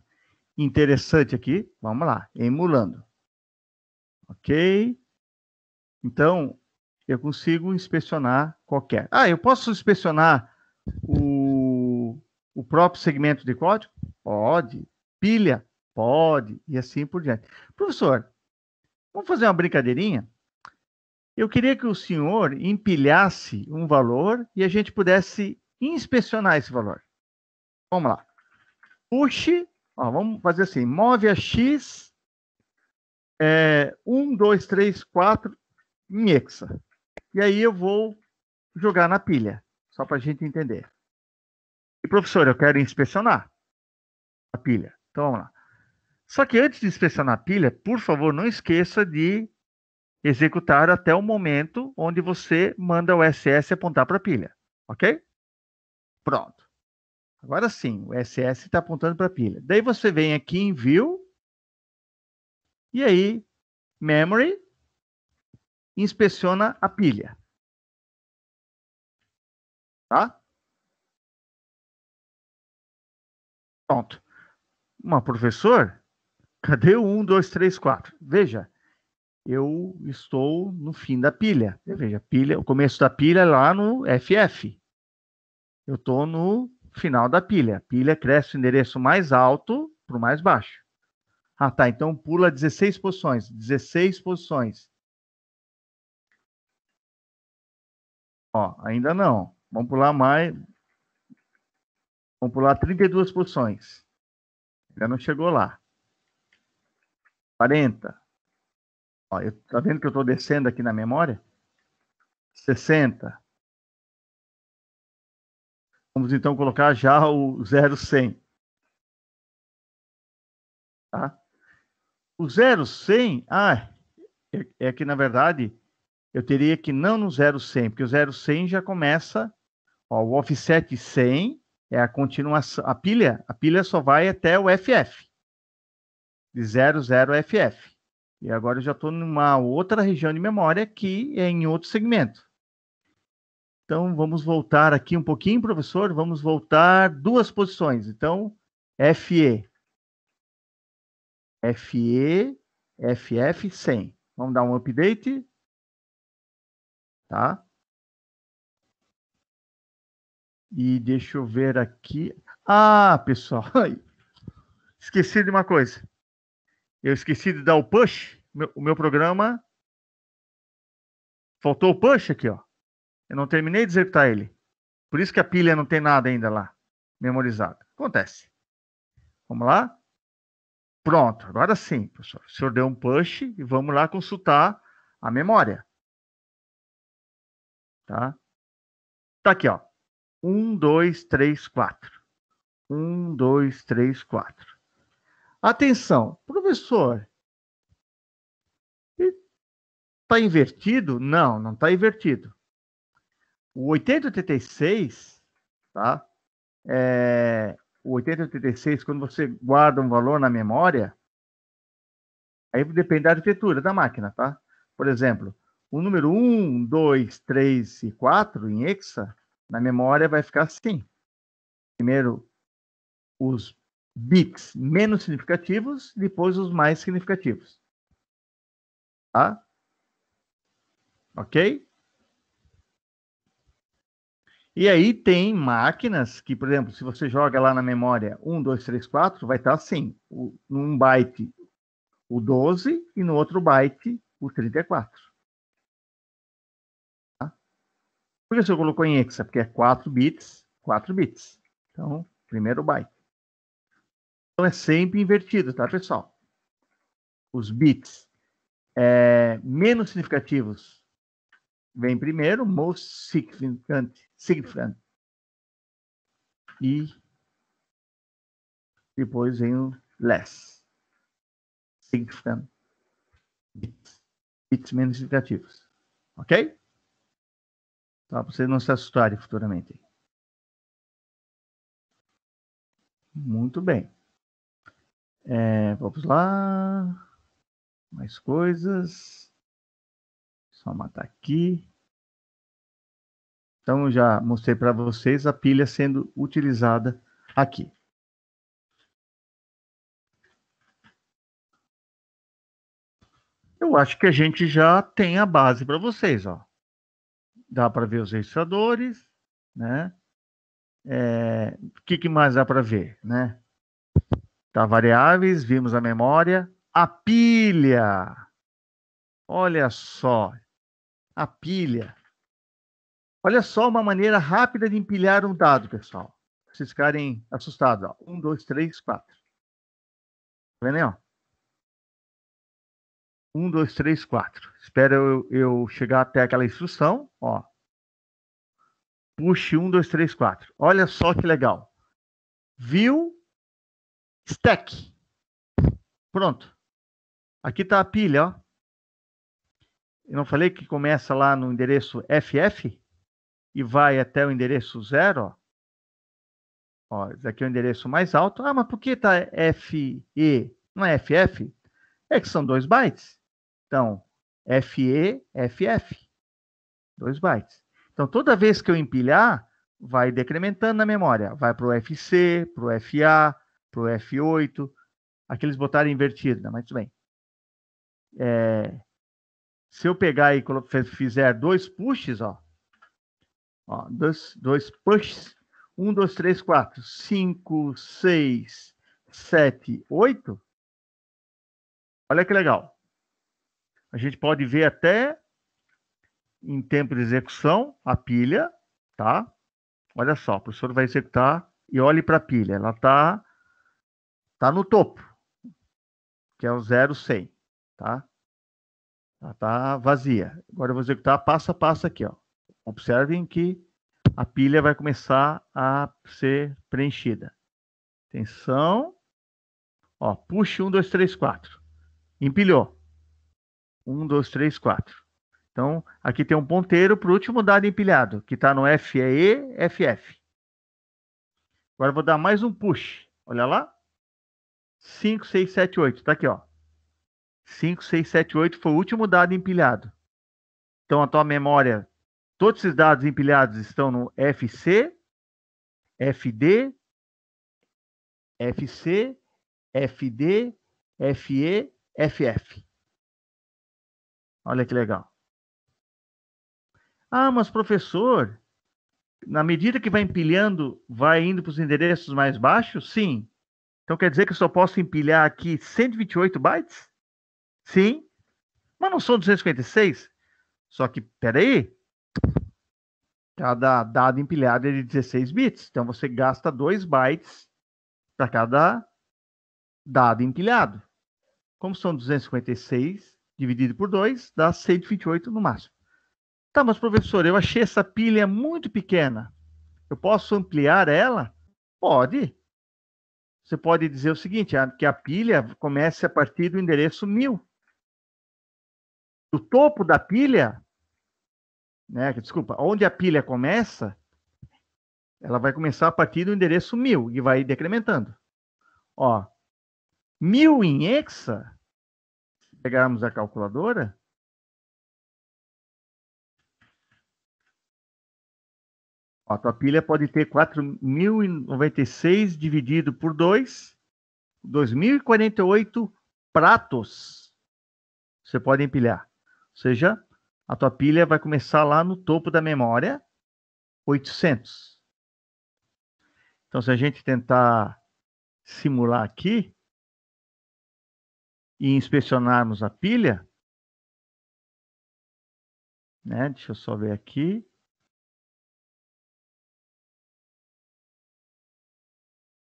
interessante aqui. Vamos lá, emulando. Ok? Então, eu consigo inspecionar qualquer. Ah, eu posso inspecionar o, o próprio segmento de código? Pode. Pilha? Pode. E assim por diante. Professor, vamos fazer uma brincadeirinha? Eu queria que o senhor empilhasse um valor e a gente pudesse inspecionar esse valor. Vamos lá. puxe Ó, vamos fazer assim: move a x é, 1, 2, 3, 4 em hexa. E aí eu vou jogar na pilha, só para a gente entender. E professor, eu quero inspecionar a pilha. Então vamos lá. Só que antes de inspecionar a pilha, por favor, não esqueça de executar até o momento onde você manda o SS apontar para a pilha, ok? Pronto. Agora sim, o SS está apontando para a pilha. Daí você vem aqui em View. E aí, Memory inspeciona a pilha. Tá? Pronto. Uma professor, cadê o 1, 2, 3, 4? Veja, eu estou no fim da pilha. Veja, pilha, o começo da pilha é lá no FF. Eu estou no final da pilha. A pilha cresce o endereço mais alto para o mais baixo. Ah, tá. Então pula 16 posições. 16 posições. Ó, ainda não. Vamos pular mais. Vamos pular 32 posições. Ainda não chegou lá. 40. Ó, eu, tá vendo que eu estou descendo aqui na memória? 60. Vamos então colocar já o 0100. Tá? O 0100, ah, é, é que na verdade eu teria que não no 0100, porque o 0100 já começa, ó, o offset 100 é a continuação, a pilha, a pilha só vai até o FF. De 0, 0, FF. E agora eu já estou numa outra região de memória que é em outro segmento. Então vamos voltar aqui um pouquinho, professor. Vamos voltar duas posições. Então, FE. FE, FF 100. Vamos dar um update. Tá? E deixa eu ver aqui. Ah, pessoal, esqueci de uma coisa. Eu esqueci de dar o push. O meu programa. Faltou o push aqui, ó. Eu não terminei de executar ele. Por isso que a pilha não tem nada ainda lá memorizado. Acontece. Vamos lá? Pronto, agora sim, professor. O senhor deu um push e vamos lá consultar a memória. Tá? Tá aqui, ó. 1, 2, 3, 4. 1, 2, 3, 4. Atenção, professor. Está invertido? Não, não está invertido. O 8086, tá? É, o 8086, quando você guarda um valor na memória, aí depende da arquitetura da máquina, tá? Por exemplo, o número 1, 2, 3 e 4 em hexa, na memória vai ficar assim. Primeiro, os bits menos significativos, depois os mais significativos. Tá? Ok? E aí tem máquinas que, por exemplo, se você joga lá na memória 1, 2, 3, 4, vai estar assim, num byte o 12 e no outro byte o 34. Tá? Por que você colocou em hexa? Porque é 4 bits, 4 bits. Então, primeiro byte. Então é sempre invertido, tá, pessoal? Os bits é, menos significativos vem primeiro, most significant, significant. E depois vem o less, significant, bits, bits menos significativos. Ok? Só para vocês não se assustarem futuramente. Muito bem. É, vamos lá. Mais coisas. Só matar aqui. Então, já mostrei para vocês a pilha sendo utilizada aqui. Eu acho que a gente já tem a base para vocês, ó. Dá para ver os registradores, né? É, o é, que, que mais dá para ver, né? Tá variáveis, vimos a memória, a pilha. Olha só, a pilha. Olha só uma maneira rápida de empilhar um dado, pessoal. Vocês ficarem assustados. Ó. Um, dois, três, quatro. Tá vendo aí, ó? Um, dois, três, quatro. Espera eu, eu chegar até aquela instrução, ó. Puxe um, dois, três, quatro. Olha só que legal. Viu? Stack. Pronto. Aqui está a pilha, ó. Eu não falei que começa lá no endereço FF e vai até o endereço zero? Ó, esse aqui é o endereço mais alto. Ah, mas por que tá FE? Não é FF? É que são dois bytes. Então, FE, FF. Dois bytes. Então, toda vez que eu empilhar, vai decrementando na memória. Vai para o FC, para o FA, para o F8. Aqui eles botaram invertido, né? mas tudo bem. É, se eu pegar e fizer dois pushes, ó, ó dois, dois pushes, um, dois, três, quatro, cinco, seis, sete, oito. Olha que legal. A gente pode ver até em tempo de execução a pilha, tá? Olha só, o professor vai executar e olhe para a pilha, ela tá tá no topo, que é o zero 100, tá? Ela está vazia. Agora eu vou executar passo a passo aqui. Ó. Observem que a pilha vai começar a ser preenchida. Atenção. Ó, puxe 1, 2, 3, 4. Empilhou. 1, 2, 3, 4. Então, aqui tem um ponteiro para o último dado empilhado, que está no FEE, FF. Agora eu vou dar mais um push. Olha lá. 5, 6, 7, 8. Está aqui, ó. 5, 6, 7, 8 foi o último dado empilhado. Então a tua memória, todos esses dados empilhados estão no FC, FD, FC, FD, FE, FF. Olha que legal. Ah, mas professor, na medida que vai empilhando, vai indo para os endereços mais baixos? Sim. Então quer dizer que eu só posso empilhar aqui 128 bytes? Sim. Mas não são 256? Só que, peraí. Cada dado empilhado é de 16 bits. Então você gasta 2 bytes para cada dado empilhado. Como são 256 dividido por 2, dá 128 no máximo. Tá, mas professor, eu achei essa pilha muito pequena. Eu posso ampliar ela? Pode. Você pode dizer o seguinte, ah, que a pilha comece a partir do endereço 1000 do topo da pilha, né? Desculpa, onde a pilha começa, ela vai começar a partir do endereço mil e vai decrementando. Ó, mil em hexa, pegarmos a calculadora, ó, a tua pilha pode ter 4.096 dividido por 2, 2.048 pratos. Você pode empilhar. Ou seja, a tua pilha vai começar lá no topo da memória, 800. Então, se a gente tentar simular aqui e inspecionarmos a pilha, né? Deixa eu só ver aqui.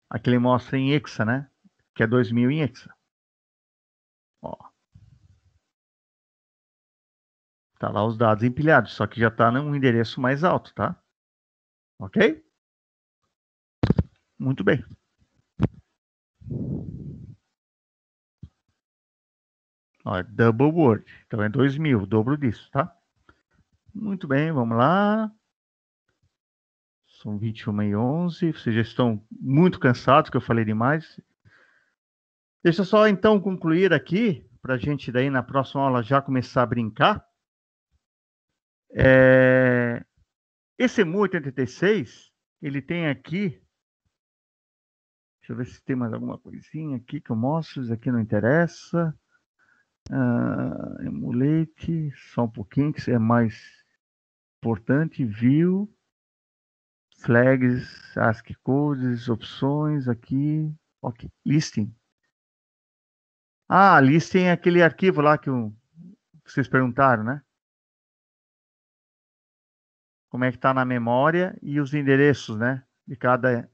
Aqui ele mostra em hexa, né? Que é 2000 em hexa. Tá lá os dados empilhados, só que já está num endereço mais alto, tá? Ok? Muito bem. Ó, é double word. Então é 2000, dobro disso, tá? Muito bem, vamos lá. São 21 e 11. Vocês já estão muito cansados, que eu falei demais. Deixa eu só então concluir aqui, para a gente daí na próxima aula já começar a brincar. É... Esse EMU 86, ele tem aqui. Deixa eu ver se tem mais alguma coisinha aqui que eu mostro. Isso aqui não interessa. Ah, emulate, só um pouquinho, que isso é mais importante. View, flags, ASCII codes, opções aqui. Ok, listing. Ah, listing é aquele arquivo lá que vocês perguntaram, né? como é que está na memória e os endereços, né? De cada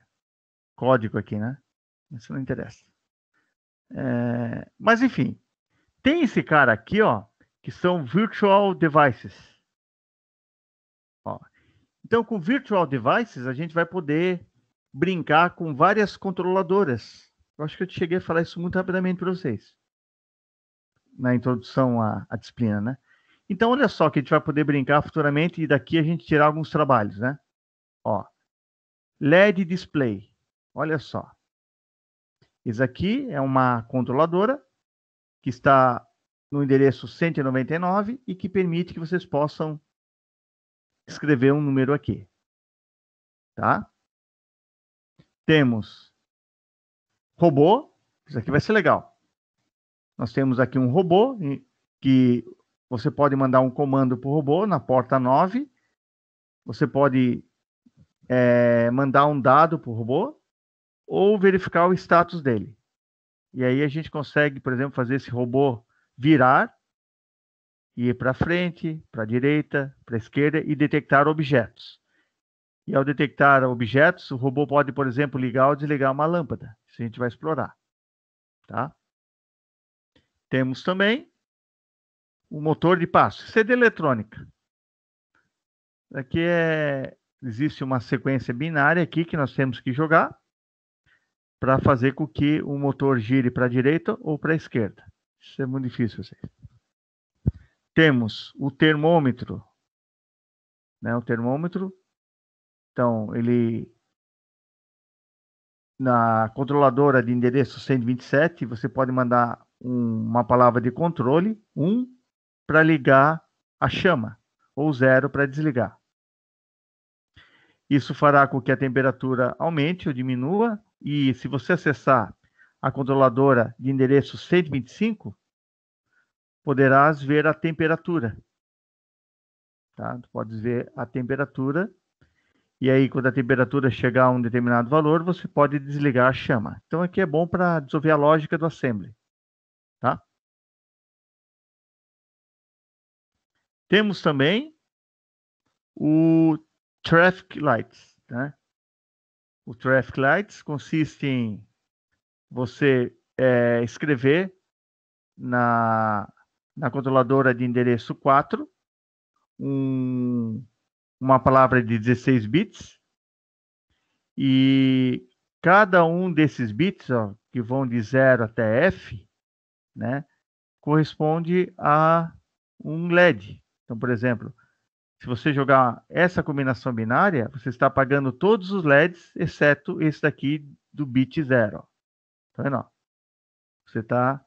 código aqui, né? Isso não interessa. É, mas enfim, tem esse cara aqui, ó, que são virtual devices. Ó, então, com virtual devices, a gente vai poder brincar com várias controladoras. Eu acho que eu cheguei a falar isso muito rapidamente para vocês na introdução à, à disciplina, né? Então, olha só que a gente vai poder brincar futuramente e daqui a gente tirar alguns trabalhos, né? Ó, LED display. Olha só. Isso aqui é uma controladora que está no endereço 199 e que permite que vocês possam escrever um número aqui. Tá? Temos robô. Isso aqui vai ser legal. Nós temos aqui um robô que você pode mandar um comando para o robô na porta 9. Você pode é, mandar um dado para o robô ou verificar o status dele. E aí a gente consegue, por exemplo, fazer esse robô virar, ir para frente, para a direita, para a esquerda e detectar objetos. E ao detectar objetos, o robô pode, por exemplo, ligar ou desligar uma lâmpada. Isso a gente vai explorar. Tá? Temos também o motor de passo. CD é eletrônica. Aqui é, existe uma sequência binária aqui que nós temos que jogar para fazer com que o motor gire para a direita ou para a esquerda. Isso é muito difícil. Assim. Temos o termômetro. Né, o termômetro, então, ele na controladora de endereço 127, você pode mandar um, uma palavra de controle, 1, um, para ligar a chama ou zero para desligar. Isso fará com que a temperatura aumente ou diminua, e se você acessar a controladora de endereço 125, poderás ver a temperatura. Tá? Tu podes ver a temperatura, e aí quando a temperatura chegar a um determinado valor, você pode desligar a chama. Então aqui é bom para desenvolver a lógica do assembly. Tá? Temos também o Traffic Lights, né? O Traffic Lights consiste em você é, escrever na, na controladora de endereço 4 um, uma palavra de 16 bits e cada um desses bits, ó, que vão de 0 até F, né, corresponde a um LED. Então, por exemplo, se você jogar essa combinação binária, você está apagando todos os LEDs, exceto esse daqui do bit 0. Tá vendo? Você está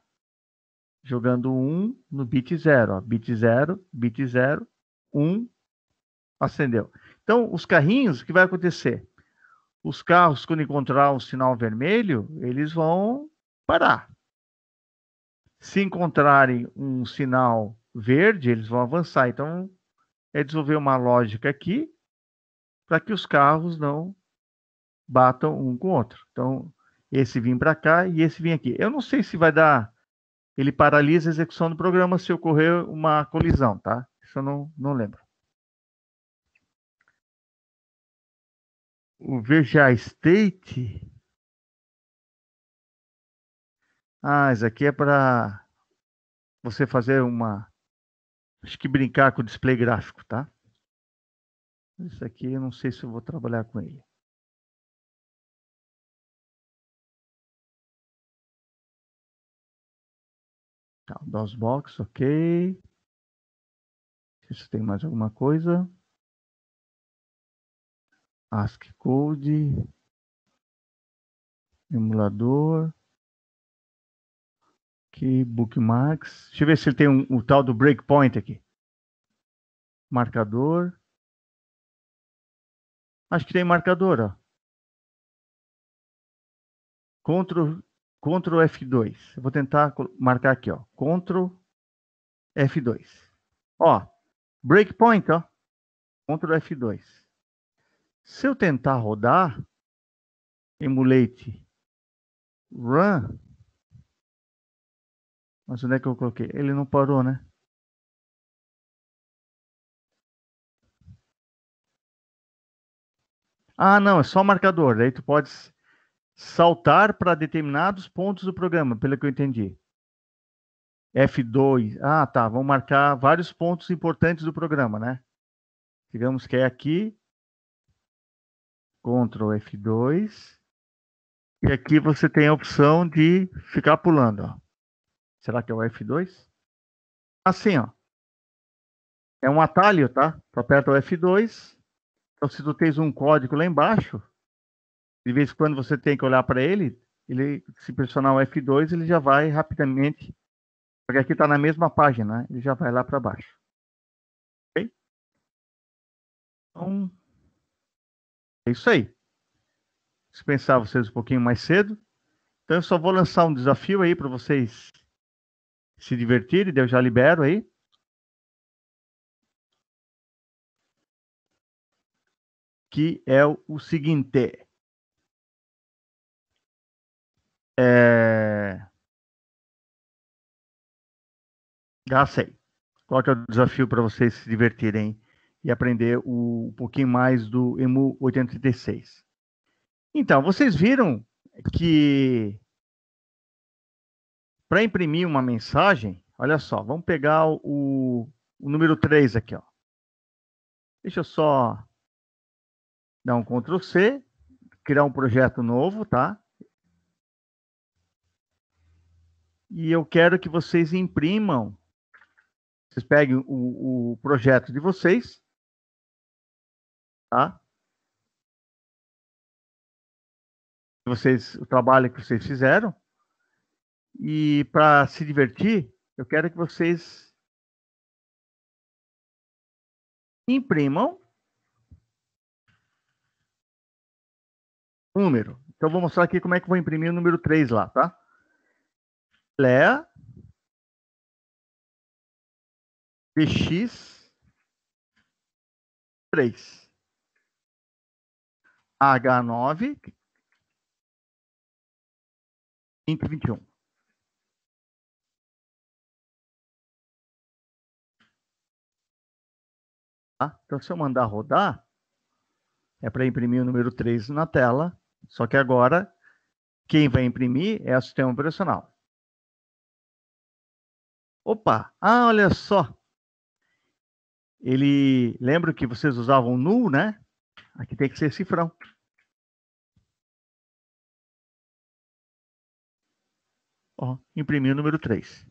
jogando 1 um no bit 0. Bit 0, bit 0, 1, um, acendeu. Então, os carrinhos, o que vai acontecer? Os carros, quando encontrar um sinal vermelho, eles vão parar. Se encontrarem um sinal verde, eles vão avançar. Então, é desenvolver uma lógica aqui para que os carros não batam um com o outro. Então, esse vem para cá e esse vem aqui. Eu não sei se vai dar. Ele paralisa a execução do programa se ocorrer uma colisão, tá? Isso eu não, não lembro. O VGA State. Ah, isso aqui é para você fazer uma Acho que brincar com o display gráfico, tá? Isso aqui eu não sei se eu vou trabalhar com ele. Tá, DOSBox, ok. Se tem mais alguma coisa? ASCII code, emulador. Aqui, bookmarks. Deixa eu ver se ele tem um, o um tal do breakpoint aqui. Marcador. Acho que tem marcador, ó. Ctrl, Ctrl F2. Eu vou tentar marcar aqui, ó. Ctrl F2. Ó, breakpoint, ó. Ctrl F2. Se eu tentar rodar, emulate run, mas onde é que eu coloquei? Ele não parou, né? Ah, não, é só marcador. Daí tu pode saltar para determinados pontos do programa, pelo que eu entendi. F2. Ah, tá. Vão marcar vários pontos importantes do programa, né? Digamos que é aqui. Ctrl F2. E aqui você tem a opção de ficar pulando. Ó. Será que é o F2? Assim, ó. É um atalho, tá? Tu aperta o F2. Então, se tu tens um código lá embaixo, de vez em quando você tem que olhar para ele, ele, se pressionar o F2, ele já vai rapidamente, porque aqui está na mesma página, né? ele já vai lá para baixo. Ok? Então, é isso aí. Dispensar vocês um pouquinho mais cedo. Então, eu só vou lançar um desafio aí para vocês se divertirem, eu já libero aí. Que é o seguinte. É... Já sei. Qual é o desafio para vocês se divertirem e aprender o, um pouquinho mais do EMU 836? Então, vocês viram que para imprimir uma mensagem, olha só, vamos pegar o, o número 3 aqui, ó. Deixa eu só dar um Ctrl C, criar um projeto novo, tá? E eu quero que vocês imprimam, vocês peguem o, o projeto de vocês, tá? Vocês, o trabalho que vocês fizeram, e para se divertir, eu quero que vocês imprimam número. Então, vou mostrar aqui como é que eu vou imprimir o número 3 lá, tá? Lea BX 3 H9 521. Então, se eu mandar rodar, é para imprimir o número 3 na tela, só que agora quem vai imprimir é o sistema operacional. Opa, ah, olha só. Ele, lembra que vocês usavam nu, né? Aqui tem que ser cifrão. Ó, o número 3.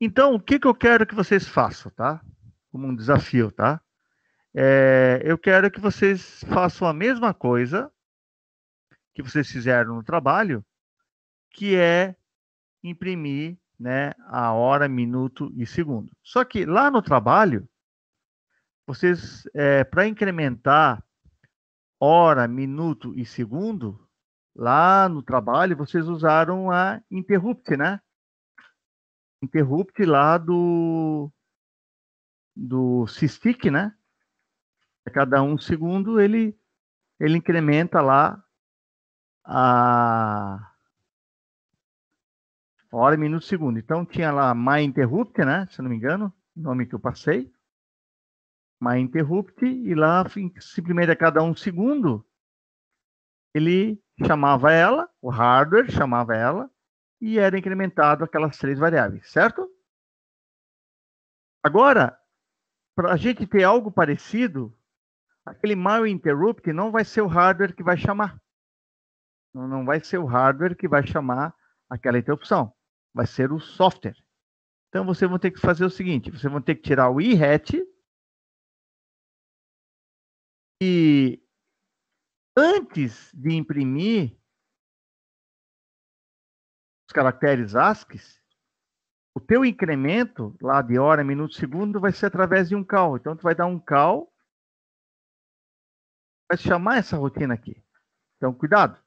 Então, o que, que eu quero que vocês façam, tá? como um desafio, tá? É, eu quero que vocês façam a mesma coisa que vocês fizeram no trabalho, que é imprimir né, a hora, minuto e segundo. Só que lá no trabalho, vocês, é, para incrementar hora, minuto e segundo, lá no trabalho, vocês usaram a interrupt, né? Interrupt lá do, do SISTIC, né? A cada um segundo ele, ele incrementa lá a hora, minuto, segundo. Então tinha lá my interrupt, né? Se não me engano, nome que eu passei. My interrupt e lá assim, simplesmente a cada um segundo ele chamava ela, o hardware chamava ela e era incrementado aquelas três variáveis, certo? Agora para a gente ter algo parecido, aquele mal interrupt não vai ser o hardware que vai chamar. Não vai ser o hardware que vai chamar aquela interrupção. Vai ser o software. Então vocês vão ter que fazer o seguinte: vocês vão ter que tirar o IRET e antes de imprimir os caracteres ASCII, o teu incremento lá de hora, minuto, segundo, vai ser através de um call. Então, tu vai dar um call, vai chamar essa rotina aqui. Então, cuidado.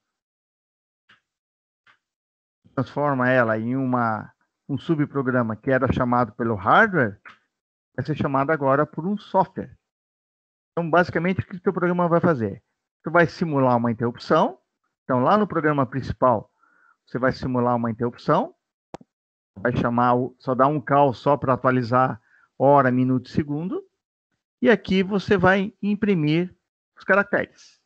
Transforma ela em uma, um subprograma que era chamado pelo hardware, vai ser chamado agora por um software. Então, basicamente, o que o teu programa vai fazer? Tu vai simular uma interrupção. Então, lá no programa principal, você vai simular uma interrupção vai chamar, só dá um call só para atualizar hora, minuto, segundo. E aqui você vai imprimir os caracteres.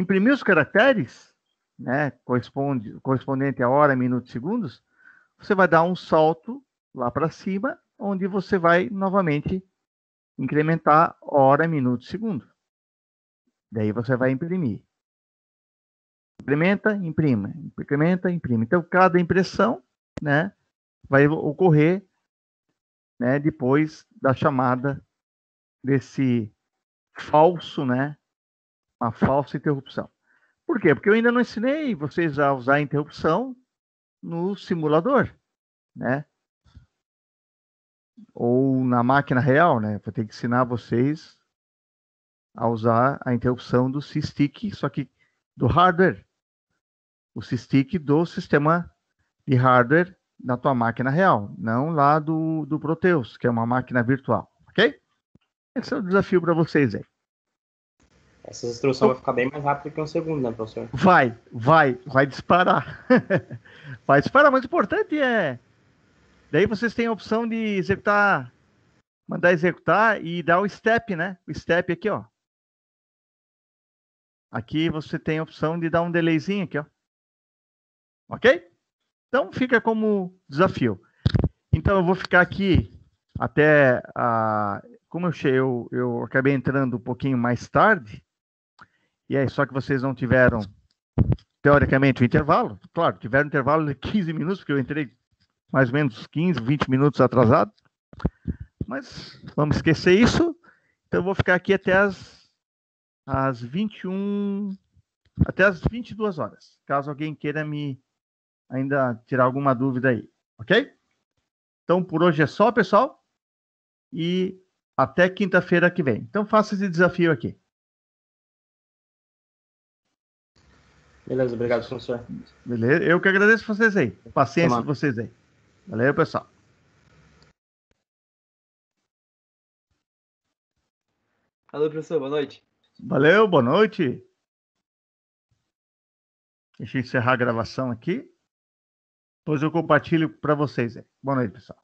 Imprimir os caracteres, né, corresponde, correspondente a hora, minuto, segundos, você vai dar um salto lá para cima, onde você vai novamente incrementar hora, minuto, segundo. Daí você vai imprimir. Incrementa, imprime, incrementa, imprime. Então, cada impressão né, vai ocorrer né, depois da chamada desse falso, né, uma falsa interrupção. Por quê? Porque eu ainda não ensinei vocês a usar a interrupção no simulador, né? Ou na máquina real, né? Vou ter que ensinar vocês a usar a interrupção do C-Stick, só que do hardware, o stick do sistema de hardware da tua máquina real, não lá do, do Proteus, que é uma máquina virtual, ok? Esse é o desafio para vocês aí. Essa instrução vai ficar bem mais rápida que um segundo, né, professor? Vai, vai, vai disparar. vai disparar, mas o importante é. Daí vocês têm a opção de executar, mandar executar e dar o step, né? O step aqui, ó. Aqui você tem a opção de dar um delayzinho aqui, ó. Ok? Então fica como desafio. Então eu vou ficar aqui até a. Como eu, cheguei, eu, eu acabei entrando um pouquinho mais tarde, e aí só que vocês não tiveram, teoricamente, o intervalo. Claro, tiveram um intervalo de 15 minutos, porque eu entrei mais ou menos 15, 20 minutos atrasado. Mas vamos esquecer isso. Então eu vou ficar aqui até as, as 21 até as 22 horas, caso alguém queira me ainda tirar alguma dúvida aí, ok? Então por hoje é só, pessoal. E até quinta-feira que vem. Então faça esse desafio aqui. Beleza, obrigado, professor. Beleza, eu que agradeço vocês aí. Paciência de vocês aí. Valeu, pessoal. Alô, professor, boa noite. Valeu, boa noite. Deixa eu encerrar a gravação aqui pois eu compartilho para vocês. Boa noite, pessoal.